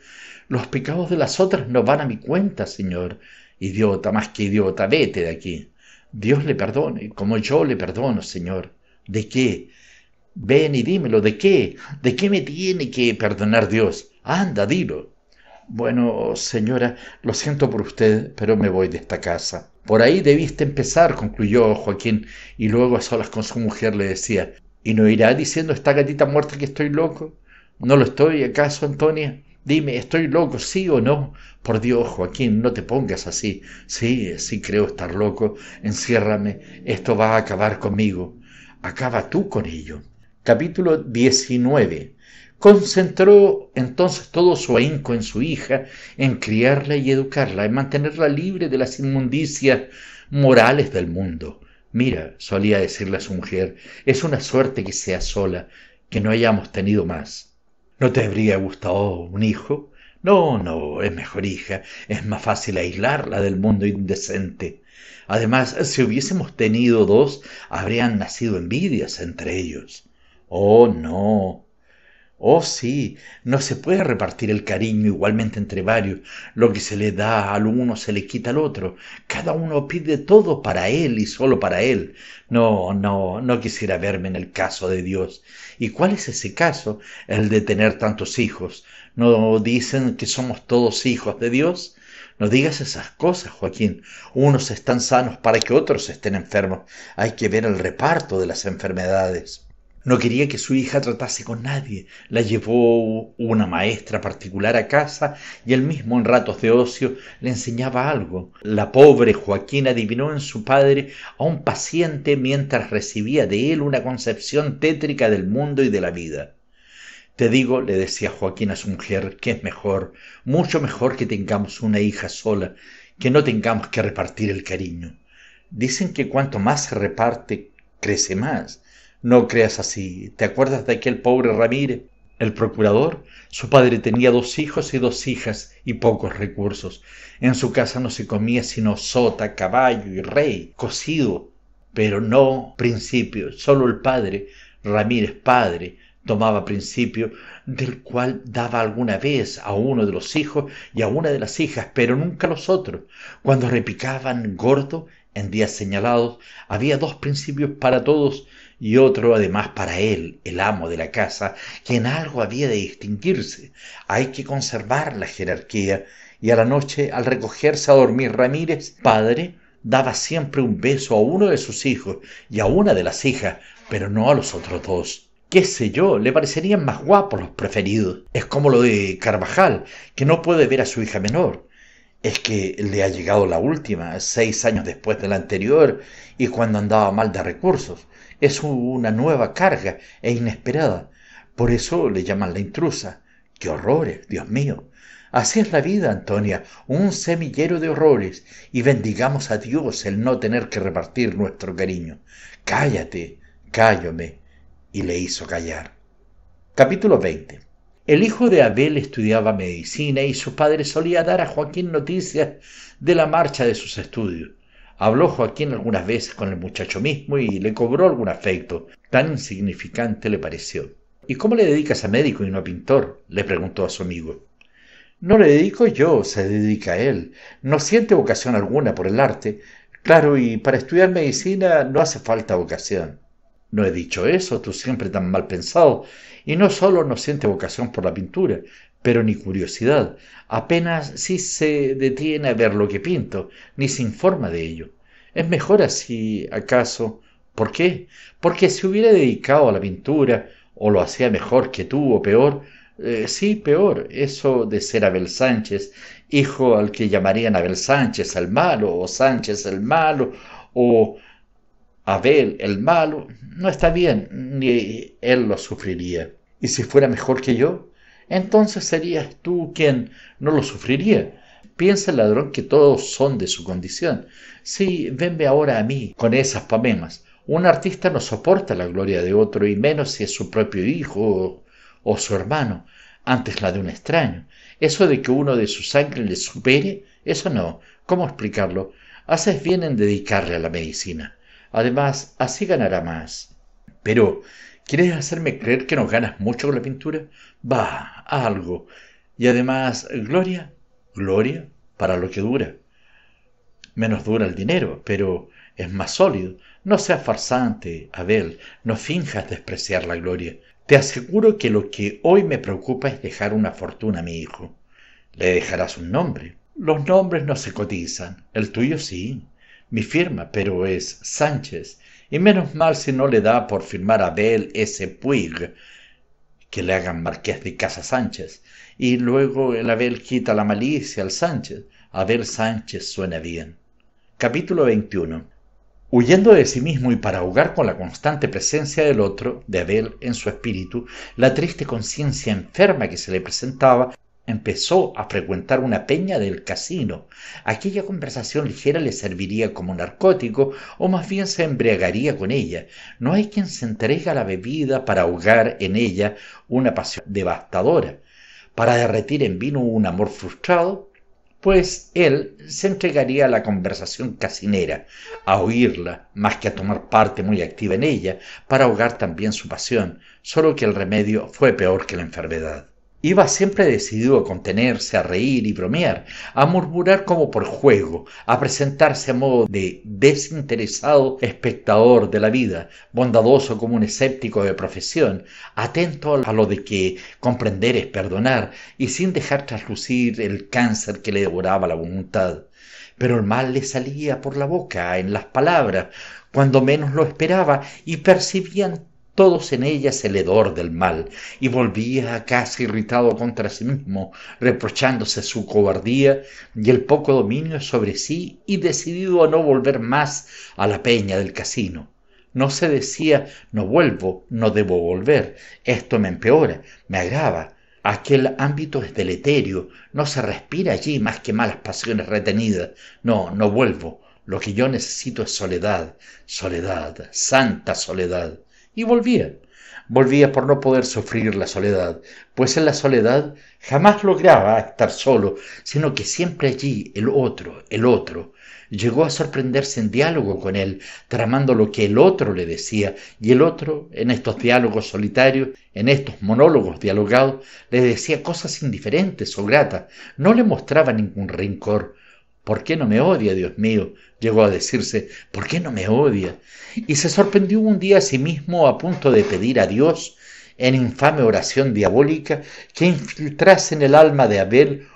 Los pecados de las otras no van a mi cuenta, señor. Idiota, más que idiota, vete de aquí. Dios le perdone, como yo le perdono, señor. ¿De qué? Ven y dímelo, ¿de qué? ¿De qué me tiene que perdonar Dios? Anda, dilo. Bueno, señora, lo siento por usted, pero me voy de esta casa. Por ahí debiste empezar, concluyó Joaquín, y luego a solas con su mujer le decía, ¿y no irá diciendo esta gatita muerta que estoy loco? ¿No lo estoy, acaso, Antonia? Dime, ¿estoy loco, sí o no? Por Dios, Joaquín, no te pongas así. Sí, sí creo estar loco. Enciérrame. Esto va a acabar conmigo. Acaba tú con ello. Capítulo Concentró entonces todo su ahínco en su hija, en criarla y educarla, en mantenerla libre de las inmundicias morales del mundo. Mira, solía decirle a su mujer, es una suerte que sea sola, que no hayamos tenido más. ¿No te habría gustado un hijo? No, no, es mejor hija, es más fácil aislarla del mundo indecente. Además, si hubiésemos tenido dos, habrían nacido envidias entre ellos. Oh, no, Oh, sí, no se puede repartir el cariño igualmente entre varios. Lo que se le da al uno se le quita al otro. Cada uno pide todo para él y solo para él. No, no, no quisiera verme en el caso de Dios. ¿Y cuál es ese caso? El de tener tantos hijos. ¿No dicen que somos todos hijos de Dios? No digas esas cosas, Joaquín. Unos están sanos para que otros estén enfermos. Hay que ver el reparto de las enfermedades. No quería que su hija tratase con nadie. La llevó una maestra particular a casa y él mismo en ratos de ocio le enseñaba algo. La pobre Joaquín adivinó en su padre a un paciente mientras recibía de él una concepción tétrica del mundo y de la vida. Te digo, le decía Joaquín a su mujer, que es mejor, mucho mejor que tengamos una hija sola, que no tengamos que repartir el cariño. Dicen que cuanto más se reparte, crece más no creas así. ¿Te acuerdas de aquel pobre Ramírez? El procurador, su padre tenía dos hijos y dos hijas y pocos recursos. En su casa no se comía sino sota, caballo y rey, cocido, pero no principio, solo el padre, Ramírez padre, tomaba principio, del cual daba alguna vez a uno de los hijos y a una de las hijas, pero nunca a los otros. Cuando repicaban gordo, en días señalados, había dos principios para todos y otro además para él, el amo de la casa, que en algo había de distinguirse. Hay que conservar la jerarquía y a la noche, al recogerse a dormir, Ramírez, padre, daba siempre un beso a uno de sus hijos y a una de las hijas, pero no a los otros dos. Qué sé yo, le parecerían más guapos los preferidos. Es como lo de Carvajal, que no puede ver a su hija menor. Es que le ha llegado la última, seis años después de la anterior, y cuando andaba mal de recursos es una nueva carga e inesperada. Por eso le llaman la intrusa. ¡Qué horrores, Dios mío! Así es la vida, Antonia, un semillero de horrores, y bendigamos a Dios el no tener que repartir nuestro cariño. Cállate, cállome Y le hizo callar. Capítulo 20. El hijo de Abel estudiaba medicina y su padre solía dar a Joaquín noticias de la marcha de sus estudios. Habló Joaquín algunas veces con el muchacho mismo y le cobró algún afecto. Tan insignificante le pareció. ¿Y cómo le dedicas a médico y no a pintor? le preguntó a su amigo. No le dedico yo, se dedica a él. No siente vocación alguna por el arte. Claro, y para estudiar medicina no hace falta vocación. No he dicho eso, tú siempre tan mal pensado. Y no solo no siente vocación por la pintura, pero ni curiosidad. Apenas si se detiene a ver lo que pinto, ni se informa de ello. Es mejor así, acaso. ¿Por qué? Porque si hubiera dedicado a la pintura, o lo hacía mejor que tú, o peor, eh, sí, peor, eso de ser Abel Sánchez, hijo al que llamarían Abel Sánchez el malo, o Sánchez el malo, o Abel el malo, no está bien, ni él lo sufriría. ¿Y si fuera mejor que yo? entonces serías tú quien no lo sufriría. Piensa el ladrón que todos son de su condición. Sí, venme ahora a mí con esas pamemas. Un artista no soporta la gloria de otro, y menos si es su propio hijo o, su hermano, antes la de un extraño. Eso de que uno de su sangre le supere, eso no. ¿Cómo explicarlo? Haces bien en dedicarle a la medicina. Además, así ganará más. Pero, ¿quieres hacerme creer que no ganas mucho con la pintura? algo. Y además, gloria, gloria para lo que dura. Menos dura el dinero, pero es más sólido. No seas farsante, Abel, no finjas despreciar la gloria. Te aseguro que lo que hoy me preocupa es dejar una fortuna a mi hijo. Le dejarás un nombre. Los nombres no se cotizan. El tuyo sí. Mi firma, pero es Sánchez. Y menos mal si no le da por firmar Abel ese Puig, que le hagan marqués de Casa Sánchez. Y luego el Abel quita la malicia al Sánchez. Abel Sánchez suena bien. Capítulo 21. Huyendo de sí mismo y para ahogar con la constante presencia del otro, de Abel, en su espíritu, la triste conciencia enferma que se le presentaba, empezó a frecuentar una peña del casino. Aquella conversación ligera le serviría como narcótico o más bien se embriagaría con ella. No hay quien se entrega a la bebida para ahogar en ella una pasión devastadora, para derretir en vino un amor frustrado, pues él se entregaría a la conversación casinera, a oírla, más que a tomar parte muy activa en ella, para ahogar también su pasión, solo que el remedio fue peor que la enfermedad. Iba siempre decidido a contenerse, a reír y bromear, a murmurar como por juego, a presentarse a modo de desinteresado espectador de la vida, bondadoso como un escéptico de profesión, atento a lo de que comprender es perdonar y sin dejar traslucir el cáncer que le devoraba la voluntad. Pero el mal le salía por la boca, en las palabras, cuando menos lo esperaba, y percibían todos en ellas el hedor del mal, y volvía casi irritado contra sí mismo, reprochándose su cobardía y el poco dominio sobre sí y decidido a no volver más a la peña del casino. No se decía no vuelvo, no debo volver, esto me empeora, me agrava, Aquel ámbito es deleterio, no se respira allí más que malas pasiones retenidas. No, no vuelvo. Lo que yo necesito es soledad, soledad, santa soledad y volvía. Volvía por no poder sufrir la soledad, pues en la soledad jamás lograba estar solo, sino que siempre allí el otro, el otro. Llegó a sorprenderse en diálogo con él, tramando lo que el otro le decía, y el otro, en estos diálogos solitarios, en estos monólogos dialogados, le decía cosas indiferentes o gratas, no le mostraba ningún rencor, ¿Por qué no me odia, Dios mío? llegó a decirse, ¿por qué no me odia? Y se sorprendió un día a sí mismo a punto de pedir a Dios, en infame oración diabólica, que infiltrase en el alma de Abel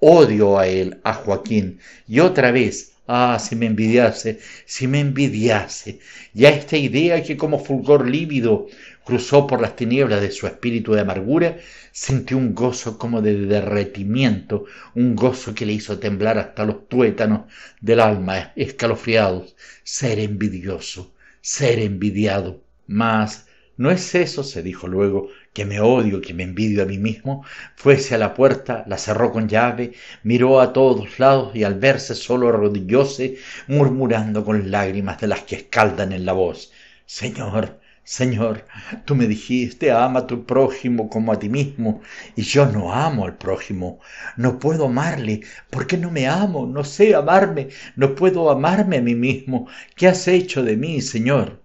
odio a él, a Joaquín, y otra vez, ah, si me envidiase, si me envidiase, ya esta idea que como fulgor lívido cruzó por las tinieblas de su espíritu de amargura, sintió un gozo como de derretimiento, un gozo que le hizo temblar hasta los tuétanos del alma, escalofriados, ser envidioso, ser envidiado. Mas ¿No es eso? se dijo luego, que me odio, que me envidio a mí mismo. Fuese a la puerta, la cerró con llave, miró a todos lados y al verse solo arrodillóse, murmurando con lágrimas de las que escaldan en la voz. Señor, Señor, tú me dijiste, ama a tu prójimo como a ti mismo, y yo no amo al prójimo, no puedo amarle, porque no me amo, no sé amarme, no puedo amarme a mí mismo. ¿Qué has hecho de mí, Señor?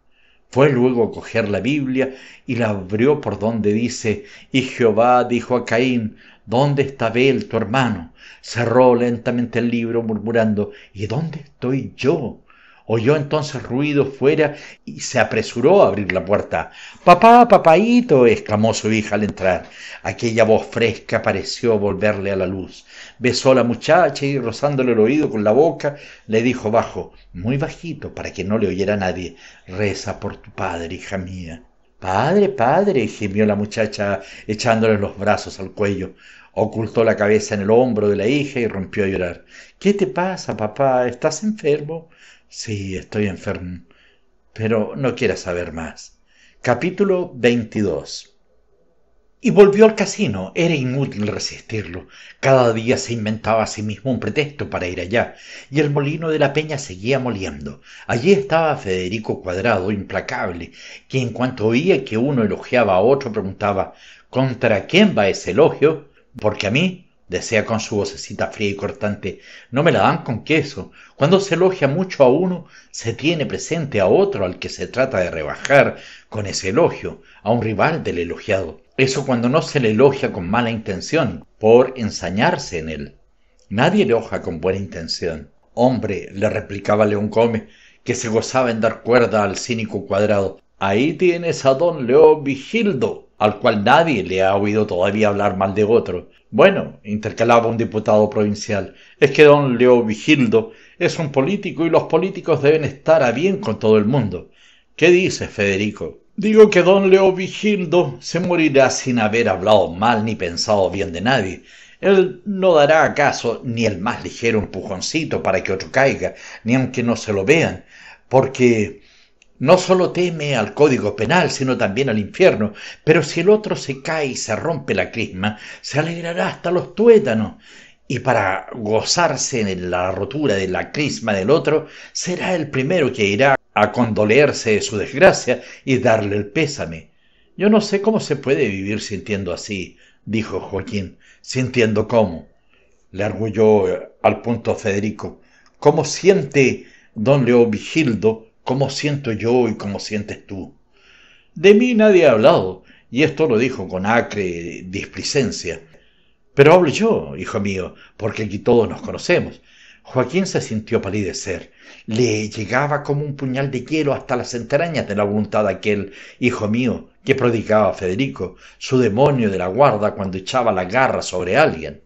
Fue luego a coger la Biblia y la abrió por donde dice, y Jehová dijo a Caín, ¿dónde está Abel, tu hermano? Cerró lentamente el libro murmurando, ¿y dónde estoy yo? Oyó entonces ruido fuera y se apresuró a abrir la puerta. Papá, papaíto, exclamó su hija al entrar. Aquella voz fresca pareció volverle a la luz. Besó a la muchacha y rozándole el oído con la boca, le dijo bajo, muy bajito, para que no le oyera nadie, reza por tu padre, hija mía. Padre, padre, gimió la muchacha echándole los brazos al cuello. Ocultó la cabeza en el hombro de la hija y rompió a llorar. ¿Qué te pasa, papá? ¿Estás enfermo? Sí, estoy enfermo, pero no quiero saber más. Capítulo 22. Y volvió al casino. Era inútil resistirlo. Cada día se inventaba a sí mismo un pretexto para ir allá, y el molino de la peña seguía moliendo. Allí estaba Federico Cuadrado, implacable, que en cuanto oía que uno elogiaba a otro preguntaba ¿Contra quién va ese elogio? Porque a mí decía con su vocecita fría y cortante, no me la dan con queso. Cuando se elogia mucho a uno, se tiene presente a otro al que se trata de rebajar con ese elogio, a un rival del elogiado. Eso cuando no se le elogia con mala intención, por ensañarse en él. Nadie elogia con buena intención. Hombre, le replicaba León Gómez, que se gozaba en dar cuerda al cínico cuadrado. Ahí tienes a don León Vigildo, al cual nadie le ha oído todavía hablar mal de otro. Bueno, intercalaba un diputado provincial, es que don Leo Vigildo es un político y los políticos deben estar a bien con todo el mundo. ¿Qué dice, Federico? Digo que don Leo Vigildo se morirá sin haber hablado mal ni pensado bien de nadie. Él no dará acaso ni el más ligero empujoncito para que otro caiga, ni aunque no se lo vean, porque no solo teme al código penal, sino también al infierno. Pero si el otro se cae y se rompe la crisma, se alegrará hasta los tuétanos. Y para gozarse en la rotura de la crisma del otro, será el primero que irá a condolerse de su desgracia y darle el pésame. Yo no sé cómo se puede vivir sintiendo así, dijo Joaquín, sintiendo cómo. Le arguyó eh, al punto Federico. ¿Cómo siente don Vigildo? cómo siento yo y cómo sientes tú. De mí nadie ha hablado, y esto lo dijo con acre displicencia. Pero hablo yo, hijo mío, porque aquí todos nos conocemos. Joaquín se sintió palidecer. Le llegaba como un puñal de hielo hasta las entrañas de la voluntad aquel hijo mío que prodigaba a Federico, su demonio de la guarda cuando echaba la garra sobre alguien.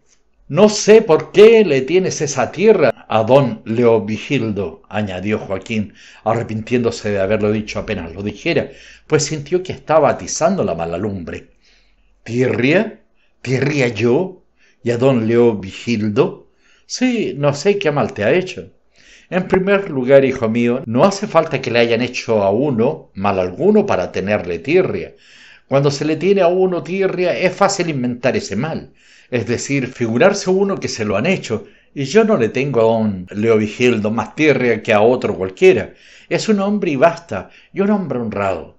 No sé por qué le tienes esa tierra a don Leovigildo, añadió Joaquín, arrepintiéndose de haberlo dicho apenas lo dijera, pues sintió que estaba atizando la mala lumbre. «¿Tirria? ¿Tirria yo? ¿Y a don Leovigildo? Sí, no sé qué mal te ha hecho. En primer lugar, hijo mío, no hace falta que le hayan hecho a uno mal alguno para tenerle tirria. Cuando se le tiene a uno tirria es fácil inventar ese mal. Es decir, figurarse uno que se lo han hecho. Y yo no le tengo a un Leo Vigildo más tierra que a otro cualquiera. Es un hombre y basta, y un hombre honrado.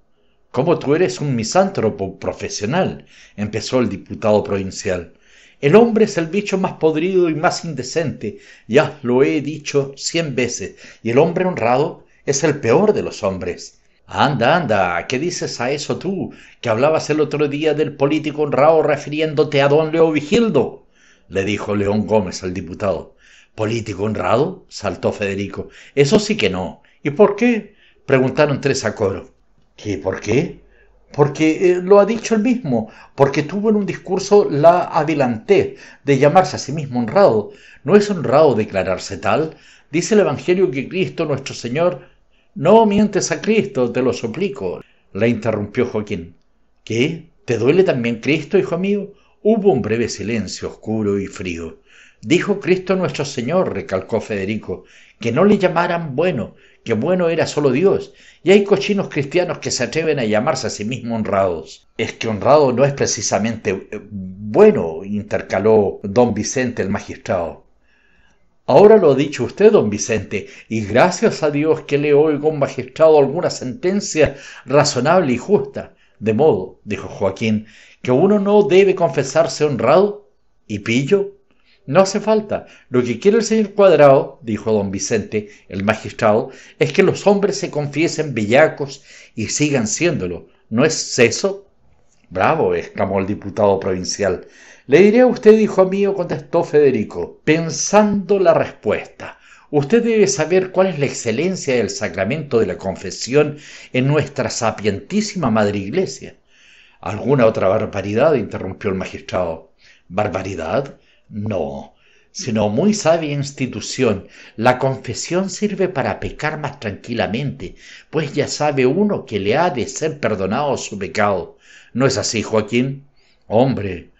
Como tú eres un misántropo profesional, empezó el diputado provincial. El hombre es el bicho más podrido y más indecente, ya lo he dicho cien veces, y el hombre honrado es el peor de los hombres. Anda, anda, ¿qué dices a eso tú, que hablabas el otro día del político honrado refiriéndote a don Leo Vigildo? le dijo León Gómez al diputado. ¿Político honrado? saltó Federico. Eso sí que no. ¿Y por qué? preguntaron tres a coro. ¿Qué por qué? Porque eh, lo ha dicho él mismo, porque tuvo en un discurso la adelantez de llamarse a sí mismo honrado. ¿No es honrado declararse tal? Dice el Evangelio que Cristo nuestro Señor no mientes a Cristo, te lo suplico, —le interrumpió Joaquín. ¿Qué? ¿Te duele también Cristo, hijo mío? Hubo un breve silencio oscuro y frío. Dijo Cristo nuestro Señor, recalcó Federico, que no le llamaran bueno, que bueno era solo Dios, y hay cochinos cristianos que se atreven a llamarse a sí mismos honrados. Es que honrado no es precisamente eh, bueno, intercaló don Vicente el magistrado. Ahora lo ha dicho usted, don Vicente, y gracias a Dios que le oigo, un magistrado alguna sentencia razonable y justa. De modo, dijo Joaquín, que uno no debe confesarse honrado y pillo. No hace falta. Lo que quiere el señor Cuadrado, dijo don Vicente, el magistrado, es que los hombres se confiesen bellacos y sigan siéndolo. ¿No es eso? Bravo, exclamó el diputado provincial. Le diré a usted, hijo mío, contestó Federico, pensando la respuesta. Usted debe saber cuál es la excelencia del sacramento de la confesión en nuestra sapientísima madre iglesia. ¿Alguna otra barbaridad? interrumpió el magistrado. ¿Barbaridad? No, sino muy sabia institución. La confesión sirve para pecar más tranquilamente, pues ya sabe uno que le ha de ser perdonado su pecado. ¿No es así, Joaquín? Hombre,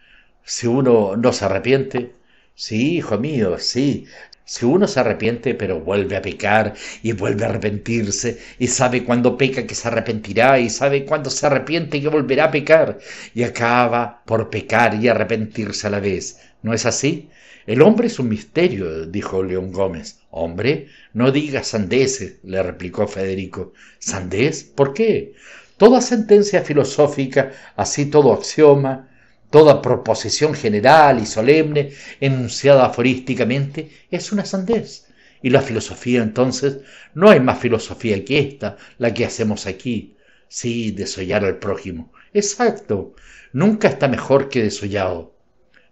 si uno no se arrepiente. Sí, hijo mío, sí. Si uno se arrepiente, pero vuelve a pecar y vuelve a arrepentirse y sabe cuándo peca que se arrepentirá y sabe cuándo se arrepiente que volverá a pecar y acaba por pecar y arrepentirse a la vez. ¿No es así? El hombre es un misterio, dijo León Gómez. Hombre, no digas sandeces, le replicó Federico. ¿Sandés? ¿Por qué? Toda sentencia filosófica, así todo axioma, Toda proposición general y solemne, enunciada aforísticamente, es una sandez. Y la filosofía entonces no hay más filosofía que esta, la que hacemos aquí. Sí, desollar al prójimo. Exacto. Nunca está mejor que desollado.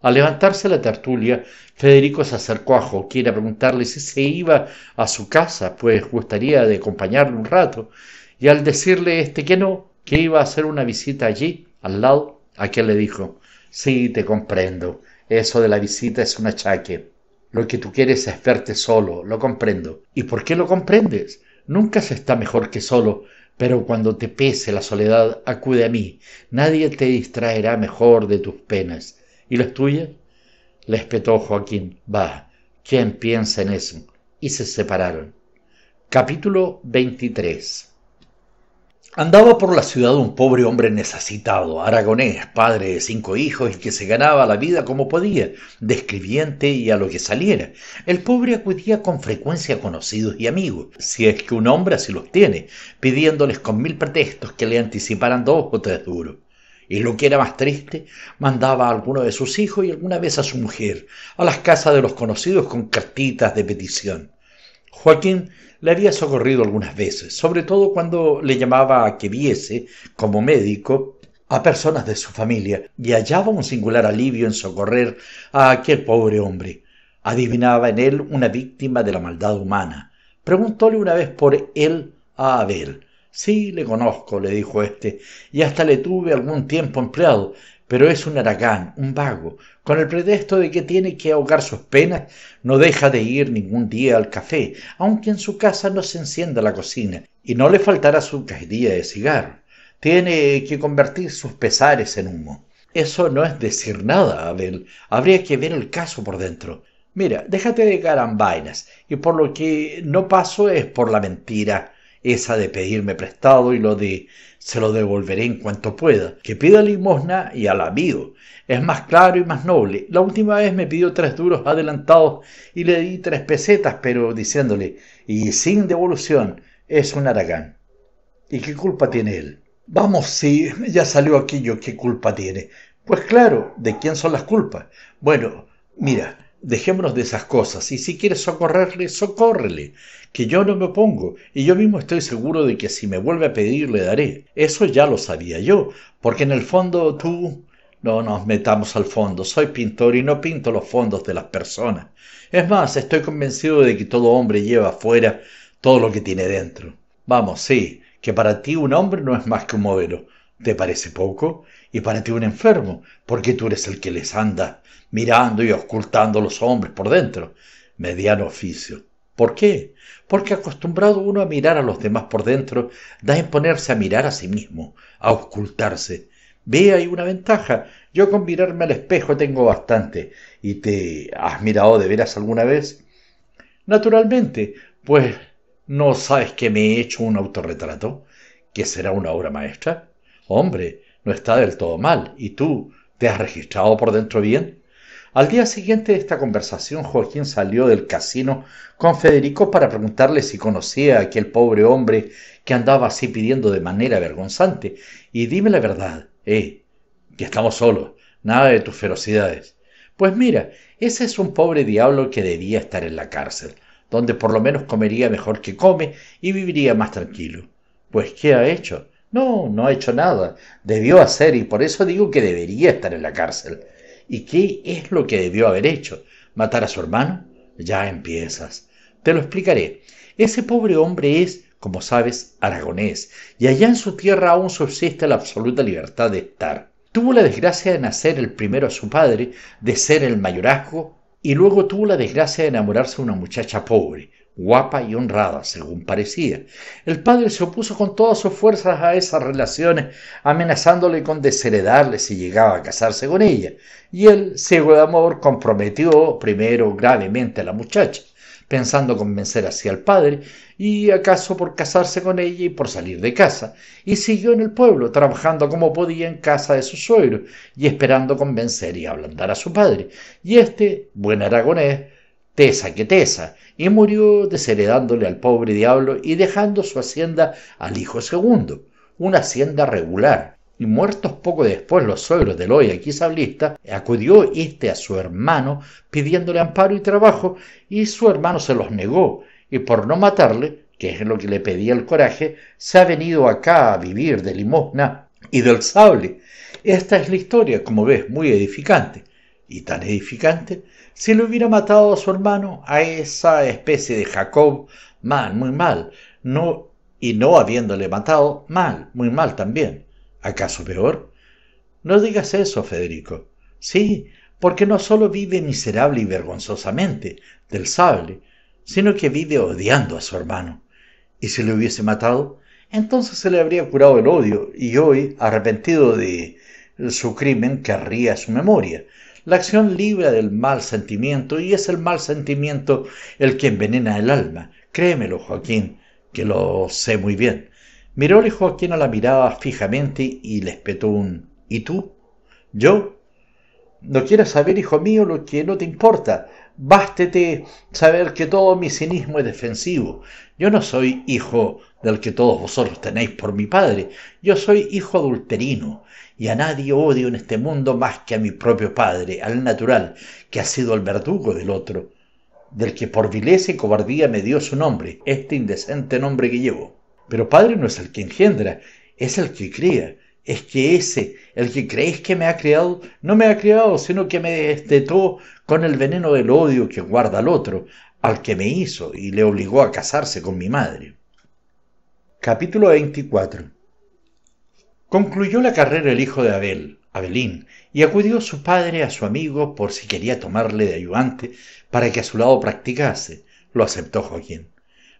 Al levantarse la tertulia, Federico se acercó a Joaquín a preguntarle si se iba a su casa, pues gustaría de acompañarlo un rato, y al decirle este que no, que iba a hacer una visita allí, al lado, aquel le dijo Sí, te comprendo. Eso de la visita es un achaque. Lo que tú quieres es verte solo, lo comprendo. ¿Y por qué lo comprendes? Nunca se está mejor que solo, pero cuando te pese la soledad, acude a mí. Nadie te distraerá mejor de tus penas. ¿Y las tuyas? Le espetó Joaquín. Bah, ¿quién piensa en eso? Y se separaron. Capítulo 23 Andaba por la ciudad un pobre hombre necesitado, aragonés, padre de cinco hijos y que se ganaba la vida como podía, de escribiente y a lo que saliera. El pobre acudía con frecuencia a conocidos y amigos, si es que un hombre así los tiene, pidiéndoles con mil pretextos que le anticiparan dos o tres duros. Y lo que era más triste, mandaba a alguno de sus hijos y alguna vez a su mujer, a las casas de los conocidos con cartitas de petición. Joaquín le había socorrido algunas veces, sobre todo cuando le llamaba a que viese, como médico, a personas de su familia y hallaba un singular alivio en socorrer a aquel pobre hombre. Adivinaba en él una víctima de la maldad humana. Preguntóle una vez por él a Abel. Sí, le conozco, le dijo éste, y hasta le tuve algún tiempo empleado, pero es un haragán, un vago. Con el pretexto de que tiene que ahogar sus penas, no deja de ir ningún día al café, aunque en su casa no se encienda la cocina, y no le faltará su cajería de cigarro. Tiene que convertir sus pesares en humo. Eso no es decir nada, Abel. Habría que ver el caso por dentro. Mira, déjate de carambainas, y por lo que no paso es por la mentira esa de pedirme prestado y lo de se lo devolveré en cuanto pueda, que pida limosna y al amigo. Es más claro y más noble. La última vez me pidió tres duros adelantados y le di tres pesetas, pero diciéndole, y sin devolución, es un aragán. ¿Y qué culpa tiene él? Vamos, sí, ya salió aquello, ¿qué culpa tiene? Pues claro, ¿de quién son las culpas? Bueno, mira, dejémonos de esas cosas y si quieres socorrerle, socórrele que yo no me opongo, y yo mismo estoy seguro de que si me vuelve a pedir le daré. Eso ya lo sabía yo, porque en el fondo tú... No nos metamos al fondo, soy pintor y no pinto los fondos de las personas. Es más, estoy convencido de que todo hombre lleva fuera todo lo que tiene dentro. Vamos, sí, que para ti un hombre no es más que un modelo. ¿Te parece poco? Y para ti un enfermo, porque tú eres el que les anda mirando y ocultando a los hombres por dentro. Mediano oficio. ¿Por qué? porque acostumbrado uno a mirar a los demás por dentro, da en ponerse a mirar a sí mismo, a ocultarse. Ve, hay una ventaja. Yo con mirarme al espejo tengo bastante. ¿Y te has mirado de veras alguna vez? Naturalmente, pues no sabes que me he hecho un autorretrato, que será una obra maestra. Hombre, no está del todo mal. ¿Y tú te has registrado por dentro bien? Al día siguiente de esta conversación, Joaquín salió del casino con Federico para preguntarle si conocía a aquel pobre hombre que andaba así pidiendo de manera vergonzante. Y dime la verdad, eh, que estamos solos, nada de tus ferocidades. Pues mira, ese es un pobre diablo que debía estar en la cárcel, donde por lo menos comería mejor que come y viviría más tranquilo. Pues, ¿qué ha hecho? No, no ha hecho nada. Debió hacer y por eso digo que debería estar en la cárcel. ¿Y qué es lo que debió haber hecho? ¿Matar a su hermano? Ya empiezas. Te lo explicaré. Ese pobre hombre es, como sabes, aragonés, y allá en su tierra aún subsiste la absoluta libertad de estar. Tuvo la desgracia de nacer el primero a su padre, de ser el mayorazgo, y luego tuvo la desgracia de enamorarse de una muchacha pobre, guapa y honrada, según parecía. El padre se opuso con todas sus fuerzas a esas relaciones, amenazándole con desheredarle si llegaba a casarse con ella, y el ciego de amor, comprometió primero gravemente a la muchacha, pensando convencer así al padre, y acaso por casarse con ella y por salir de casa, y siguió en el pueblo, trabajando como podía en casa de su suegro, y esperando convencer y ablandar a su padre, y este, buen aragonés, tesa que tesa, y murió desheredándole al pobre diablo y dejando su hacienda al hijo segundo, una hacienda regular. Y muertos poco después los suegros del hoy aquí Sablista, acudió éste a su hermano pidiéndole amparo y trabajo, y su hermano se los negó, y por no matarle, que es lo que le pedía el coraje, se ha venido acá a vivir de limosna y del sable. Esta es la historia, como ves, muy edificante, y tan edificante si le hubiera matado a su hermano, a esa especie de Jacob, mal, muy mal, no, y no habiéndole matado, mal, muy mal también. ¿Acaso peor? No digas eso, Federico. Sí, porque no solo vive miserable y vergonzosamente del sable, sino que vive odiando a su hermano. ¿Y si le hubiese matado? Entonces se le habría curado el odio y hoy, arrepentido de su crimen, querría su memoria, la acción libra del mal sentimiento y es el mal sentimiento el que envenena el alma. Créemelo, Joaquín, que lo sé muy bien. Miróle Joaquín a la mirada fijamente y le espetó un ¿Y tú? ¿Yo? No quieras saber, hijo mío, lo que no te importa. Bástete saber que todo mi cinismo es defensivo. Yo no soy hijo del que todos vosotros tenéis por mi padre. Yo soy hijo adulterino, y a nadie odio en este mundo más que a mi propio padre, al natural, que ha sido el verdugo del otro, del que por vileza y cobardía me dio su nombre, este indecente nombre que llevo. Pero padre no es el que engendra, es el que cría. Es que ese, el que creéis que me ha criado, no me ha criado, sino que me destetó con el veneno del odio que guarda al otro, al que me hizo y le obligó a casarse con mi madre. Capítulo 24 Concluyó la carrera el hijo de Abel, Abelín, y acudió su padre a su amigo por si quería tomarle de ayudante para que a su lado practicase. Lo aceptó Joaquín.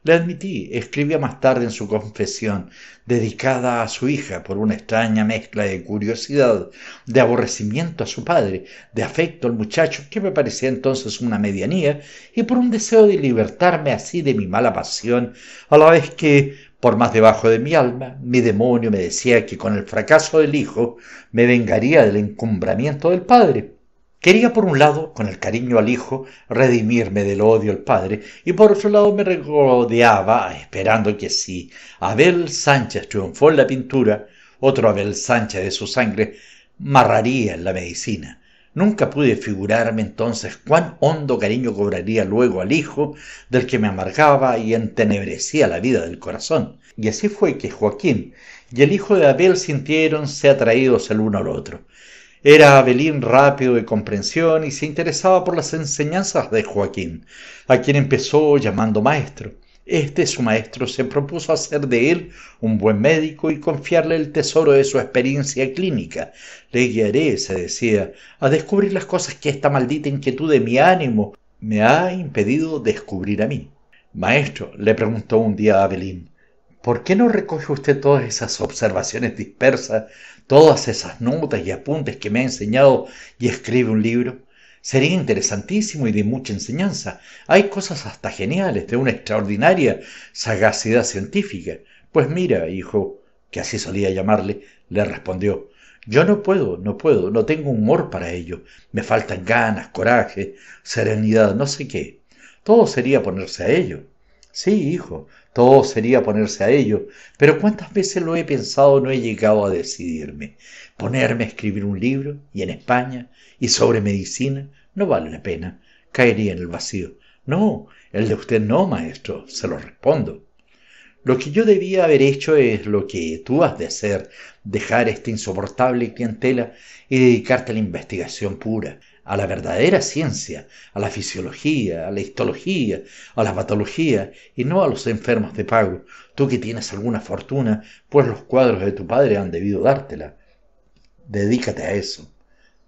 Le admití, escribía más tarde en su confesión, dedicada a su hija por una extraña mezcla de curiosidad, de aborrecimiento a su padre, de afecto al muchacho, que me parecía entonces una medianía, y por un deseo de libertarme así de mi mala pasión, a la vez que por más debajo de mi alma, mi demonio me decía que con el fracaso del hijo me vengaría del encumbramiento del padre. Quería por un lado, con el cariño al hijo, redimirme del odio al padre, y por otro lado me regodeaba esperando que si Abel Sánchez triunfó en la pintura, otro Abel Sánchez de su sangre marraría en la medicina. Nunca pude figurarme entonces cuán hondo cariño cobraría luego al hijo del que me amargaba y entenebrecía la vida del corazón. Y así fue que Joaquín y el hijo de Abel sintiéronse atraídos el uno al otro. Era Abelín rápido de comprensión y se interesaba por las enseñanzas de Joaquín, a quien empezó llamando maestro. Este, su maestro, se propuso hacer de él un buen médico y confiarle el tesoro de su experiencia clínica. Le guiaré, se decía, a descubrir las cosas que esta maldita inquietud de mi ánimo me ha impedido descubrir a mí. Maestro, le preguntó un día a Abelín, ¿por qué no recoge usted todas esas observaciones dispersas, todas esas notas y apuntes que me ha enseñado y escribe un libro? Sería interesantísimo y de mucha enseñanza. Hay cosas hasta geniales, de una extraordinaria sagacidad científica. Pues mira, hijo, que así solía llamarle, le respondió, yo no puedo, no puedo, no tengo humor para ello. Me faltan ganas, coraje, serenidad, no sé qué. Todo sería ponerse a ello. Sí, hijo, todo sería ponerse a ello, pero cuántas veces lo he pensado no he llegado a decidirme. Ponerme a escribir un libro, y en España, y sobre medicina no vale la pena, caería en el vacío. No, el de usted no, maestro, se lo respondo. Lo que yo debía haber hecho es lo que tú has de hacer, dejar esta insoportable clientela y dedicarte a la investigación pura, a la verdadera ciencia, a la fisiología, a la histología, a la patología y no a los enfermos de pago. Tú que tienes alguna fortuna, pues los cuadros de tu padre han debido dártela. Dedícate a eso.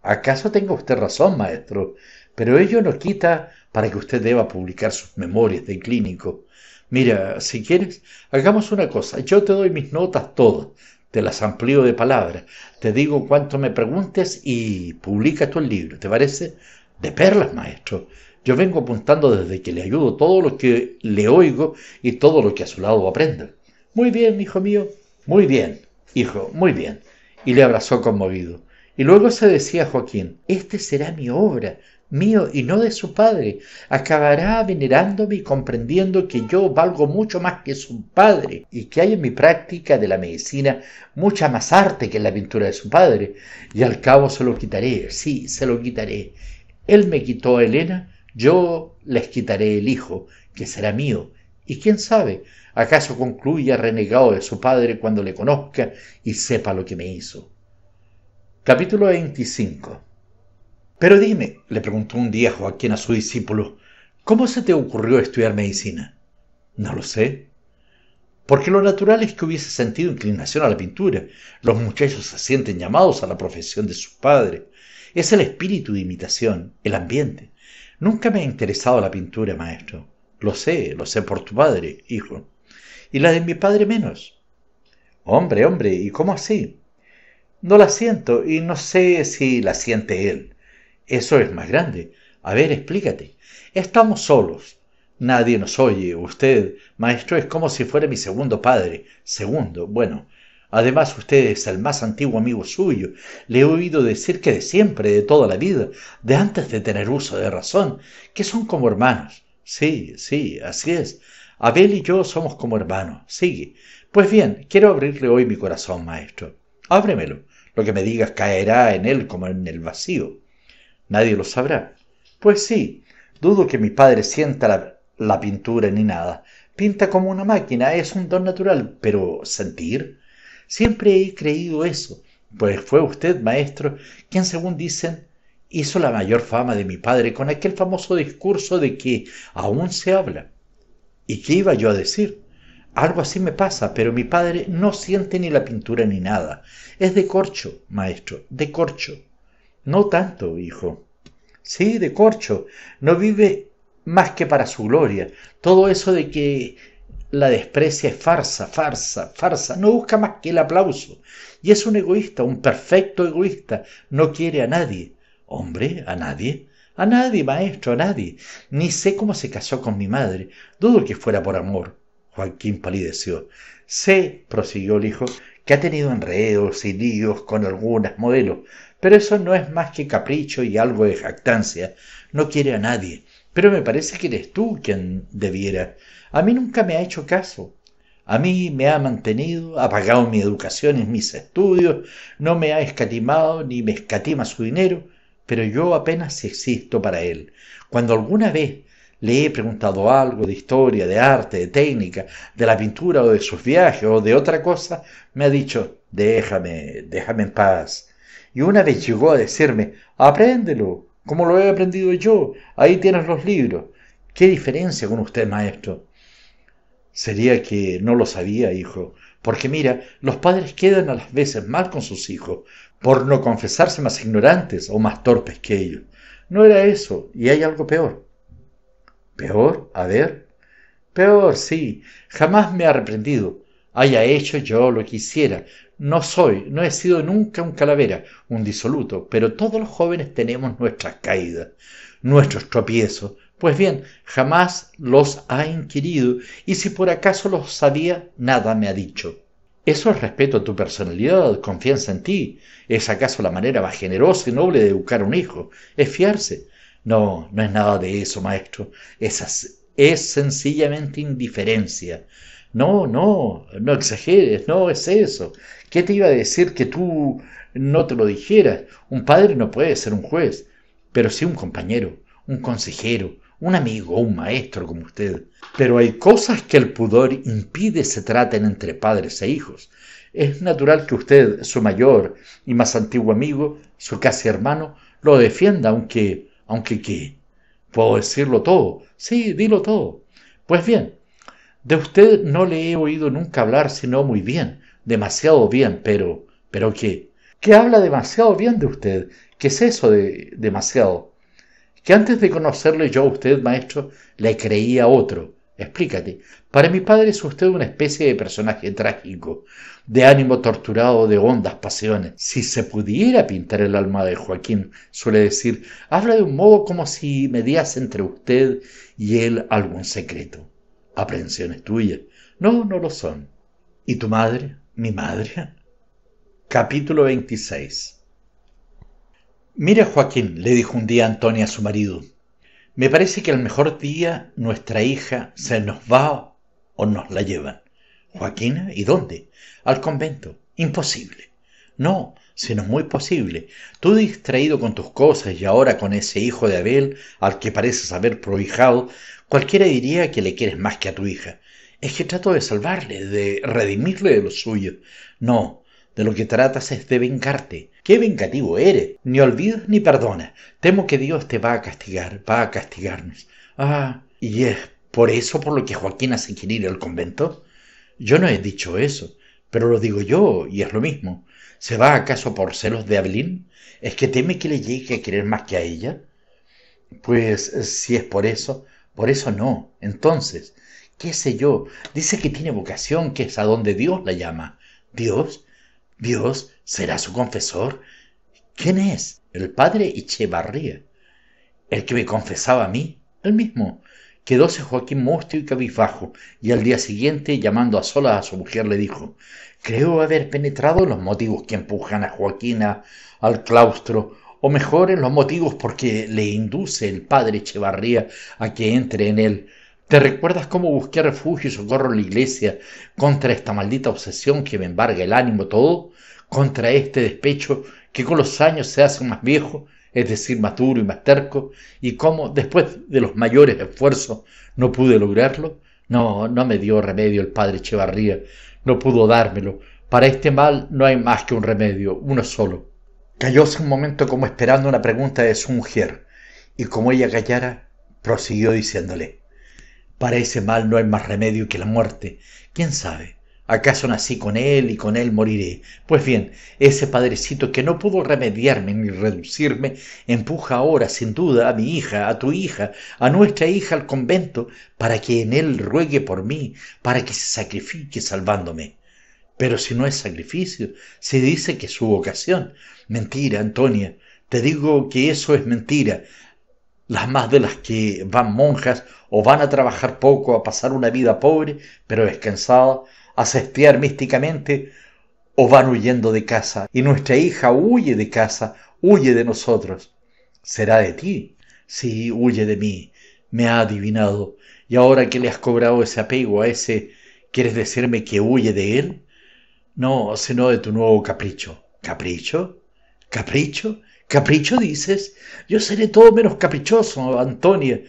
Acaso tenga usted razón, maestro, pero ello no quita para que usted deba publicar sus memorias de clínico. Mira, si quieres, hagamos una cosa. Yo te doy mis notas todas, te las amplío de palabras, te digo cuánto me preguntes y publica tú el libro. ¿Te parece? De perlas, maestro. Yo vengo apuntando desde que le ayudo todo lo que le oigo y todo lo que a su lado aprendo. Muy bien, hijo mío, muy bien, hijo, muy bien. Y le abrazó conmovido. Y luego se decía Joaquín, este será mi obra, mío y no de su padre. Acabará venerándome y comprendiendo que yo valgo mucho más que su padre y que hay en mi práctica de la medicina mucha más arte que en la pintura de su padre. Y al cabo se lo quitaré, sí, se lo quitaré. Él me quitó a Elena, yo les quitaré el hijo, que será mío. Y quién sabe, acaso concluya renegado de su padre cuando le conozca y sepa lo que me hizo. Capítulo 25 Pero dime, le preguntó un viejo a quien a su discípulo, ¿cómo se te ocurrió estudiar medicina? No lo sé. Porque lo natural es que hubiese sentido inclinación a la pintura. Los muchachos se sienten llamados a la profesión de sus padres. Es el espíritu de imitación, el ambiente. Nunca me ha interesado la pintura, maestro. Lo sé, lo sé por tu padre, hijo. Y la de mi padre menos. Hombre, hombre, ¿y cómo así? No la siento y no sé si la siente él. Eso es más grande. A ver, explícate. Estamos solos. Nadie nos oye. Usted, maestro, es como si fuera mi segundo padre. Segundo, bueno. Además, usted es el más antiguo amigo suyo. Le he oído decir que de siempre, de toda la vida, de antes de tener uso de razón, que son como hermanos. Sí, sí, así es. Abel y yo somos como hermanos. Sigue. Pues bien, quiero abrirle hoy mi corazón, maestro. Ábremelo. Lo que me digas caerá en él como en el vacío. Nadie lo sabrá. Pues sí, dudo que mi padre sienta la, pintura ni nada. Pinta como una máquina, es un don natural, pero sentir. Siempre he creído eso, pues fue usted, maestro, quien, según dicen, hizo la mayor fama de mi padre con aquel famoso discurso de que aún se habla. ¿Y qué iba yo a decir? Algo así me pasa, pero mi padre no siente ni la pintura ni nada. Es de corcho, maestro, de corcho. No tanto, hijo. Sí, de corcho. No vive más que para su gloria. Todo eso de que la desprecia es farsa, farsa, farsa. No busca más que el aplauso. Y es un egoísta, un perfecto egoísta. No quiere a nadie. Hombre, a nadie. A nadie, maestro, a nadie. Ni sé cómo se casó con mi madre. Dudo que fuera por amor. Joaquín palideció. Sé, prosiguió el hijo, que ha tenido enredos y líos con algunas modelos, pero eso no es más que capricho y algo de jactancia. No quiere a nadie, pero me parece que eres tú quien debiera. A mí nunca me ha hecho caso. A mí me ha mantenido, ha pagado mi educación y mis estudios, no me ha escatimado ni me escatima su dinero, pero yo apenas existo para él. Cuando alguna vez le he preguntado algo de historia, de arte, de técnica, de la pintura o de sus viajes o de otra cosa. Me ha dicho, déjame, déjame en paz. Y una vez llegó a decirme, apréndelo, como lo he aprendido yo. Ahí tienes los libros. ¿Qué diferencia con usted, maestro? Sería que no lo sabía, hijo. Porque mira, los padres quedan a las veces mal con sus hijos, por no confesarse más ignorantes o más torpes que ellos. No era eso, y hay algo peor. ¿Peor, A ver. Peor, sí. Jamás me ha arrepentido. Haya hecho yo lo que hiciera. No soy, no he sido nunca un calavera, un disoluto, pero todos los jóvenes tenemos nuestras caídas, nuestros tropiezos. Pues bien, jamás los ha inquirido y si por acaso los sabía, nada me ha dicho. Eso es respeto a tu personalidad, confianza en ti. ¿Es acaso la manera más generosa y noble de educar a un hijo? Es fiarse. No, no es nada de eso, maestro. Es, es sencillamente indiferencia. No, no, no exageres, no es eso. ¿Qué te iba a decir que tú no te lo dijeras? Un padre no puede ser un juez, pero sí un compañero, un consejero, un amigo, un maestro como usted. Pero hay cosas que el pudor impide se traten entre padres e hijos. Es natural que usted, su mayor y más antiguo amigo, su casi hermano, lo defienda, aunque aunque qué, puedo decirlo todo. Sí, dilo todo. Pues bien, de usted no le he oído nunca hablar sino muy bien, demasiado bien, pero... ¿Pero qué? qué habla demasiado bien de usted. ¿Qué es eso de demasiado? Que antes de conocerle yo a usted, maestro, le creía otro. Explícate. Para mi padre es usted una especie de personaje trágico, de ánimo torturado de hondas pasiones. Si se pudiera pintar el alma de Joaquín, suele decir, habla de un modo como si mediase entre usted y él algún secreto. ¿Aprensiones tuyas. No, no lo son. ¿Y tu madre? ¿Mi madre? Capítulo 26 Mira, Joaquín, le dijo un día Antonia a su marido, me parece que al mejor día nuestra hija se nos va o nos la llevan. Joaquina, ¿y dónde? Al convento. Imposible. No, sino muy posible. Tú distraído con tus cosas y ahora con ese hijo de Abel al que pareces haber prohijado, cualquiera diría que le quieres más que a tu hija. Es que trato de salvarle, de redimirle de lo suyo. No, de lo que tratas es de vengarte. ¡Qué vengativo eres! Ni olvidas ni perdonas. Temo que Dios te va a castigar, va a castigarnos. Ah, y es por eso por lo que Joaquina se quiere ir al convento. Yo no he dicho eso, pero lo digo yo y es lo mismo. ¿Se va acaso por celos de Abelín? ¿Es que teme que le llegue a querer más que a ella? Pues eh, si es por eso, por eso no. Entonces, qué sé yo, dice que tiene vocación, que es a donde Dios la llama. ¿Dios? ¿Dios será su confesor? ¿Quién es? El padre Echevarría. El que me confesaba a mí, el mismo. Quedóse Joaquín mustio y cabizbajo, y al día siguiente, llamando a solas a su mujer, le dijo Creo haber penetrado los motivos que empujan a Joaquina al claustro, o mejor en los motivos porque le induce el padre Echevarría a que entre en él. ¿Te recuerdas cómo busqué refugio y socorro en la iglesia contra esta maldita obsesión que me embarga el ánimo todo? ¿Contra este despecho que con los años se hace más viejo es decir, más duro y más terco, y cómo después de los mayores esfuerzos no pude lograrlo, no, no me dio remedio el padre Echevarría, no pudo dármelo. Para este mal no hay más que un remedio, uno solo. Callóse un momento como esperando una pregunta de su mujer, y como ella callara, prosiguió diciéndole, para ese mal no hay más remedio que la muerte, quién sabe, ¿Acaso nací con él y con él moriré? Pues bien, ese padrecito que no pudo remediarme ni reducirme, empuja ahora, sin duda, a mi hija, a tu hija, a nuestra hija al convento, para que en él ruegue por mí, para que se sacrifique salvándome. Pero si no es sacrificio, se dice que es su vocación. Mentira, Antonia, te digo que eso es mentira. Las más de las que van monjas o van a trabajar poco, a pasar una vida pobre, pero descansada, a cestear místicamente o van huyendo de casa. Y nuestra hija huye de casa, huye de nosotros. ¿Será de ti? Sí, huye de mí. Me ha adivinado. Y ahora que le has cobrado ese apego a ese, ¿quieres decirme que huye de él? No, sino de tu nuevo capricho. ¿Capricho? ¿Capricho? ¿Capricho dices? Yo seré todo menos caprichoso, Antonia.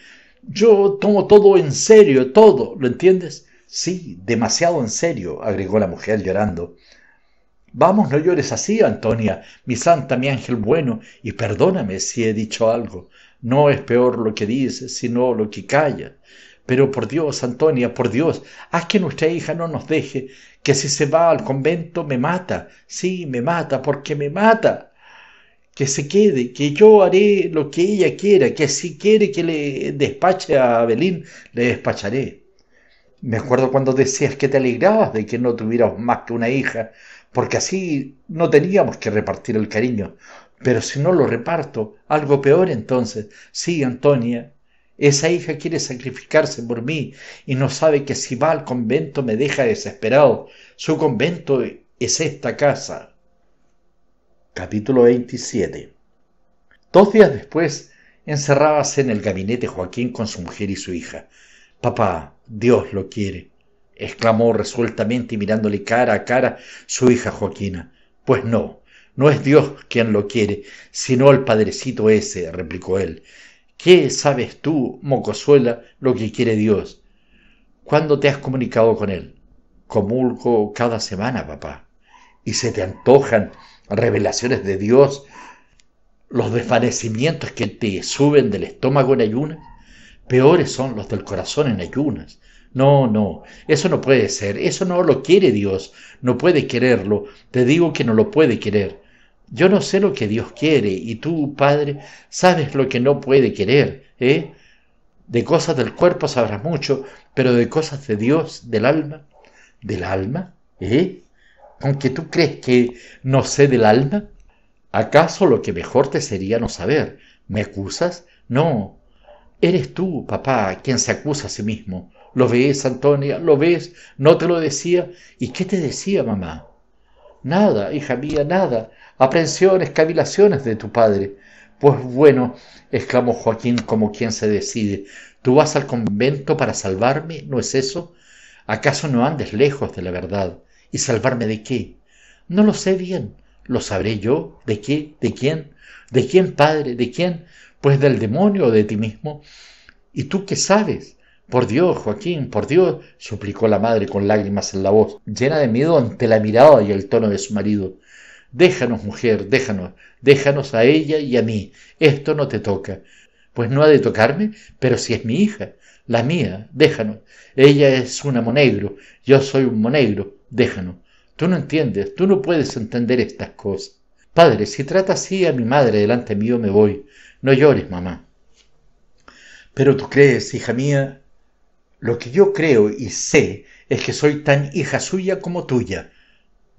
Yo tomo todo en serio, todo, ¿lo entiendes? Sí, demasiado en serio, agregó la mujer llorando. Vamos, no llores así, Antonia, mi santa, mi ángel bueno, y perdóname si he dicho algo. No es peor lo que dices, sino lo que callas. Pero por Dios, Antonia, por Dios, haz que nuestra hija no nos deje, que si se va al convento me mata, sí, me mata, porque me mata. Que se quede, que yo haré lo que ella quiera, que si quiere que le despache a Abelín, le despacharé. Me acuerdo cuando decías que te alegrabas de que no tuvieras más que una hija, porque así no teníamos que repartir el cariño. Pero si no lo reparto, algo peor entonces. Sí, Antonia, esa hija quiere sacrificarse por mí y no sabe que si va al convento me deja desesperado. Su convento es esta casa. Capítulo 27 Dos días después, encerrábase en el gabinete Joaquín con su mujer y su hija. Papá, Dios lo quiere, exclamó resueltamente y mirándole cara a cara su hija Joaquina. Pues no, no es Dios quien lo quiere, sino el padrecito ese, replicó él. ¿Qué sabes tú, mocosuela, lo que quiere Dios? ¿Cuándo te has comunicado con él? Comulgo cada semana, papá. ¿Y se te antojan revelaciones de Dios, los desvanecimientos que te suben del estómago en ayunas? Peores son los del corazón en ayunas. No, no, eso no puede ser, eso no lo quiere Dios, no puede quererlo, te digo que no lo puede querer. Yo no sé lo que Dios quiere y tú, Padre, sabes lo que no puede querer, ¿eh? De cosas del cuerpo sabrás mucho, pero de cosas de Dios, del alma, del alma, ¿eh? Aunque tú crees que no sé del alma, ¿acaso lo que mejor te sería no saber? ¿Me acusas? No, Eres tú, papá, quien se acusa a sí mismo. ¿Lo ves, Antonia? ¿Lo ves? ¿No te lo decía? ¿Y qué te decía, mamá? Nada, hija mía, nada. Aprensiones, cavilaciones de tu padre. Pues bueno, exclamó Joaquín como quien se decide. ¿Tú vas al convento para salvarme? ¿No es eso? ¿Acaso no andes lejos de la verdad? ¿Y salvarme de qué? No lo sé bien. ¿Lo sabré yo? ¿De qué? ¿De quién? ¿De quién, padre? ¿De quién? pues del demonio o de ti mismo? ¿Y tú qué sabes? Por Dios, Joaquín, por Dios, suplicó la madre con lágrimas en la voz, llena de miedo ante la mirada y el tono de su marido. Déjanos, mujer, déjanos, déjanos a ella y a mí. Esto no te toca. Pues no ha de tocarme, pero si es mi hija, la mía, déjanos. Ella es una monegro, yo soy un monegro, déjanos. Tú no entiendes, tú no puedes entender estas cosas. Padre, si trata así a mi madre delante mío, me voy. No llores, mamá. Pero tú crees, hija mía, lo que yo creo y sé es que soy tan hija suya como tuya.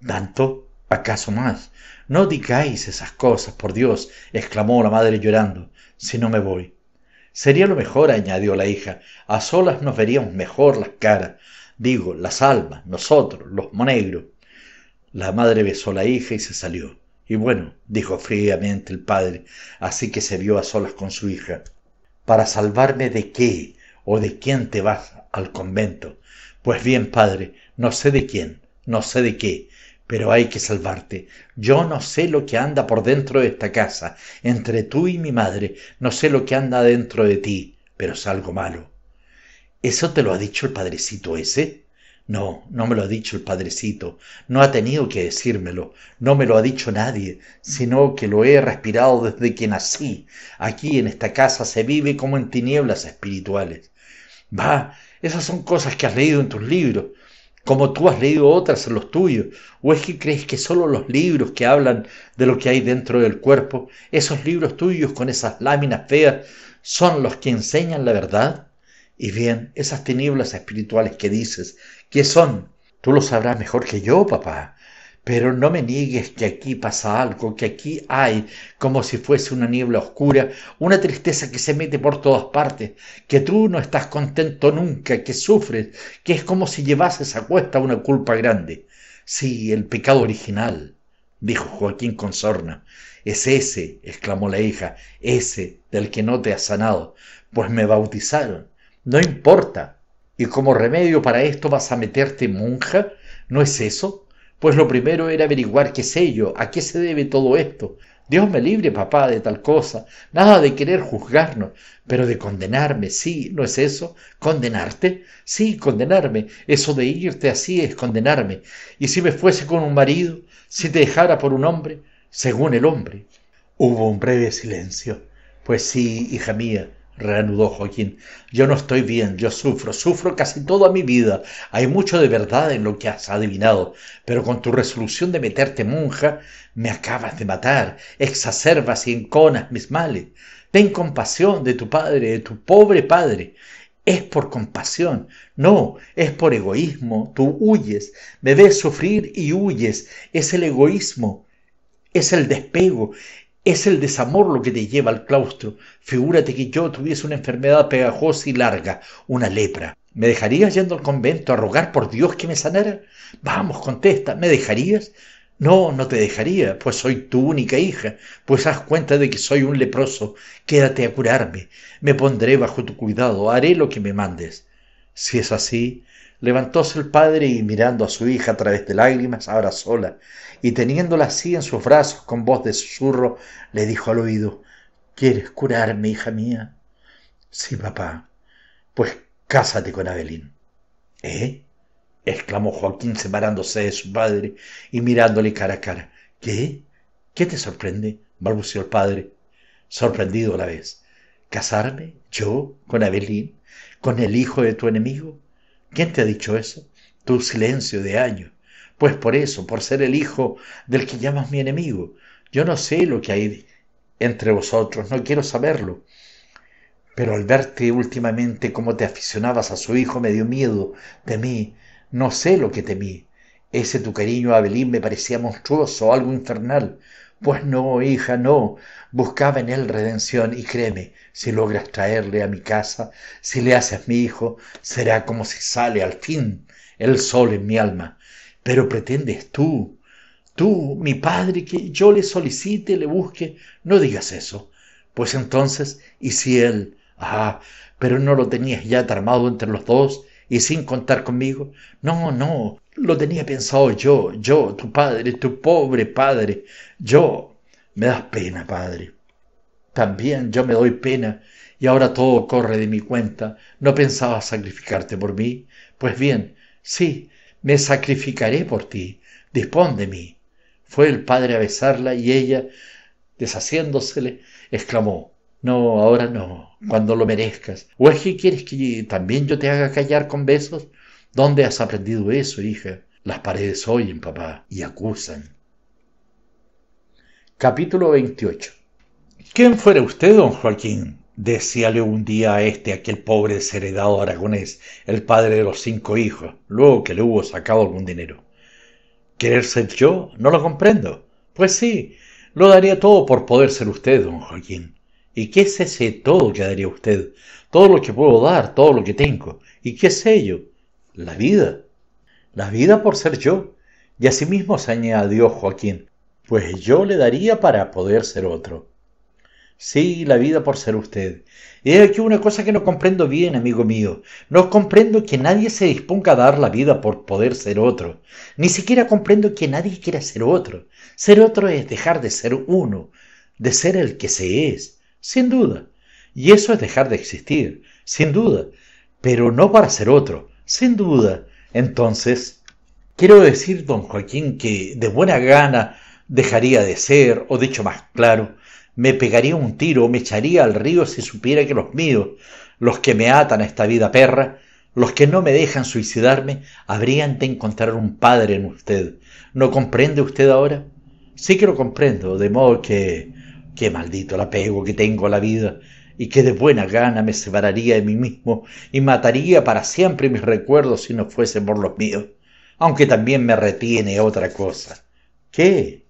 Tanto, acaso más. No digáis esas cosas, por Dios, exclamó la madre llorando, si no me voy. Sería lo mejor, añadió la hija. A solas nos veríamos mejor las caras. Digo, las almas, nosotros, los monegros. La madre besó a la hija y se salió. Y bueno, dijo fríamente el padre, así que se vio a solas con su hija. ¿Para salvarme de qué o de quién te vas al convento? Pues bien, padre, no sé de quién, no sé de qué, pero hay que salvarte. Yo no sé lo que anda por dentro de esta casa, entre tú y mi madre, no sé lo que anda dentro de ti, pero es algo malo. ¿Eso te lo ha dicho el padrecito ese? No, no me lo ha dicho el Padrecito, no ha tenido que decírmelo, no me lo ha dicho nadie, sino que lo he respirado desde que nací. Aquí en esta casa se vive como en tinieblas espirituales. Bah, esas son cosas que has leído en tus libros, como tú has leído otras en los tuyos, o es que crees que solo los libros que hablan de lo que hay dentro del cuerpo, esos libros tuyos con esas láminas feas, son los que enseñan la verdad. Y bien, esas tinieblas espirituales que dices ¿Qué son? Tú lo sabrás mejor que yo, papá. Pero no me niegues que aquí pasa algo, que aquí hay, como si fuese una niebla oscura, una tristeza que se mete por todas partes, que tú no estás contento nunca, que sufres, que es como si llevases a cuesta una culpa grande. Sí, el pecado original, dijo Joaquín con sorna. Es ese, exclamó la hija, ese del que no te has sanado, pues me bautizaron. No importa, y como remedio para esto vas a meterte monja, ¿no es eso? Pues lo primero era averiguar qué sé yo, a qué se debe todo esto. Dios me libre, papá, de tal cosa. Nada de querer juzgarnos, pero de condenarme, sí, ¿no es eso? ¿Condenarte? Sí, condenarme. Eso de irte así es condenarme. ¿Y si me fuese con un marido? ¿Si te dejara por un hombre? Según el hombre. Hubo un breve silencio. Pues sí, hija mía, reanudó Joaquín. Yo no estoy bien, yo sufro, sufro casi toda mi vida. Hay mucho de verdad en lo que has adivinado, pero con tu resolución de meterte monja, me acabas de matar, exacerbas y enconas mis males. Ten compasión de tu padre, de tu pobre padre. Es por compasión, no, es por egoísmo. Tú huyes, me ves sufrir y huyes. Es el egoísmo, es el despego, es el desamor lo que te lleva al claustro. Figúrate que yo tuviese una enfermedad pegajosa y larga, una lepra. ¿Me dejarías yendo al convento a rogar por Dios que me sanara? Vamos, contesta, ¿me dejarías? No, no te dejaría, pues soy tu única hija, pues haz cuenta de que soy un leproso, quédate a curarme, me pondré bajo tu cuidado, haré lo que me mandes. Si es así, levantóse el padre y mirando a su hija a través de lágrimas, ahora sola y teniéndola así en sus brazos con voz de susurro, le dijo al oído, ¿Quieres curarme, hija mía? Sí, papá. Pues cásate con Abelín. ¿Eh? exclamó Joaquín separándose de su padre y mirándole cara a cara. ¿Qué? ¿Qué te sorprende? balbuceó el padre, sorprendido a la vez. ¿Casarme? ¿Yo? ¿Con Abelín? ¿Con el hijo de tu enemigo? ¿Quién te ha dicho eso? Tu silencio de años. Pues por eso, por ser el hijo del que llamas mi enemigo. Yo no sé lo que hay entre vosotros, no quiero saberlo. Pero al verte últimamente como te aficionabas a su hijo, me dio miedo, mí no sé lo que temí. Ese tu cariño a Abelín me parecía monstruoso, algo infernal. Pues no, hija, no. Buscaba en él redención y créeme, si logras traerle a mi casa, si le haces mi hijo, será como si sale al fin el sol en mi alma. Pero pretendes tú, tú, mi padre, que yo le solicite, le busque. No digas eso. Pues entonces, ¿y si él? Ah, pero no lo tenías ya armado entre los dos y sin contar conmigo. No, no, lo tenía pensado yo, yo, tu padre, tu pobre padre, yo. Me das pena, padre. También yo me doy pena y ahora todo corre de mi cuenta. No pensaba sacrificarte por mí. Pues bien, sí, me sacrificaré por ti, dispón de mí. Fue el padre a besarla y ella, deshaciéndosele, exclamó, no, ahora no, cuando lo merezcas. ¿O es que quieres que también yo te haga callar con besos? ¿Dónde has aprendido eso, hija? Las paredes oyen, papá, y acusan. Capítulo 28 ¿Quién fuera usted, don Joaquín? Decíale un día a este aquel pobre desheredado aragonés, el padre de los cinco hijos, luego que le hubo sacado algún dinero. ¿Querer ser yo? No lo comprendo. Pues sí, lo daría todo por poder ser usted, don Joaquín. ¿Y qué es ese todo que daría usted? Todo lo que puedo dar, todo lo que tengo. ¿Y qué sé yo? La vida. La vida por ser yo. Y asimismo se añadió Joaquín, pues yo le daría para poder ser otro. Sí, la vida por ser usted. Y hay aquí una cosa que no comprendo bien, amigo mío. No comprendo que nadie se disponga a dar la vida por poder ser otro. Ni siquiera comprendo que nadie quiera ser otro. Ser otro es dejar de ser uno, de ser el que se es, sin duda. Y eso es dejar de existir, sin duda. Pero no para ser otro, sin duda. Entonces, quiero decir, don Joaquín, que de buena gana dejaría de ser, o dicho más claro, me pegaría un tiro, o me echaría al río si supiera que los míos, los que me atan a esta vida perra, los que no me dejan suicidarme, habrían de encontrar un padre en usted. ¿No comprende usted ahora? Sí que lo comprendo, de modo que... Qué maldito el apego que tengo a la vida, y que de buena gana me separaría de mí mismo y mataría para siempre mis recuerdos si no fuese por los míos, aunque también me retiene otra cosa. ¿Qué?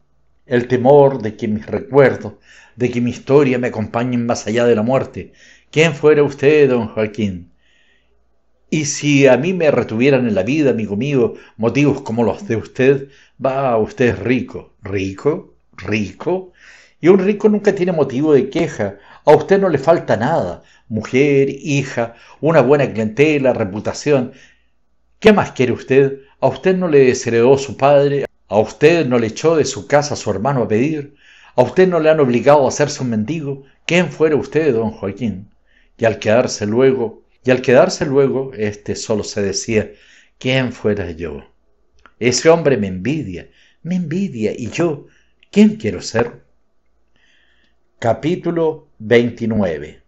El temor de que mis recuerdos de que mi historia me acompañe más allá de la muerte. ¿Quién fuera usted, don Joaquín? Y si a mí me retuvieran en la vida, amigo mío, motivos como los de usted, va, usted rico, rico, rico. Y un rico nunca tiene motivo de queja. A usted no le falta nada. Mujer, hija, una buena clientela, reputación. ¿Qué más quiere usted? A usted no le desheredó su padre, a usted no le echó de su casa a su hermano a pedir, a usted no le han obligado a hacerse un mendigo. ¿Quién fuera usted, don Joaquín? Y al quedarse luego, y al quedarse luego, éste solo se decía, ¿quién fuera yo? Ese hombre me envidia, me envidia, y yo, ¿quién quiero ser? Capítulo 29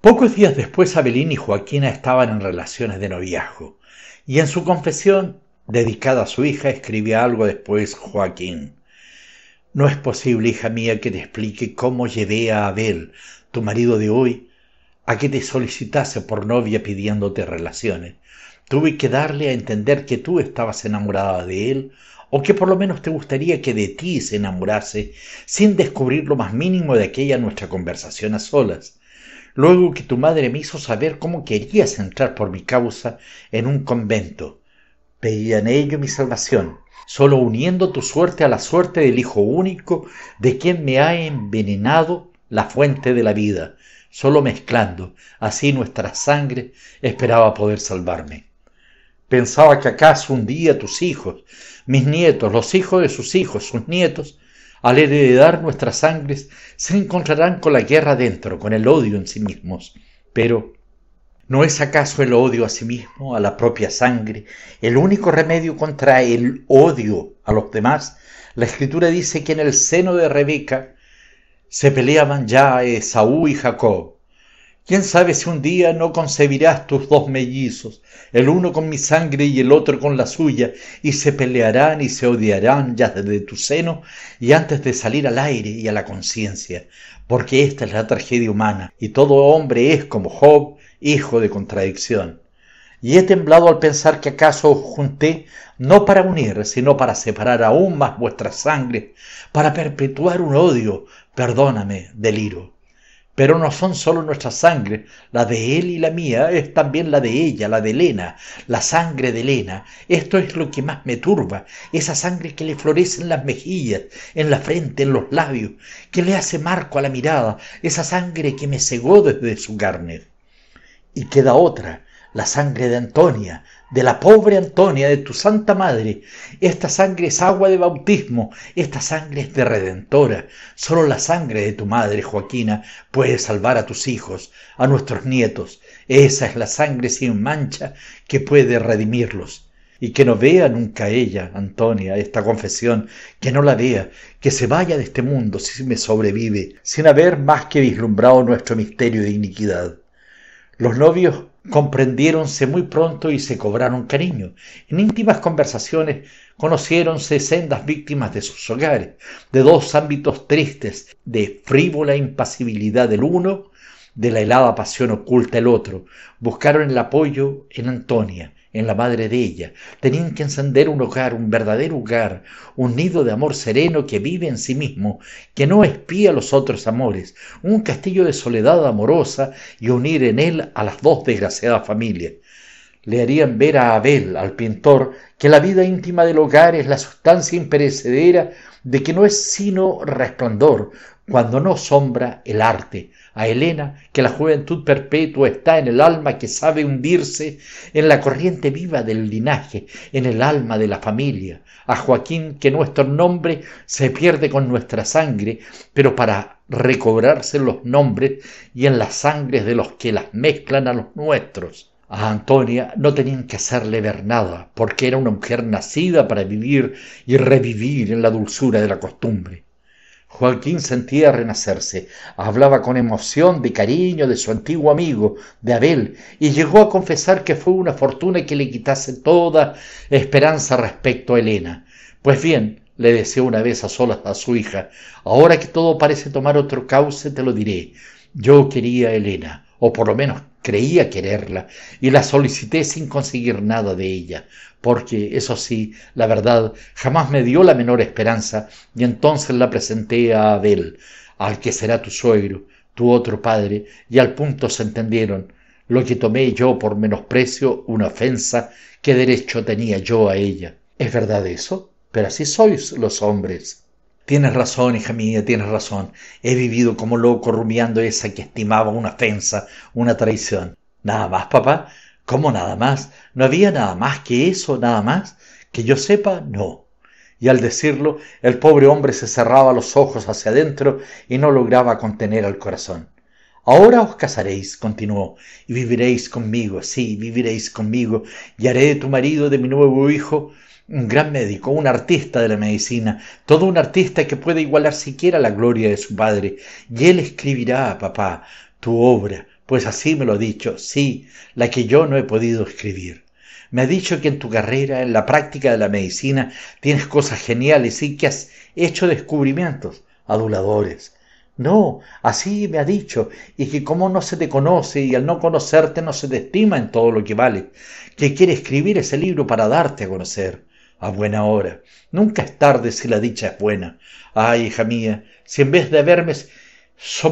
Pocos días después Abelín y Joaquín estaban en relaciones de noviazgo, y en su confesión, dedicada a su hija, escribía algo después Joaquín. No es posible, hija mía, que te explique cómo llevé a Abel, tu marido de hoy, a que te solicitase por novia pidiéndote relaciones. Tuve que darle a entender que tú estabas enamorada de él, o que por lo menos te gustaría que de ti se enamorase, sin descubrir lo más mínimo de aquella nuestra conversación a solas. Luego que tu madre me hizo saber cómo querías entrar por mi causa en un convento. pedí en ello mi salvación solo uniendo tu suerte a la suerte del Hijo único de quien me ha envenenado la fuente de la vida, solo mezclando así nuestra sangre esperaba poder salvarme. Pensaba que acaso un día tus hijos, mis nietos, los hijos de sus hijos, sus nietos, al heredar nuestras sangres, se encontrarán con la guerra dentro, con el odio en sí mismos. Pero ¿No es acaso el odio a sí mismo, a la propia sangre, el único remedio contra el odio a los demás? La escritura dice que en el seno de Rebeca se peleaban ya Esaú y Jacob. ¿Quién sabe si un día no concebirás tus dos mellizos, el uno con mi sangre y el otro con la suya, y se pelearán y se odiarán ya desde tu seno y antes de salir al aire y a la conciencia? Porque esta es la tragedia humana, y todo hombre es como Job, hijo de contradicción, y he temblado al pensar que acaso os junté no para unir, sino para separar aún más vuestra sangre, para perpetuar un odio, perdóname, deliro. Pero no son solo nuestra sangre, la de él y la mía, es también la de ella, la de Elena, la sangre de Elena. Esto es lo que más me turba, esa sangre que le florece en las mejillas, en la frente, en los labios, que le hace marco a la mirada, esa sangre que me cegó desde su carne y queda otra, la sangre de Antonia, de la pobre Antonia, de tu Santa Madre. Esta sangre es agua de bautismo, esta sangre es de redentora. Solo la sangre de tu madre, Joaquina, puede salvar a tus hijos, a nuestros nietos. Esa es la sangre sin mancha que puede redimirlos. Y que no vea nunca ella, Antonia, esta confesión, que no la vea, que se vaya de este mundo si me sobrevive, sin haber más que vislumbrado nuestro misterio de iniquidad. Los novios comprendiéronse muy pronto y se cobraron cariño. En íntimas conversaciones conociéronse sendas víctimas de sus hogares, de dos ámbitos tristes, de frívola impasibilidad del uno, de la helada pasión oculta el otro. Buscaron el apoyo en Antonia, en la madre de ella. Tenían que encender un hogar, un verdadero hogar, un nido de amor sereno que vive en sí mismo, que no espía los otros amores, un castillo de soledad amorosa y unir en él a las dos desgraciadas familias. Le harían ver a Abel, al pintor, que la vida íntima del hogar es la sustancia imperecedera de que no es sino resplandor, cuando no sombra el arte a Elena, que la juventud perpetua está en el alma que sabe hundirse en la corriente viva del linaje, en el alma de la familia, a Joaquín que nuestro nombre se pierde con nuestra sangre, pero para recobrarse los nombres y en las sangres de los que las mezclan a los nuestros. A Antonia no tenían que hacerle ver nada, porque era una mujer nacida para vivir y revivir en la dulzura de la costumbre. Joaquín sentía renacerse, hablaba con emoción de cariño de su antiguo amigo, de Abel, y llegó a confesar que fue una fortuna que le quitase toda esperanza respecto a Elena. Pues bien, le decía una vez a solas a su hija, ahora que todo parece tomar otro cauce te lo diré. Yo quería a Elena, o por lo menos creía quererla, y la solicité sin conseguir nada de ella porque eso sí, la verdad jamás me dio la menor esperanza, y entonces la presenté a Abel, al que será tu suegro, tu otro padre, y al punto se entendieron, lo que tomé yo por menosprecio, una ofensa, ¿qué derecho tenía yo a ella? ¿Es verdad eso? Pero así sois los hombres. Tienes razón, hija mía, tienes razón. He vivido como loco rumiando esa que estimaba una ofensa, una traición. Nada más, papá. ¿Cómo nada más? ¿No había nada más que eso, nada más? Que yo sepa, no. Y al decirlo, el pobre hombre se cerraba los ojos hacia adentro y no lograba contener al corazón. Ahora os casaréis, continuó, y viviréis conmigo, sí, viviréis conmigo, y haré de tu marido, de mi nuevo hijo, un gran médico, un artista de la medicina, todo un artista que puede igualar siquiera la gloria de su padre, y él escribirá, papá, tu obra, pues así me lo ha dicho, sí, la que yo no he podido escribir. Me ha dicho que en tu carrera, en la práctica de la medicina, tienes cosas geniales y que has hecho descubrimientos, aduladores. No, así me ha dicho, y que como no se te conoce y al no conocerte no se te estima en todo lo que vale, que quiere escribir ese libro para darte a conocer. A buena hora. Nunca es tarde si la dicha es buena. Ay, hija mía, si en vez de haberme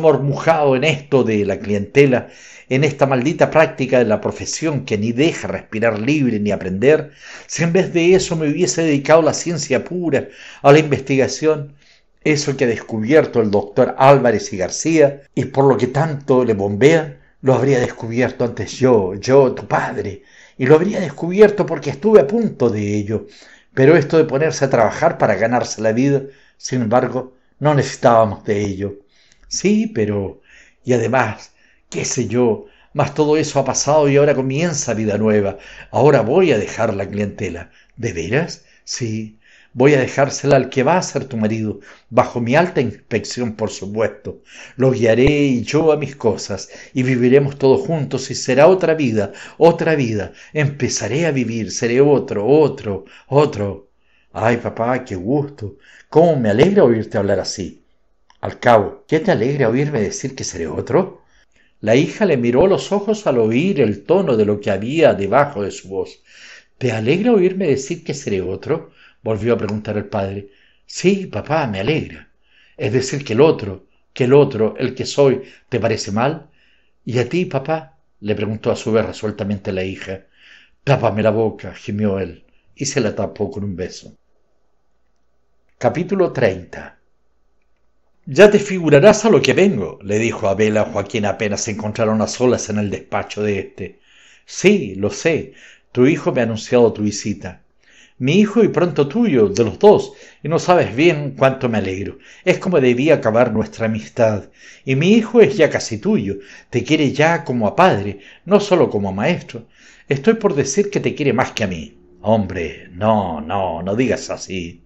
hormujado en esto de la clientela, en esta maldita práctica de la profesión que ni deja respirar libre ni aprender, si en vez de eso me hubiese dedicado a la ciencia pura, a la investigación, eso que ha descubierto el doctor Álvarez y García, y por lo que tanto le bombea, lo habría descubierto antes yo, yo, tu padre, y lo habría descubierto porque estuve a punto de ello. Pero esto de ponerse a trabajar para ganarse la vida, sin embargo, no necesitábamos de ello. Sí, pero... Y además, qué sé yo, mas todo eso ha pasado y ahora comienza vida nueva. Ahora voy a dejar la clientela. ¿De veras? Sí. Voy a dejársela al que va a ser tu marido, bajo mi alta inspección, por supuesto. Lo guiaré y yo a mis cosas, y viviremos todos juntos, y será otra vida, otra vida. Empezaré a vivir, seré otro, otro, otro. Ay, papá, qué gusto. ¿Cómo me alegra oírte hablar así? Al cabo, ¿qué te alegra oírme decir que seré otro? La hija le miró los ojos al oír el tono de lo que había debajo de su voz. ¿Te alegra oírme decir que seré otro? volvió a preguntar el padre. Sí, papá, me alegra. Es decir, que el otro, que el otro, el que soy, ¿te parece mal? ¿Y a ti, papá? le preguntó a su vez resueltamente la hija. Tápame la boca, gimió él, y se la tapó con un beso. Capítulo 30 ya te figurarás a lo que vengo, le dijo Abel a Joaquín apenas se encontraron a solas en el despacho de éste. Sí, lo sé. Tu hijo me ha anunciado tu visita. Mi hijo y pronto tuyo, de los dos, y no sabes bien cuánto me alegro. Es como debía acabar nuestra amistad. Y mi hijo es ya casi tuyo. Te quiere ya como a padre, no solo como a maestro. Estoy por decir que te quiere más que a mí. Hombre, no, no, no digas así.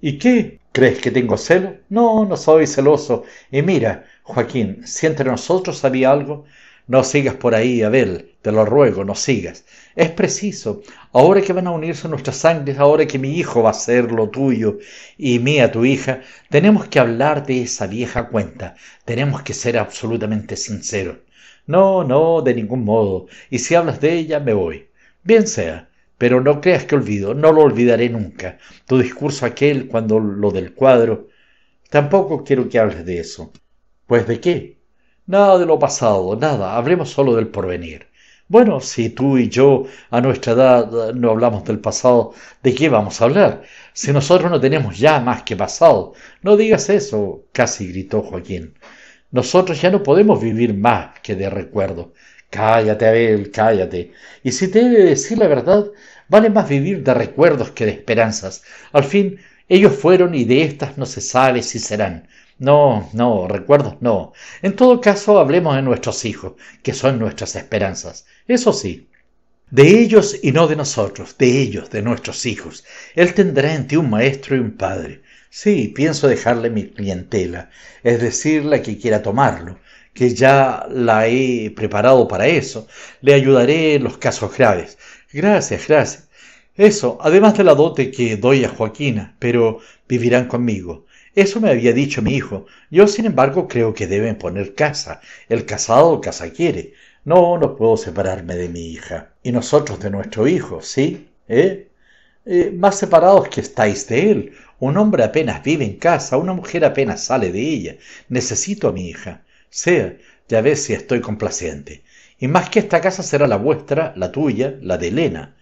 ¿Y qué? ¿Crees que tengo celo? No, no soy celoso. Y mira, Joaquín, si entre nosotros había algo, no sigas por ahí, Abel, te lo ruego, no sigas. Es preciso, ahora que van a unirse nuestras sangres, ahora que mi hijo va a ser lo tuyo y mía tu hija, tenemos que hablar de esa vieja cuenta, tenemos que ser absolutamente sinceros. No, no, de ningún modo, y si hablas de ella, me voy. Bien sea, pero no creas que olvido, no lo olvidaré nunca. Tu discurso aquel cuando lo del cuadro. Tampoco quiero que hables de eso. Pues de qué? Nada de lo pasado, nada, hablemos solo del porvenir. Bueno, si tú y yo a nuestra edad no hablamos del pasado, ¿de qué vamos a hablar? Si nosotros no tenemos ya más que pasado. No digas eso, casi gritó Joaquín. Nosotros ya no podemos vivir más que de recuerdo. Cállate, Abel, cállate. Y si te he de decir la verdad, Vale más vivir de recuerdos que de esperanzas. Al fin, ellos fueron y de estas no se sabe si serán. No, no, recuerdos no. En todo caso, hablemos de nuestros hijos, que son nuestras esperanzas. Eso sí, de ellos y no de nosotros, de ellos, de nuestros hijos. Él tendrá en ti un maestro y un padre. Sí, pienso dejarle mi clientela, es decir, la que quiera tomarlo, que ya la he preparado para eso. Le ayudaré en los casos graves. Gracias, gracias. Eso, además de la dote que doy a Joaquina, pero vivirán conmigo. Eso me había dicho mi hijo. Yo, sin embargo, creo que deben poner casa. El casado casa quiere. No, no puedo separarme de mi hija. Y nosotros de nuestro hijo, ¿sí? ¿Eh? ¿Eh? más separados que estáis de él. Un hombre apenas vive en casa, una mujer apenas sale de ella. Necesito a mi hija. Sea, ya ves si estoy complaciente. Y más que esta casa será la vuestra, la tuya, la de Elena.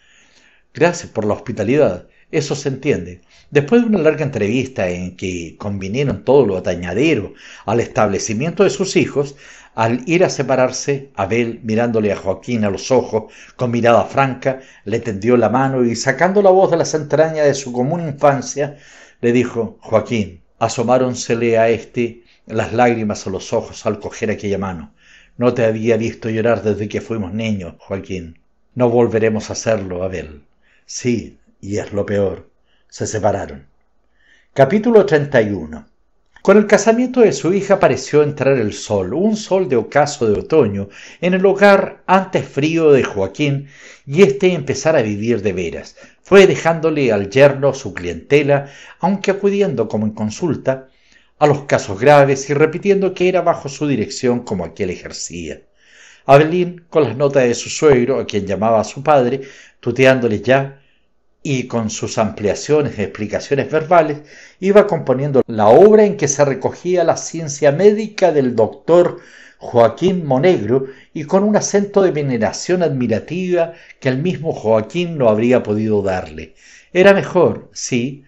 Gracias por la hospitalidad, eso se entiende. Después de una larga entrevista en que convinieron todo lo atañadero al establecimiento de sus hijos, al ir a separarse, Abel, mirándole a Joaquín a los ojos, con mirada franca, le tendió la mano y sacando la voz de las entrañas de su común infancia, le dijo, Joaquín, asomáronsele a éste las lágrimas a los ojos al coger aquella mano. No te había visto llorar desde que fuimos niños, Joaquín. No volveremos a hacerlo, Abel. Sí, y es lo peor. Se separaron. Capítulo 31. Con el casamiento de su hija pareció entrar el sol, un sol de ocaso de otoño, en el hogar antes frío de Joaquín, y éste empezar a vivir de veras. Fue dejándole al yerno su clientela, aunque acudiendo como en consulta, a los casos graves y repitiendo que era bajo su dirección como aquel ejercía. Abelín, con las notas de su suegro, a quien llamaba a su padre, tuteándole ya, y con sus ampliaciones y explicaciones verbales, iba componiendo la obra en que se recogía la ciencia médica del doctor Joaquín Monegro y con un acento de veneración admirativa que el mismo Joaquín no habría podido darle. Era mejor, sí,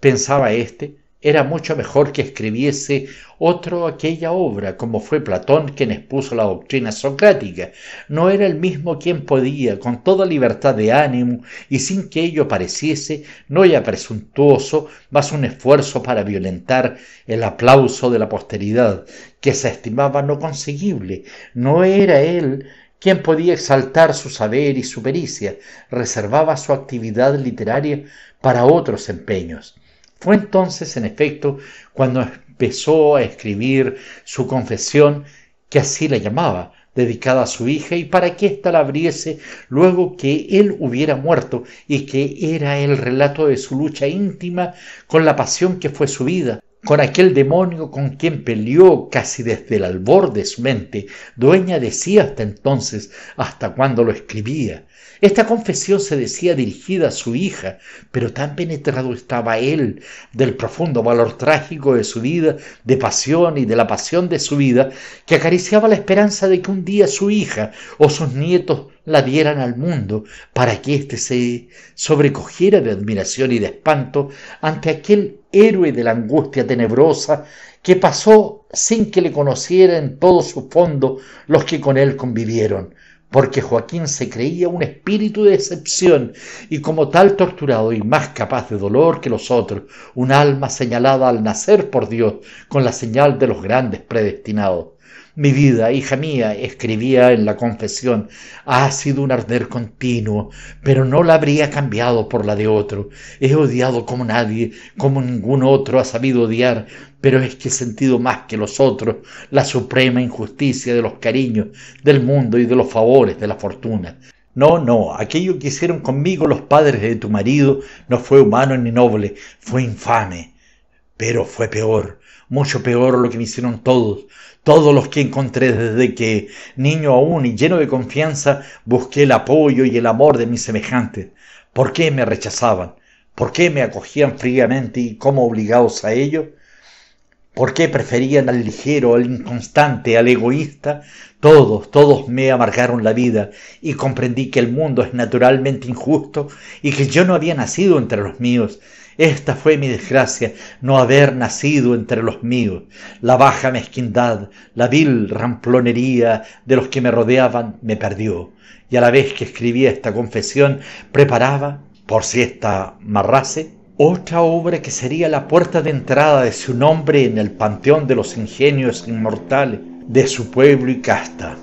pensaba éste, era mucho mejor que escribiese otro aquella obra, como fue Platón quien expuso la doctrina socrática. No era el mismo quien podía, con toda libertad de ánimo y sin que ello pareciese, no ya presuntuoso, más un esfuerzo para violentar el aplauso de la posteridad, que se estimaba no conseguible. No era él quien podía exaltar su saber y su pericia, reservaba su actividad literaria para otros empeños. Fue entonces, en efecto, cuando empezó a escribir su confesión, que así la llamaba, dedicada a su hija, y para que ésta la abriese luego que él hubiera muerto, y que era el relato de su lucha íntima con la pasión que fue su vida, con aquel demonio con quien peleó casi desde el albor de su mente, dueña de sí hasta entonces, hasta cuando lo escribía, esta confesión se decía dirigida a su hija, pero tan penetrado estaba él del profundo valor trágico de su vida, de pasión y de la pasión de su vida, que acariciaba la esperanza de que un día su hija o sus nietos la dieran al mundo para que éste se sobrecogiera de admiración y de espanto ante aquel héroe de la angustia tenebrosa que pasó sin que le conociera en todo su fondo los que con él convivieron porque Joaquín se creía un espíritu de excepción y como tal torturado y más capaz de dolor que los otros, un alma señalada al nacer por Dios con la señal de los grandes predestinados. Mi vida, hija mía, escribía en la confesión, ha sido un arder continuo, pero no la habría cambiado por la de otro. He odiado como nadie, como ningún otro ha sabido odiar, pero es que he sentido más que los otros la suprema injusticia de los cariños del mundo y de los favores de la fortuna. No, no, aquello que hicieron conmigo los padres de tu marido no fue humano ni noble, fue infame. Pero fue peor, mucho peor lo que me hicieron todos, todos los que encontré desde que, niño aún y lleno de confianza, busqué el apoyo y el amor de mis semejantes. ¿Por qué me rechazaban? ¿Por qué me acogían fríamente y como obligados a ello? ¿Por qué preferían al ligero, al inconstante, al egoísta? Todos, todos me amargaron la vida y comprendí que el mundo es naturalmente injusto y que yo no había nacido entre los míos. Esta fue mi desgracia, no haber nacido entre los míos. La baja mezquindad, la vil ramplonería de los que me rodeaban me perdió. Y a la vez que escribía esta confesión, preparaba, por si esta marrase, otra obra que sería la puerta de entrada de su nombre en el panteón de los ingenios inmortales de su pueblo y casta.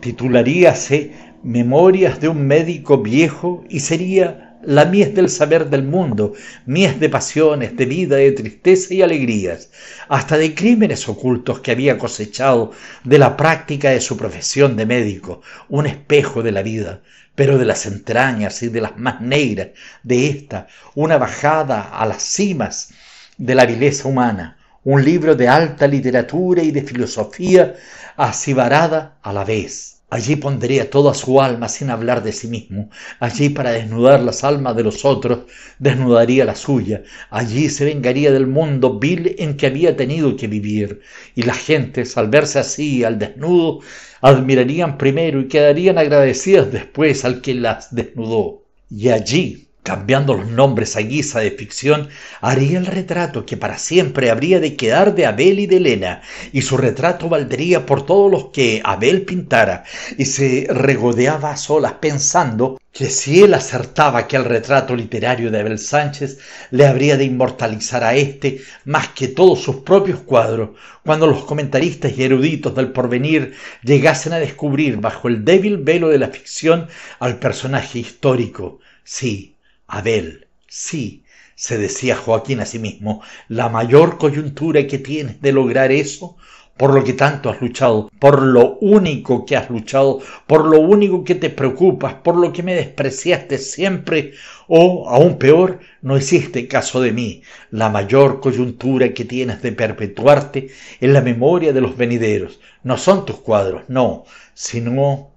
Titularíase Memorias de un médico viejo y sería la mies del saber del mundo, mies de pasiones, de vida, de tristeza y alegrías, hasta de crímenes ocultos que había cosechado de la práctica de su profesión de médico, un espejo de la vida, pero de las entrañas y de las más negras de esta, una bajada a las cimas de la vileza humana, un libro de alta literatura y de filosofía asibarada a la vez Allí pondría toda su alma sin hablar de sí mismo. Allí para desnudar las almas de los otros, desnudaría la suya. Allí se vengaría del mundo vil en que había tenido que vivir. Y las gentes, al verse así, al desnudo, admirarían primero y quedarían agradecidas después al que las desnudó. Y allí cambiando los nombres a guisa de ficción, haría el retrato que para siempre habría de quedar de Abel y de Elena, y su retrato valdría por todos los que Abel pintara, y se regodeaba a solas pensando que si él acertaba que el retrato literario de Abel Sánchez le habría de inmortalizar a éste más que todos sus propios cuadros, cuando los comentaristas y eruditos del porvenir llegasen a descubrir bajo el débil velo de la ficción al personaje histórico, sí, Abel, sí, se decía Joaquín a sí mismo, la mayor coyuntura que tienes de lograr eso, por lo que tanto has luchado, por lo único que has luchado, por lo único que te preocupas, por lo que me despreciaste siempre, o aún peor, no hiciste caso de mí. La mayor coyuntura que tienes de perpetuarte en la memoria de los venideros. No son tus cuadros, no, sino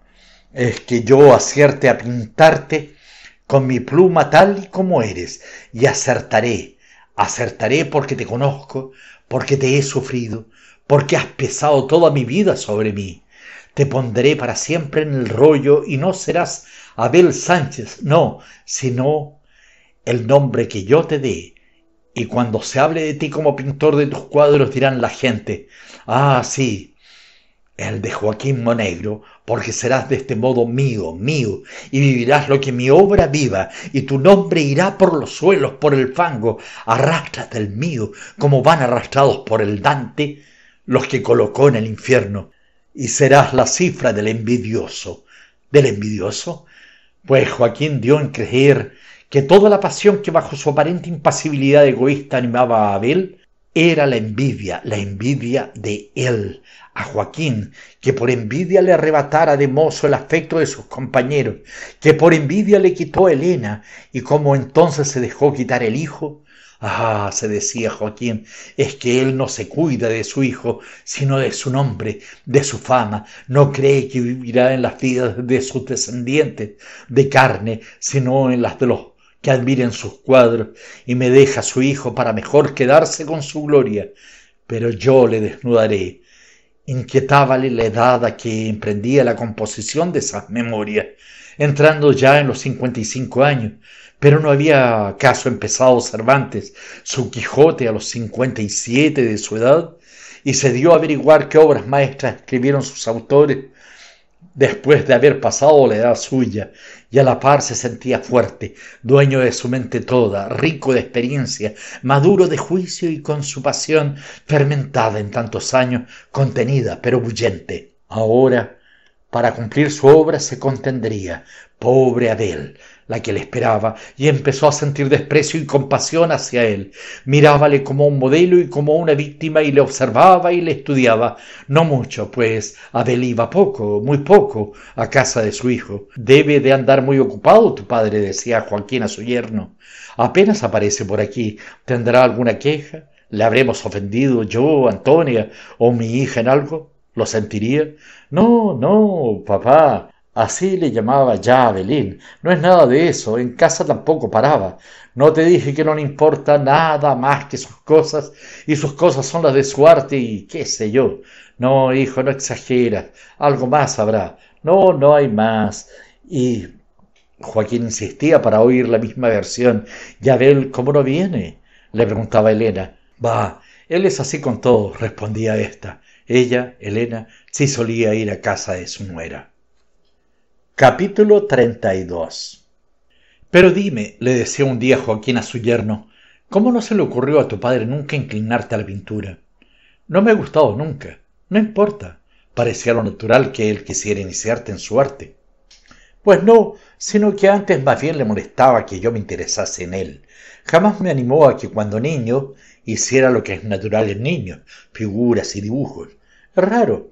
es que yo acierte a pintarte con mi pluma tal y como eres, y acertaré, acertaré porque te conozco, porque te he sufrido, porque has pesado toda mi vida sobre mí. Te pondré para siempre en el rollo y no serás Abel Sánchez, no, sino el nombre que yo te dé. Y cuando se hable de ti como pintor de tus cuadros dirán la gente, ah, sí, el de Joaquín Monegro, porque serás de este modo mío, mío, y vivirás lo que mi obra viva, y tu nombre irá por los suelos, por el fango, arrastras del mío, como van arrastrados por el Dante los que colocó en el infierno, y serás la cifra del envidioso. ¿Del envidioso? Pues Joaquín dio en creer que toda la pasión que bajo su aparente impasibilidad egoísta animaba a Abel era la envidia, la envidia de él, a Joaquín, que por envidia le arrebatara de mozo el afecto de sus compañeros, que por envidia le quitó Elena, y como entonces se dejó quitar el hijo, Ah, se decía Joaquín, es que él no se cuida de su hijo, sino de su nombre, de su fama, no cree que vivirá en las vidas de sus descendientes de carne, sino en las de los que admiren sus cuadros y me deja su hijo para mejor quedarse con su gloria, pero yo le desnudaré. Inquietábale la edad a que emprendía la composición de esas memorias, entrando ya en los cinco años, pero no había acaso empezado Cervantes su Quijote a los siete de su edad, y se dio a averiguar qué obras maestras escribieron sus autores después de haber pasado la edad suya, y a la par se sentía fuerte, dueño de su mente toda, rico de experiencia, maduro de juicio y con su pasión fermentada en tantos años, contenida pero bullente. Ahora, para cumplir su obra se contendría, pobre Abel, la que le esperaba, y empezó a sentir desprecio y compasión hacia él. Mirábale como un modelo y como una víctima y le observaba y le estudiaba. No mucho, pues Abel iba poco, muy poco, a casa de su hijo. Debe de andar muy ocupado tu padre, decía Joaquín a su yerno. Apenas aparece por aquí, ¿tendrá alguna queja? ¿Le habremos ofendido yo, Antonia, o mi hija en algo? ¿Lo sentiría? No, no, papá, Así le llamaba ya Abelín. No es nada de eso, en casa tampoco paraba. No te dije que no le importa nada más que sus cosas, y sus cosas son las de su arte y qué sé yo. No, hijo, no exageras, algo más habrá. No, no hay más. Y Joaquín insistía para oír la misma versión. ¿Y Abel cómo no viene? le preguntaba Elena. Bah, él es así con todo, respondía esta. Ella, Elena, sí solía ir a casa de su nuera. Capítulo 32 Pero dime, le decía un día Joaquín a su yerno, ¿cómo no se le ocurrió a tu padre nunca inclinarte a la pintura? No me ha gustado nunca. No importa. Parecía lo natural que él quisiera iniciarte en su arte. Pues no, sino que antes más bien le molestaba que yo me interesase en él. Jamás me animó a que cuando niño hiciera lo que es natural en niños, figuras y dibujos. Es raro.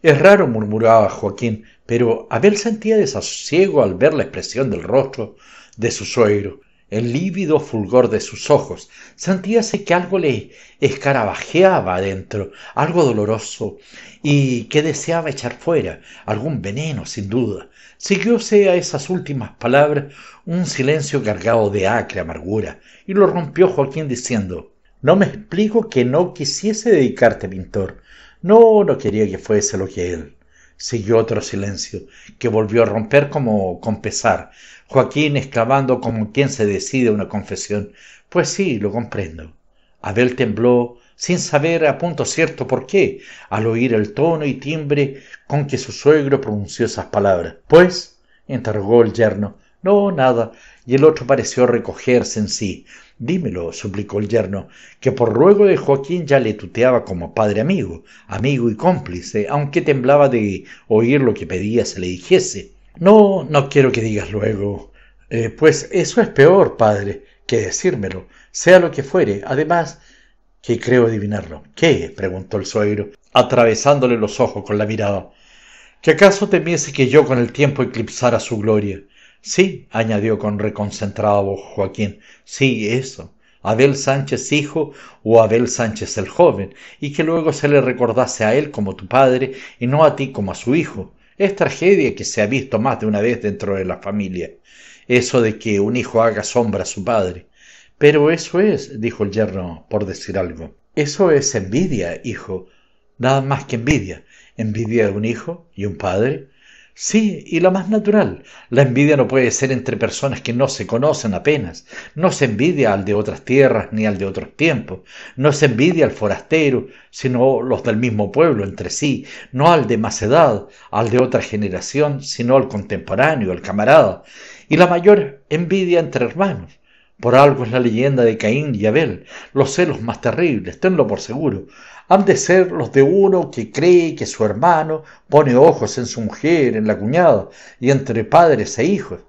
Es raro, murmuraba Joaquín, pero Abel sentía desasosiego al ver la expresión del rostro de su suegro, el lívido fulgor de sus ojos. Sentíase que algo le escarabajeaba adentro, algo doloroso, y que deseaba echar fuera, algún veneno, sin duda. Siguióse a esas últimas palabras un silencio cargado de acre amargura, y lo rompió Joaquín diciendo No me explico que no quisiese dedicarte pintor. No, no quería que fuese lo que él siguió otro silencio, que volvió a romper como con pesar. Joaquín exclamando como quien se decide una confesión. Pues sí, lo comprendo. Abel tembló, sin saber a punto cierto por qué, al oír el tono y timbre con que su suegro pronunció esas palabras. Pues, interrogó el yerno. No, nada. Y el otro pareció recogerse en sí. Dímelo, suplicó el yerno, que por ruego de Joaquín ya le tuteaba como padre amigo, amigo y cómplice, aunque temblaba de oír lo que pedía se le dijese. No, no quiero que digas luego. Eh, pues eso es peor, padre, que decírmelo, sea lo que fuere. Además, que creo adivinarlo. ¿Qué? preguntó el suegro, atravesándole los ojos con la mirada. ¿Que acaso temiese que yo con el tiempo eclipsara su gloria? Sí, añadió con reconcentrado voz Joaquín, sí, eso. Abel Sánchez hijo o Abel Sánchez el joven, y que luego se le recordase a él como tu padre y no a ti como a su hijo. Es tragedia que se ha visto más de una vez dentro de la familia, eso de que un hijo haga sombra a su padre. Pero eso es, dijo el yerno, por decir algo. Eso es envidia, hijo, nada más que envidia. Envidia de un hijo y un padre. Sí, y lo más natural. La envidia no puede ser entre personas que no se conocen apenas. No se envidia al de otras tierras ni al de otros tiempos. No se envidia al forastero, sino los del mismo pueblo entre sí. No al de más edad, al de otra generación, sino al contemporáneo, al camarada. Y la mayor envidia entre hermanos. Por algo es la leyenda de Caín y Abel, los celos más terribles, tenlo por seguro han de ser los de uno que cree que su hermano pone ojos en su mujer, en la cuñada, y entre padres e hijos.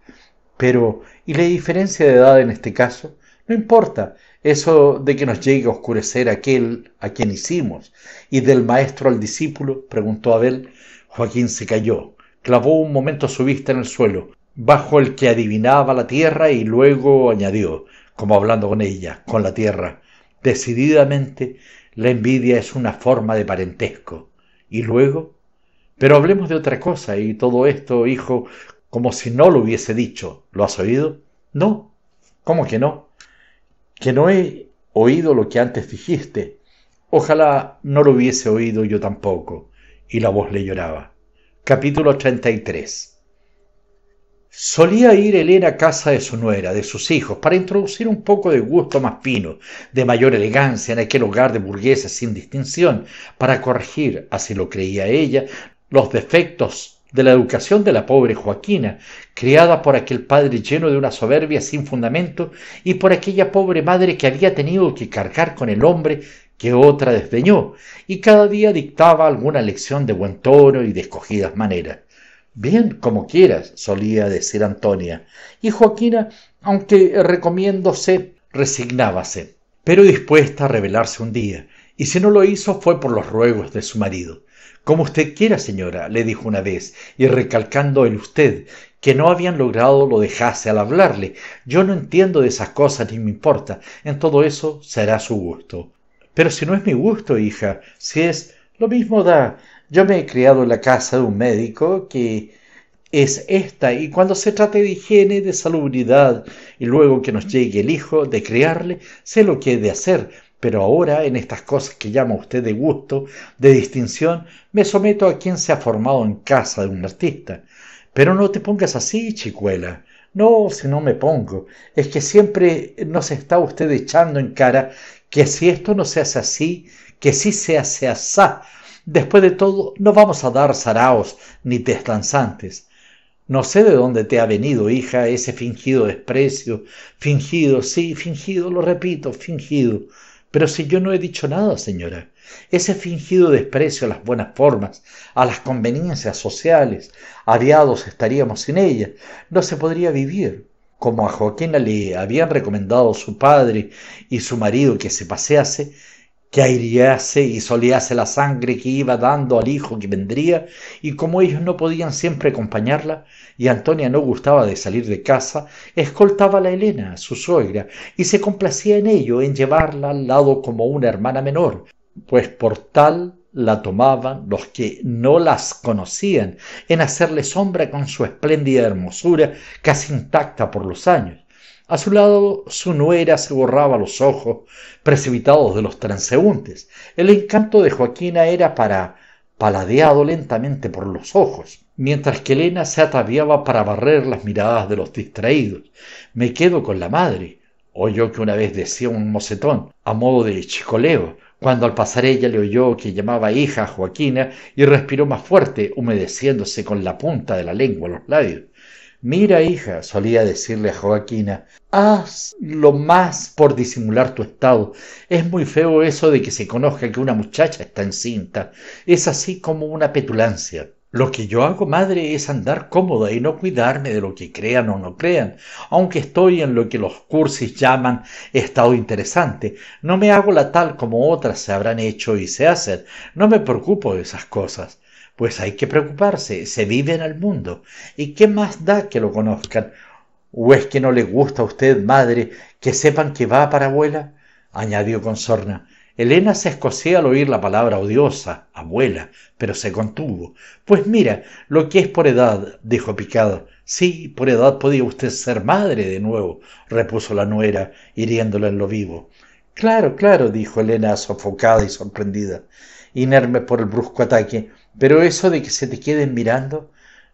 Pero, ¿y la diferencia de edad en este caso? No importa eso de que nos llegue a oscurecer aquel a quien hicimos. ¿Y del maestro al discípulo? preguntó Abel. Joaquín se cayó, clavó un momento su vista en el suelo, bajo el que adivinaba la tierra y luego añadió, como hablando con ella, con la tierra. Decididamente la envidia es una forma de parentesco. ¿Y luego? Pero hablemos de otra cosa y todo esto, hijo, como si no lo hubiese dicho. ¿Lo has oído? No. ¿Cómo que no? Que no he oído lo que antes dijiste. Ojalá no lo hubiese oído yo tampoco. Y la voz le lloraba. Capítulo 33. Solía ir Elena a casa de su nuera, de sus hijos, para introducir un poco de gusto más fino, de mayor elegancia en aquel hogar de burguesa sin distinción, para corregir, así lo creía ella, los defectos de la educación de la pobre Joaquina, criada por aquel padre lleno de una soberbia sin fundamento y por aquella pobre madre que había tenido que cargar con el hombre que otra desdeñó, y cada día dictaba alguna lección de buen tono y de escogidas maneras. Bien, como quieras, solía decir Antonia, y Joaquina, aunque recomiéndose, resignábase, pero dispuesta a rebelarse un día, y si no lo hizo fue por los ruegos de su marido. Como usted quiera, señora, le dijo una vez, y recalcando el usted, que no habían logrado lo dejase al hablarle. Yo no entiendo de esas cosas ni me importa. En todo eso será su gusto. Pero si no es mi gusto, hija, si es lo mismo da. Yo me he criado en la casa de un médico que es esta, y cuando se trate de higiene, de salubridad, y luego que nos llegue el hijo, de criarle, sé lo que he de hacer, pero ahora, en estas cosas que llama usted de gusto, de distinción, me someto a quien se ha formado en casa de un artista. Pero no te pongas así, chicuela. No, si no me pongo. Es que siempre nos está usted echando en cara que si esto no se hace así, que si se hace asá, Después de todo, no vamos a dar saraos ni testanzantes. No sé de dónde te ha venido, hija, ese fingido desprecio. Fingido, sí, fingido, lo repito, fingido. Pero si yo no he dicho nada, señora. Ese fingido desprecio a las buenas formas, a las conveniencias sociales, aviados estaríamos sin ellas, no se podría vivir. Como a Joaquina le habían recomendado su padre y su marido que se pasease, que airease y solease la sangre que iba dando al hijo que vendría, y como ellos no podían siempre acompañarla, y Antonia no gustaba de salir de casa, escoltaba a la Elena, su suegra, y se complacía en ello, en llevarla al lado como una hermana menor, pues por tal la tomaban los que no las conocían, en hacerle sombra con su espléndida hermosura, casi intacta por los años a su lado, su nuera se borraba los ojos, precipitados de los transeúntes. El encanto de Joaquina era para paladeado lentamente por los ojos, mientras que Elena se ataviaba para barrer las miradas de los distraídos. Me quedo con la madre, oyó que una vez decía un mocetón, a modo de chicoleo, cuando al pasar ella le oyó que llamaba hija a Joaquina y respiró más fuerte, humedeciéndose con la punta de la lengua los labios. Mira, hija, solía decirle a Joaquina, haz lo más por disimular tu estado. Es muy feo eso de que se conozca que una muchacha está encinta. Es así como una petulancia. Lo que yo hago, madre, es andar cómoda y no cuidarme de lo que crean o no crean, aunque estoy en lo que los cursis llaman estado interesante. No me hago la tal como otras se habrán hecho y se hacen. No me preocupo de esas cosas. Pues hay que preocuparse, se vive en el mundo. ¿Y qué más da que lo conozcan? ¿O es que no le gusta a usted, madre, que sepan que va para abuela? añadió con sorna. Elena se escocía al oír la palabra odiosa, abuela, pero se contuvo. Pues mira, lo que es por edad, dijo Picada. Sí, por edad podía usted ser madre de nuevo, repuso la nuera, hiriéndola en lo vivo. Claro, claro, dijo Elena, sofocada y sorprendida, inerme por el brusco ataque. Pero eso de que se te queden mirando,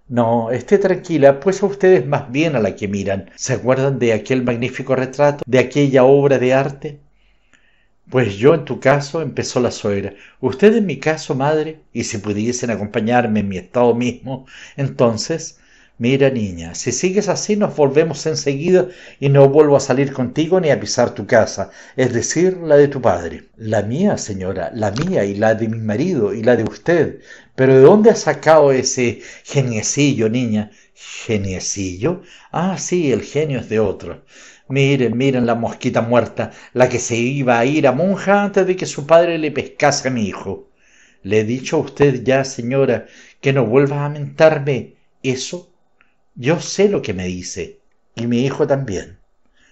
no, esté tranquila, pues a ustedes más bien a la que miran. ¿Se acuerdan de aquel magnífico retrato, de aquella obra de arte? Pues yo en tu caso, empezó la suegra, usted en mi caso, madre, y si pudiesen acompañarme en mi estado mismo, entonces, mira niña, si sigues así nos volvemos enseguida y no vuelvo a salir contigo ni a pisar tu casa, es decir, la de tu padre. La mía, señora, la mía y la de mi marido y la de usted, pero ¿de dónde ha sacado ese geniecillo, niña? ¿Geniecillo? Ah, sí, el genio es de otro. Miren, miren la mosquita muerta, la que se iba a ir a monja antes de que su padre le pescase a mi hijo. Le he dicho a usted ya, señora, que no vuelva a mentarme eso. Yo sé lo que me dice, y mi hijo también.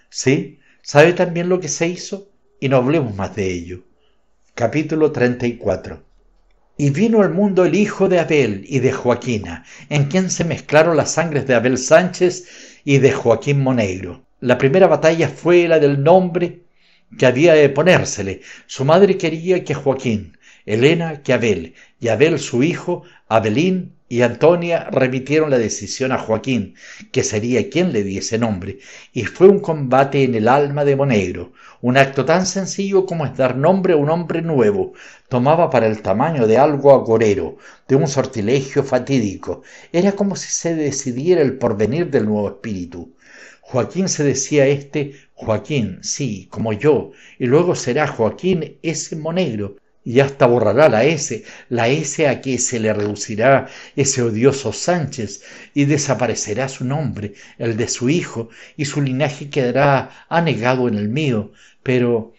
¿Sí? ¿Sabe también lo que se hizo? Y no hablemos más de ello. Capítulo 34 y vino al mundo el hijo de Abel y de Joaquina, en quien se mezclaron las sangres de Abel Sánchez y de Joaquín monegro La primera batalla fue la del nombre que había de ponérsele. Su madre quería que Joaquín, Elena que Abel, y Abel su hijo, Abelín y Antonia remitieron la decisión a Joaquín, que sería quien le diese nombre, y fue un combate en el alma de Monegro, un acto tan sencillo como es dar nombre a un hombre nuevo, tomaba para el tamaño de algo agorero, de un sortilegio fatídico, era como si se decidiera el porvenir del nuevo espíritu. Joaquín se decía este Joaquín, sí, como yo, y luego será Joaquín ese Monegro, y hasta borrará la S, la S a que se le reducirá ese odioso Sánchez, y desaparecerá su nombre, el de su hijo, y su linaje quedará anegado en el mío. Pero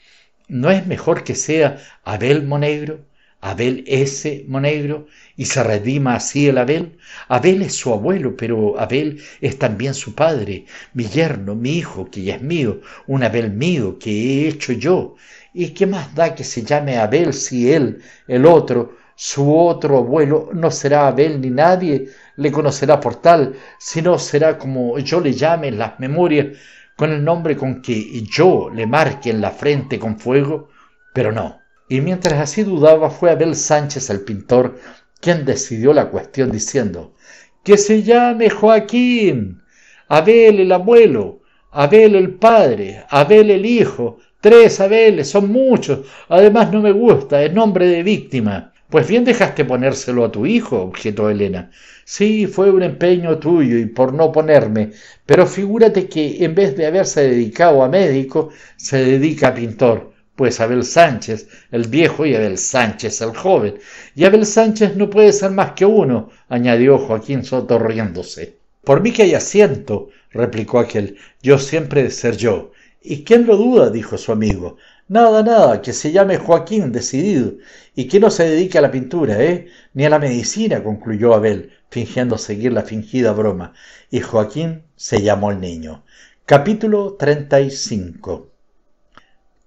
¿no es mejor que sea Abel Monegro? Abel S. Monegro, y se redima así el Abel. Abel es su abuelo, pero Abel es también su padre, mi yerno, mi hijo, que ya es mío, un Abel mío, que he hecho yo. ¿Y qué más da que se llame Abel si él, el otro, su otro abuelo, no será Abel ni nadie le conocerá por tal, sino será como yo le llame en las memorias, con el nombre con que yo le marque en la frente con fuego? Pero no. Y mientras así dudaba fue Abel Sánchez el pintor quien decidió la cuestión diciendo, que se llame Joaquín, Abel el abuelo, Abel el padre, Abel el hijo, Tres abeles, son muchos. Además no me gusta, es nombre de víctima. Pues bien dejaste ponérselo a tu hijo, objetó Elena. Sí, fue un empeño tuyo y por no ponerme, pero figúrate que en vez de haberse dedicado a médico, se dedica a pintor, pues Abel Sánchez, el viejo, y Abel Sánchez, el joven. Y Abel Sánchez no puede ser más que uno, añadió Joaquín Soto riéndose. Por mí que hay asiento, replicó aquel, yo siempre de ser yo. ¿Y quién lo duda? dijo su amigo. Nada, nada, que se llame Joaquín, decidido, y que no se dedique a la pintura, ¿eh? Ni a la medicina, concluyó Abel, fingiendo seguir la fingida broma. Y Joaquín se llamó el niño. Capítulo 35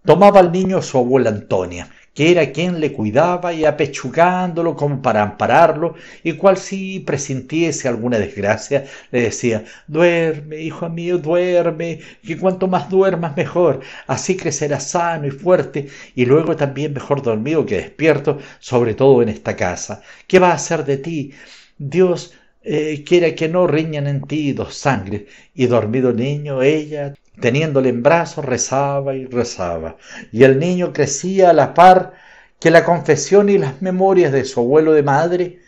Tomaba al niño su abuela Antonia, que era quien le cuidaba y apechugándolo como para ampararlo, y cual si presintiese alguna desgracia, le decía, duerme, hijo mío, duerme, que cuanto más duermas mejor, así crecerás sano y fuerte, y luego también mejor dormido que despierto, sobre todo en esta casa. ¿Qué va a hacer de ti? Dios eh, quiera que no riñan en ti dos sangres, y dormido niño, ella Teniéndole en brazos, rezaba y rezaba. Y el niño crecía a la par que la confesión y las memorias de su abuelo de madre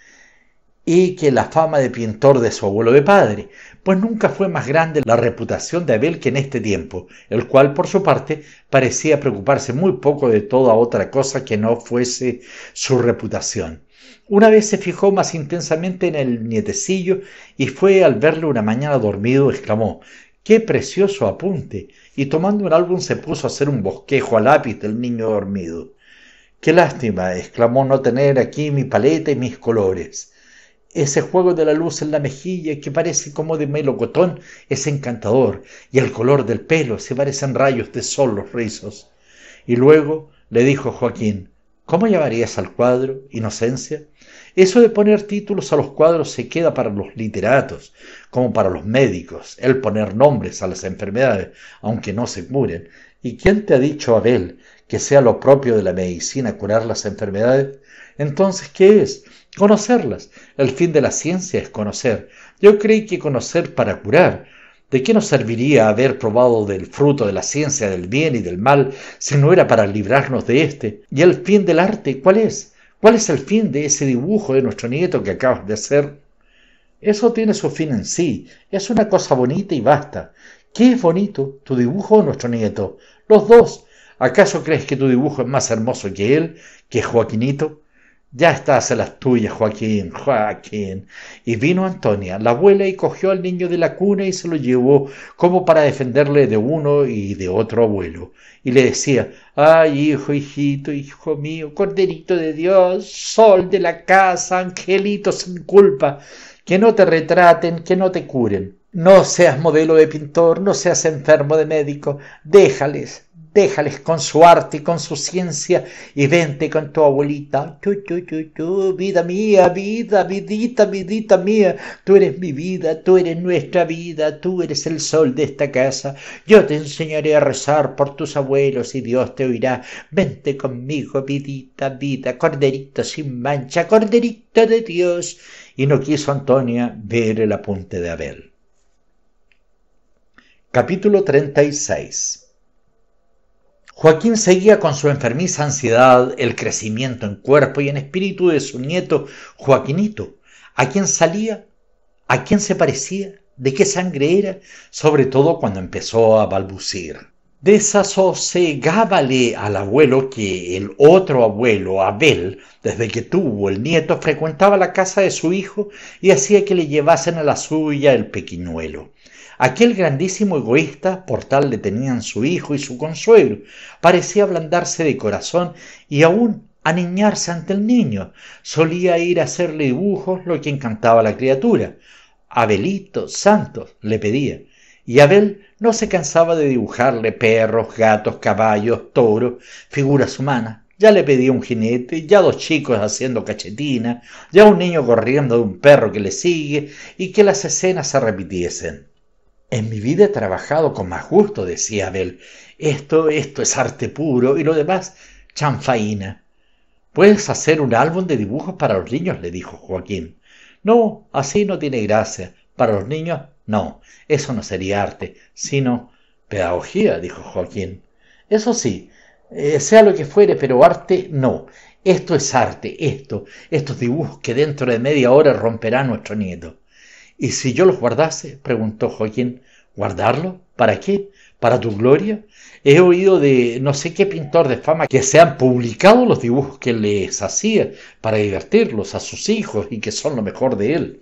y que la fama de pintor de su abuelo de padre, pues nunca fue más grande la reputación de Abel que en este tiempo, el cual por su parte parecía preocuparse muy poco de toda otra cosa que no fuese su reputación. Una vez se fijó más intensamente en el nietecillo y fue al verlo una mañana dormido exclamó Qué precioso apunte. Y tomando un álbum se puso a hacer un bosquejo a lápiz del niño dormido. Qué lástima, exclamó no tener aquí mi paleta y mis colores. Ese juego de la luz en la mejilla que parece como de melocotón es encantador, y el color del pelo se parecen rayos de sol los rizos. Y luego le dijo Joaquín, ¿cómo llamarías al cuadro? Inocencia. Eso de poner títulos a los cuadros se queda para los literatos como para los médicos, el poner nombres a las enfermedades, aunque no se curen. ¿Y quién te ha dicho, Abel, que sea lo propio de la medicina curar las enfermedades? Entonces, ¿qué es? Conocerlas. El fin de la ciencia es conocer. Yo creí que conocer para curar. ¿De qué nos serviría haber probado del fruto de la ciencia del bien y del mal si no era para librarnos de éste? ¿Y el fin del arte cuál es? ¿Cuál es el fin de ese dibujo de nuestro nieto que acabas de hacer? Eso tiene su fin en sí, es una cosa bonita y basta. ¿Qué es bonito, tu dibujo o nuestro nieto? Los dos. ¿Acaso crees que tu dibujo es más hermoso que él, que Joaquinito? Ya estás a las tuyas, Joaquín, Joaquín. Y vino Antonia, la abuela, y cogió al niño de la cuna y se lo llevó como para defenderle de uno y de otro abuelo. Y le decía, ay, hijo, hijito, hijo mío, corderito de Dios, sol de la casa, angelito sin culpa que no te retraten, que no te curen. No seas modelo de pintor, no seas enfermo de médico, déjales, déjales con su arte y con su ciencia y vente con tu abuelita. tu, tu, tu, tú, vida mía, vida, vidita, vidita mía, tú eres mi vida, tú eres nuestra vida, tú eres el sol de esta casa. Yo te enseñaré a rezar por tus abuelos y Dios te oirá. Vente conmigo, vidita, vida, corderito sin mancha, corderito de Dios y no quiso Antonia ver el apunte de Abel. Capítulo 36 Joaquín seguía con su enfermiza ansiedad el crecimiento en cuerpo y en espíritu de su nieto Joaquinito, a quien salía, a quien se parecía, de qué sangre era, sobre todo cuando empezó a balbucir desasosegábale al abuelo que el otro abuelo, Abel, desde que tuvo el nieto, frecuentaba la casa de su hijo y hacía que le llevasen a la suya el pequiñuelo. Aquel grandísimo egoísta, por tal le tenían su hijo y su consuelo, parecía ablandarse de corazón y aún aniñarse ante el niño. Solía ir a hacerle dibujos, lo que encantaba a la criatura. Abelito Santos le pedía y Abel no se cansaba de dibujarle perros, gatos, caballos, toros, figuras humanas. Ya le pedía un jinete, ya dos chicos haciendo cachetina, ya un niño corriendo de un perro que le sigue y que las escenas se repitiesen. En mi vida he trabajado con más gusto, decía Abel. Esto, esto es arte puro y lo demás, chanfaina. Puedes hacer un álbum de dibujos para los niños, le dijo Joaquín. No, así no tiene gracia. Para los niños no, eso no sería arte, sino pedagogía, dijo Joaquín. Eso sí, eh, sea lo que fuere, pero arte no. Esto es arte, esto, estos dibujos que dentro de media hora romperá nuestro nieto. ¿Y si yo los guardase? preguntó Joaquín. ¿Guardarlo? ¿Para qué? ¿Para tu gloria? He oído de no sé qué pintor de fama que se han publicado los dibujos que les hacía para divertirlos a sus hijos y que son lo mejor de él.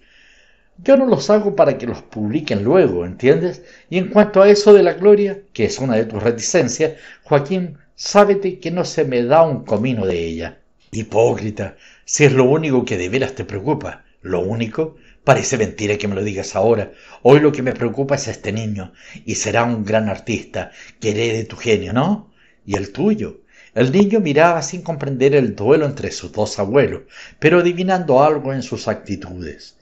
Yo no los hago para que los publiquen luego, ¿entiendes? Y en cuanto a eso de la gloria, que es una de tus reticencias, Joaquín, sábete que no se me da un comino de ella. Hipócrita, si es lo único que de veras te preocupa, lo único, parece mentira que me lo digas ahora. Hoy lo que me preocupa es este niño, y será un gran artista, que de tu genio, ¿no? Y el tuyo. El niño miraba sin comprender el duelo entre sus dos abuelos, pero adivinando algo en sus actitudes.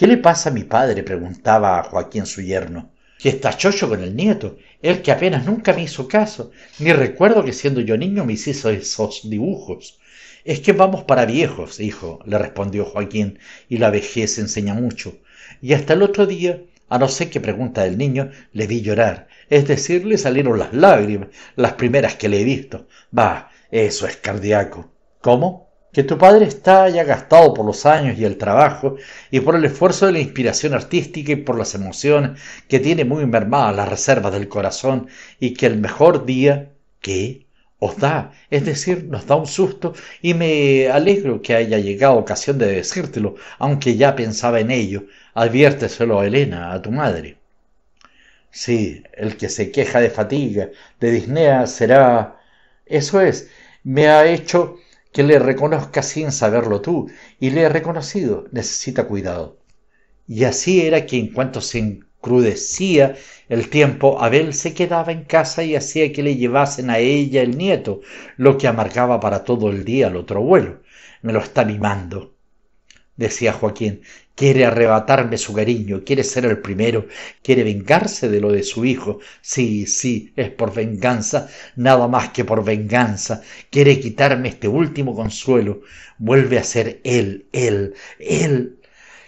¿Qué le pasa a mi padre? preguntaba a Joaquín su yerno. Que está chocho con el nieto, el que apenas nunca me hizo caso, ni recuerdo que siendo yo niño me hizo esos dibujos. Es que vamos para viejos, hijo, le respondió Joaquín, y la vejez enseña mucho. Y hasta el otro día, a no sé qué pregunta del niño, le vi llorar, es decir, le salieron las lágrimas, las primeras que le he visto. Bah, eso es cardíaco. ¿Cómo? que tu padre está ya gastado por los años y el trabajo y por el esfuerzo de la inspiración artística y por las emociones que tiene muy mermada las reservas del corazón y que el mejor día que os da, es decir, nos da un susto y me alegro que haya llegado ocasión de decírtelo, aunque ya pensaba en ello, adviérteselo a Elena, a tu madre. Sí, el que se queja de fatiga, de disnea, será... Eso es, me ha hecho que le reconozca sin saberlo tú, y le he reconocido, necesita cuidado. Y así era que en cuanto se encrudecía el tiempo, Abel se quedaba en casa y hacía que le llevasen a ella el nieto, lo que amargaba para todo el día al otro abuelo. Me lo está mimando, decía Joaquín, quiere arrebatarme su cariño, quiere ser el primero, quiere vengarse de lo de su hijo. Sí, sí, es por venganza, nada más que por venganza. Quiere quitarme este último consuelo. Vuelve a ser él, él, él,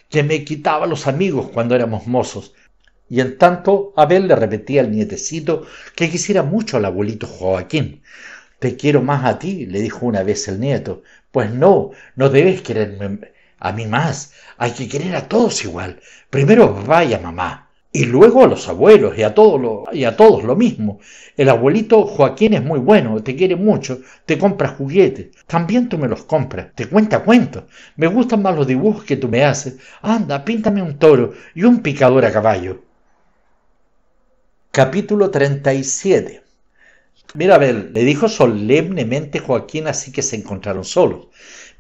que me quitaba los amigos cuando éramos mozos. Y en tanto, Abel le repetía al nietecito que quisiera mucho al abuelito Joaquín. Te quiero más a ti, le dijo una vez el nieto. Pues no, no debes quererme a mí más. Hay que querer a todos igual. Primero vaya mamá. Y luego a los abuelos y a, todos y a todos lo mismo. El abuelito Joaquín es muy bueno, te quiere mucho, te compra juguetes. También tú me los compras, te cuenta cuentos. Me gustan más los dibujos que tú me haces. Anda, píntame un toro y un picador a caballo. Capítulo 37 Mirabel, le dijo solemnemente Joaquín así que se encontraron solos.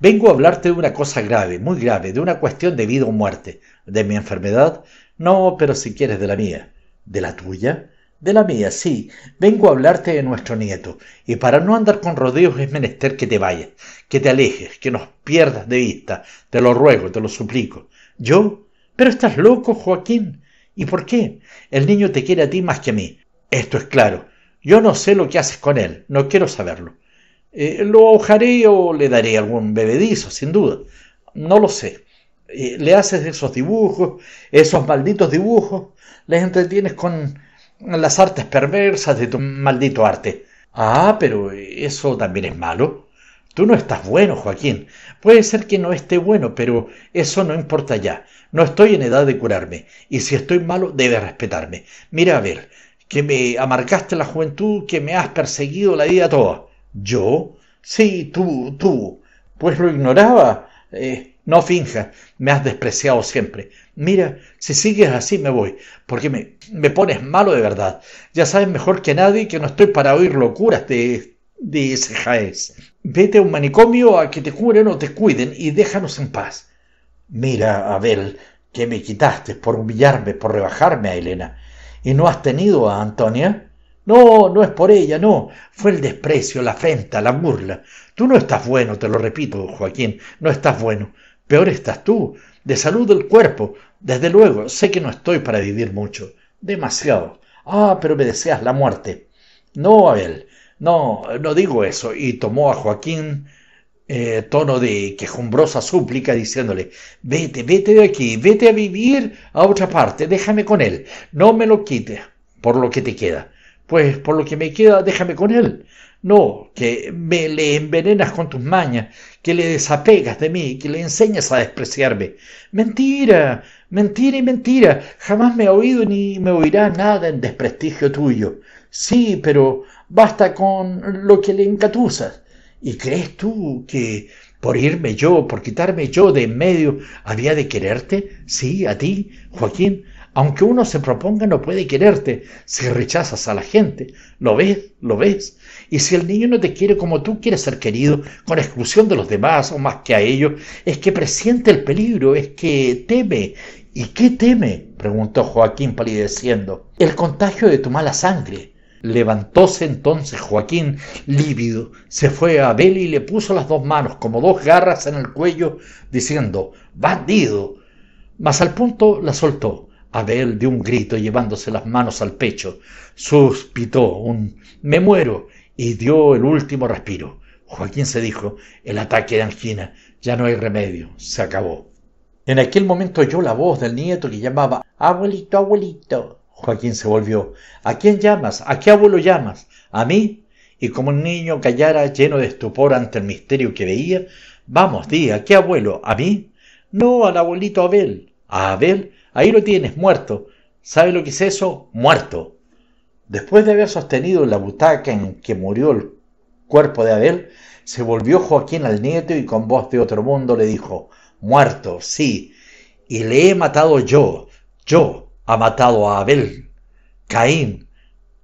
Vengo a hablarte de una cosa grave, muy grave, de una cuestión de vida o muerte, de mi enfermedad, no, pero si quieres de la mía. ¿De la tuya? De la mía, sí. Vengo a hablarte de nuestro nieto, y para no andar con rodeos es menester que te vayas, que te alejes, que nos pierdas de vista. Te lo ruego, te lo suplico. ¿Yo? Pero estás loco, Joaquín. ¿Y por qué? El niño te quiere a ti más que a mí. Esto es claro. Yo no sé lo que haces con él, no quiero saberlo. Eh, lo ahojaré o le daré algún bebedizo, sin duda. No lo sé. Eh, le haces esos dibujos, esos malditos dibujos, les entretienes con las artes perversas de tu maldito arte. Ah, pero eso también es malo. Tú no estás bueno, Joaquín. Puede ser que no esté bueno, pero eso no importa ya. No estoy en edad de curarme, y si estoy malo, debes respetarme. Mira, a ver, que me amarcaste la juventud, que me has perseguido la vida toda. ¿Yo? Sí, tú, tú. Pues lo ignoraba. Eh, no finjas, me has despreciado siempre. Mira, si sigues así me voy, porque me, me, pones malo de verdad. Ya sabes mejor que nadie que no estoy para oír locuras de, de ese jaez. Vete a un manicomio a que te curen o te cuiden y déjanos en paz. Mira, Abel, que me quitaste por humillarme, por rebajarme a Elena. ¿Y no has tenido a Antonia? No, no es por ella, no. Fue el desprecio, la fenta, la burla. Tú no estás bueno, te lo repito, Joaquín, no estás bueno. Peor estás tú, de salud del cuerpo. Desde luego, sé que no estoy para vivir mucho. Demasiado. Ah, pero me deseas la muerte. No, Abel, no, no digo eso. Y tomó a Joaquín eh, tono de quejumbrosa súplica, diciéndole, vete, vete de aquí, vete a vivir a otra parte, déjame con él, no me lo quites por lo que te queda pues por lo que me queda, déjame con él. No, que me le envenenas con tus mañas, que le desapegas de mí, que le enseñas a despreciarme. Mentira, mentira y mentira. Jamás me ha oído ni me oirá nada en desprestigio tuyo. Sí, pero basta con lo que le encatusas. ¿Y crees tú que por irme yo, por quitarme yo de en medio, había de quererte? Sí, a ti, Joaquín, aunque uno se proponga, no puede quererte si rechazas a la gente. Lo ves, lo ves. Y si el niño no te quiere como tú quieres ser querido, con exclusión de los demás o más que a ellos, es que presiente el peligro, es que teme. ¿Y qué teme? preguntó Joaquín palideciendo. El contagio de tu mala sangre. Levantóse entonces Joaquín, lívido, se fue a Abel y le puso las dos manos como dos garras en el cuello, diciendo, bandido. Mas al punto la soltó Abel dio un grito llevándose las manos al pecho, suspitó un me muero y dio el último respiro. Joaquín se dijo, el ataque de angina, ya no hay remedio, se acabó. En aquel momento oyó la voz del nieto que llamaba Abuelito, abuelito. Joaquín se volvió. ¿A quién llamas? ¿A qué abuelo llamas? ¿A mí? Y como un niño callara lleno de estupor ante el misterio que veía, vamos, di, ¿a qué abuelo? ¿A mí? No, al abuelito Abel. ¿A Abel? Ahí lo tienes, muerto. ¿Sabe lo que es eso? Muerto. Después de haber sostenido la butaca en que murió el cuerpo de Abel, se volvió Joaquín al nieto y con voz de otro mundo le dijo, muerto, sí, y le he matado yo, yo ha matado a Abel. Caín,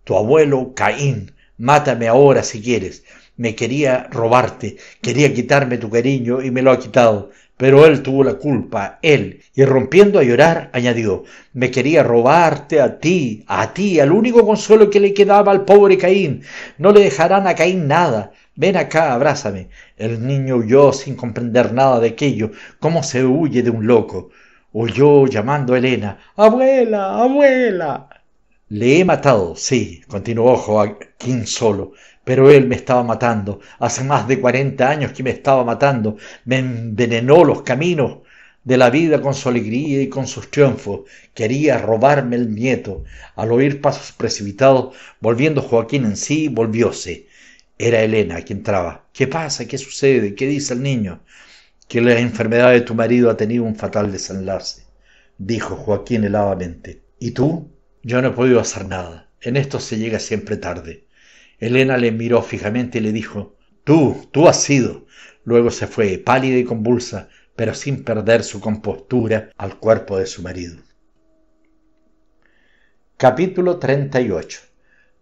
tu abuelo Caín, mátame ahora si quieres. Me quería robarte, quería quitarme tu cariño y me lo ha quitado. Pero él tuvo la culpa, él, y rompiendo a llorar, añadió, me quería robarte a ti, a ti, al único consuelo que le quedaba al pobre Caín. No le dejarán a Caín nada. Ven acá, abrázame. El niño huyó sin comprender nada de aquello, cómo se huye de un loco. Huyó llamando a Elena, abuela, abuela. Le he matado, sí, continuó Joaquín solo, pero él me estaba matando. Hace más de cuarenta años que me estaba matando. Me envenenó los caminos de la vida con su alegría y con sus triunfos. Quería robarme el nieto. Al oír pasos precipitados, volviendo Joaquín en sí, volvióse. Era Elena quien entraba. ¿Qué pasa? ¿Qué sucede? ¿Qué dice el niño? Que la enfermedad de tu marido ha tenido un fatal desenlace, dijo Joaquín heladamente. ¿Y tú? Yo no he podido hacer nada. En esto se llega siempre tarde. Elena le miró fijamente y le dijo, Tú, tú has sido. Luego se fue, pálida y convulsa, pero sin perder su compostura al cuerpo de su marido. Capítulo 38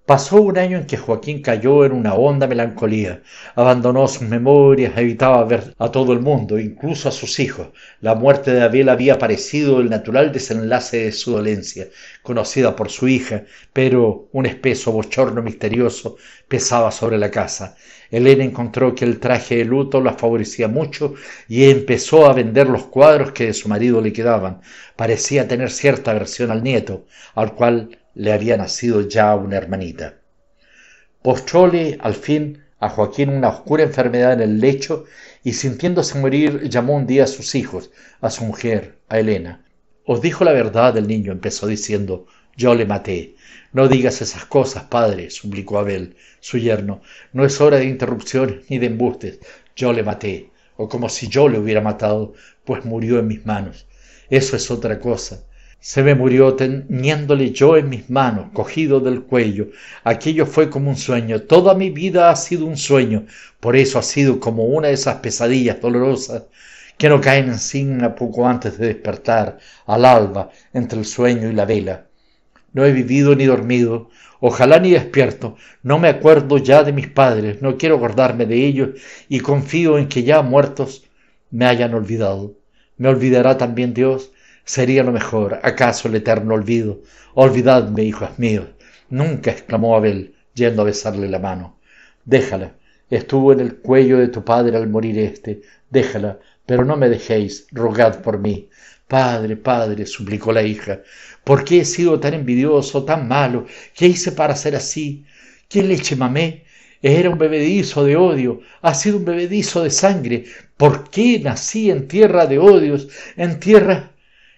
Pasó un año en que Joaquín cayó en una honda melancolía, abandonó sus memorias, evitaba ver a todo el mundo, incluso a sus hijos. La muerte de Abel había parecido el natural desenlace de su dolencia, conocida por su hija, pero un espeso bochorno misterioso pesaba sobre la casa. Elena encontró que el traje de luto la favorecía mucho y empezó a vender los cuadros que de su marido le quedaban. Parecía tener cierta aversión al nieto, al cual le había nacido ya una hermanita. Postróle al fin a Joaquín una oscura enfermedad en el lecho y sintiéndose morir llamó un día a sus hijos, a su mujer, a Elena. Os dijo la verdad el niño, empezó diciendo, yo le maté. No digas esas cosas, padre, suplicó Abel, su yerno. No es hora de interrupciones ni de embustes. Yo le maté, o como si yo le hubiera matado, pues murió en mis manos. Eso es otra cosa se me murió teniéndole yo en mis manos, cogido del cuello. Aquello fue como un sueño. Toda mi vida ha sido un sueño. Por eso ha sido como una de esas pesadillas dolorosas que no caen en a poco antes de despertar, al alba, entre el sueño y la vela. No he vivido ni dormido, ojalá ni despierto, no me acuerdo ya de mis padres, no quiero acordarme de ellos y confío en que ya muertos me hayan olvidado. Me olvidará también Dios, Sería lo mejor, acaso el eterno olvido. Olvidadme, hijos míos. Nunca exclamó Abel, yendo a besarle la mano. Déjala. Estuvo en el cuello de tu padre al morir éste. Déjala, pero no me dejéis. Rogad por mí. Padre, padre, suplicó la hija, ¿por qué he sido tan envidioso, tan malo? ¿Qué hice para ser así? ¿Qué leche mamé? Era un bebedizo de odio, ha sido un bebedizo de sangre. ¿Por qué nací en tierra de odios, en tierra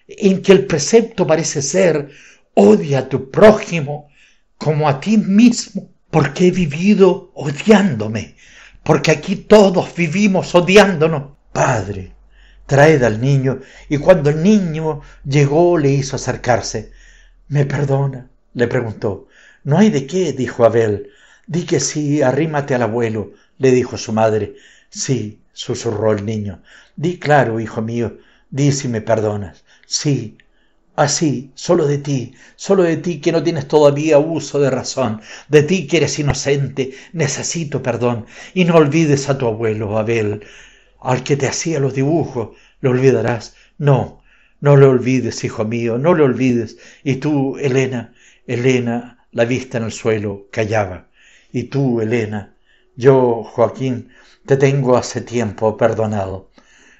en que el precepto parece ser, odia a tu prójimo como a ti mismo, porque he vivido odiándome, porque aquí todos vivimos odiándonos. Padre, traed al niño, y cuando el niño llegó le hizo acercarse. ¿Me perdona? le preguntó. No hay de qué, dijo Abel. Di que sí, arrímate al abuelo, le dijo su madre. Sí, susurró el niño. Di claro, hijo mío, di si me perdonas. Sí, así, solo de ti, solo de ti que no tienes todavía uso de razón, de ti que eres inocente, necesito perdón, y no olvides a tu abuelo, Abel, al que te hacía los dibujos, lo olvidarás, no, no lo olvides, hijo mío, no lo olvides, y tú, Elena, Elena, la vista en el suelo, callaba, y tú, Elena, yo, Joaquín, te tengo hace tiempo perdonado.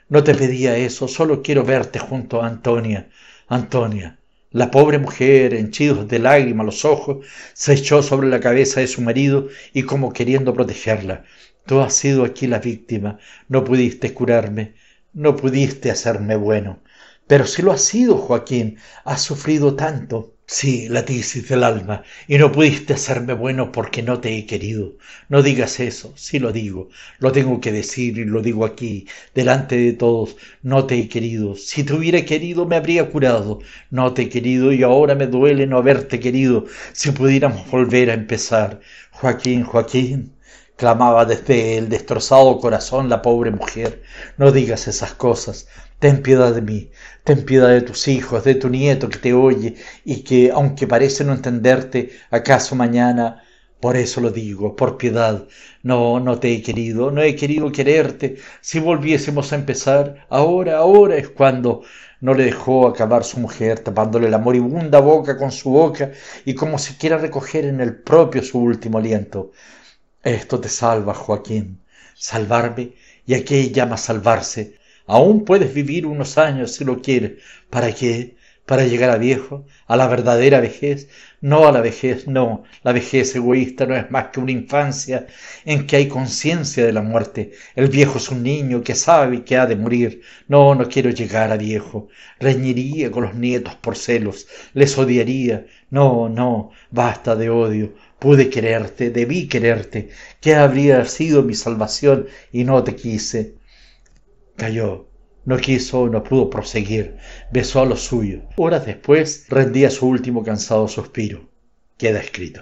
No te pedía eso, solo quiero verte junto a Antonia. Antonia. La pobre mujer, henchidos de lágrimas los ojos, se echó sobre la cabeza de su marido y como queriendo protegerla. Tú has sido aquí la víctima. No pudiste curarme. No pudiste hacerme bueno. Pero si lo has sido, Joaquín. Has sufrido tanto. Sí, latisis del alma, y no pudiste hacerme bueno porque no te he querido. No digas eso, sí lo digo, lo tengo que decir y lo digo aquí, delante de todos. No te he querido. Si te hubiera querido me habría curado. No te he querido y ahora me duele no haberte querido. Si pudiéramos volver a empezar. Joaquín, Joaquín clamaba desde el destrozado corazón la pobre mujer. No digas esas cosas. Ten piedad de mí, ten piedad de tus hijos, de tu nieto que te oye y que, aunque parece no entenderte, acaso mañana, por eso lo digo, por piedad, no, no te he querido, no he querido quererte. Si volviésemos a empezar, ahora, ahora es cuando no le dejó acabar su mujer, tapándole la moribunda boca con su boca y como si quiera recoger en el propio su último aliento. Esto te salva, Joaquín, salvarme y aquí llama salvarse Aún puedes vivir unos años si lo quieres. ¿Para qué? Para llegar a viejo, a la verdadera vejez. No a la vejez, no. La vejez egoísta no es más que una infancia en que hay conciencia de la muerte. El viejo es un niño que sabe que ha de morir. No, no quiero llegar a viejo. Reñiría con los nietos por celos. Les odiaría. No, no. Basta de odio. Pude quererte, debí quererte. ¿Qué habría sido mi salvación y no te quise? Cayó. No quiso, no pudo proseguir. Besó a los suyos. Horas después rendía su último cansado suspiro. Queda escrito.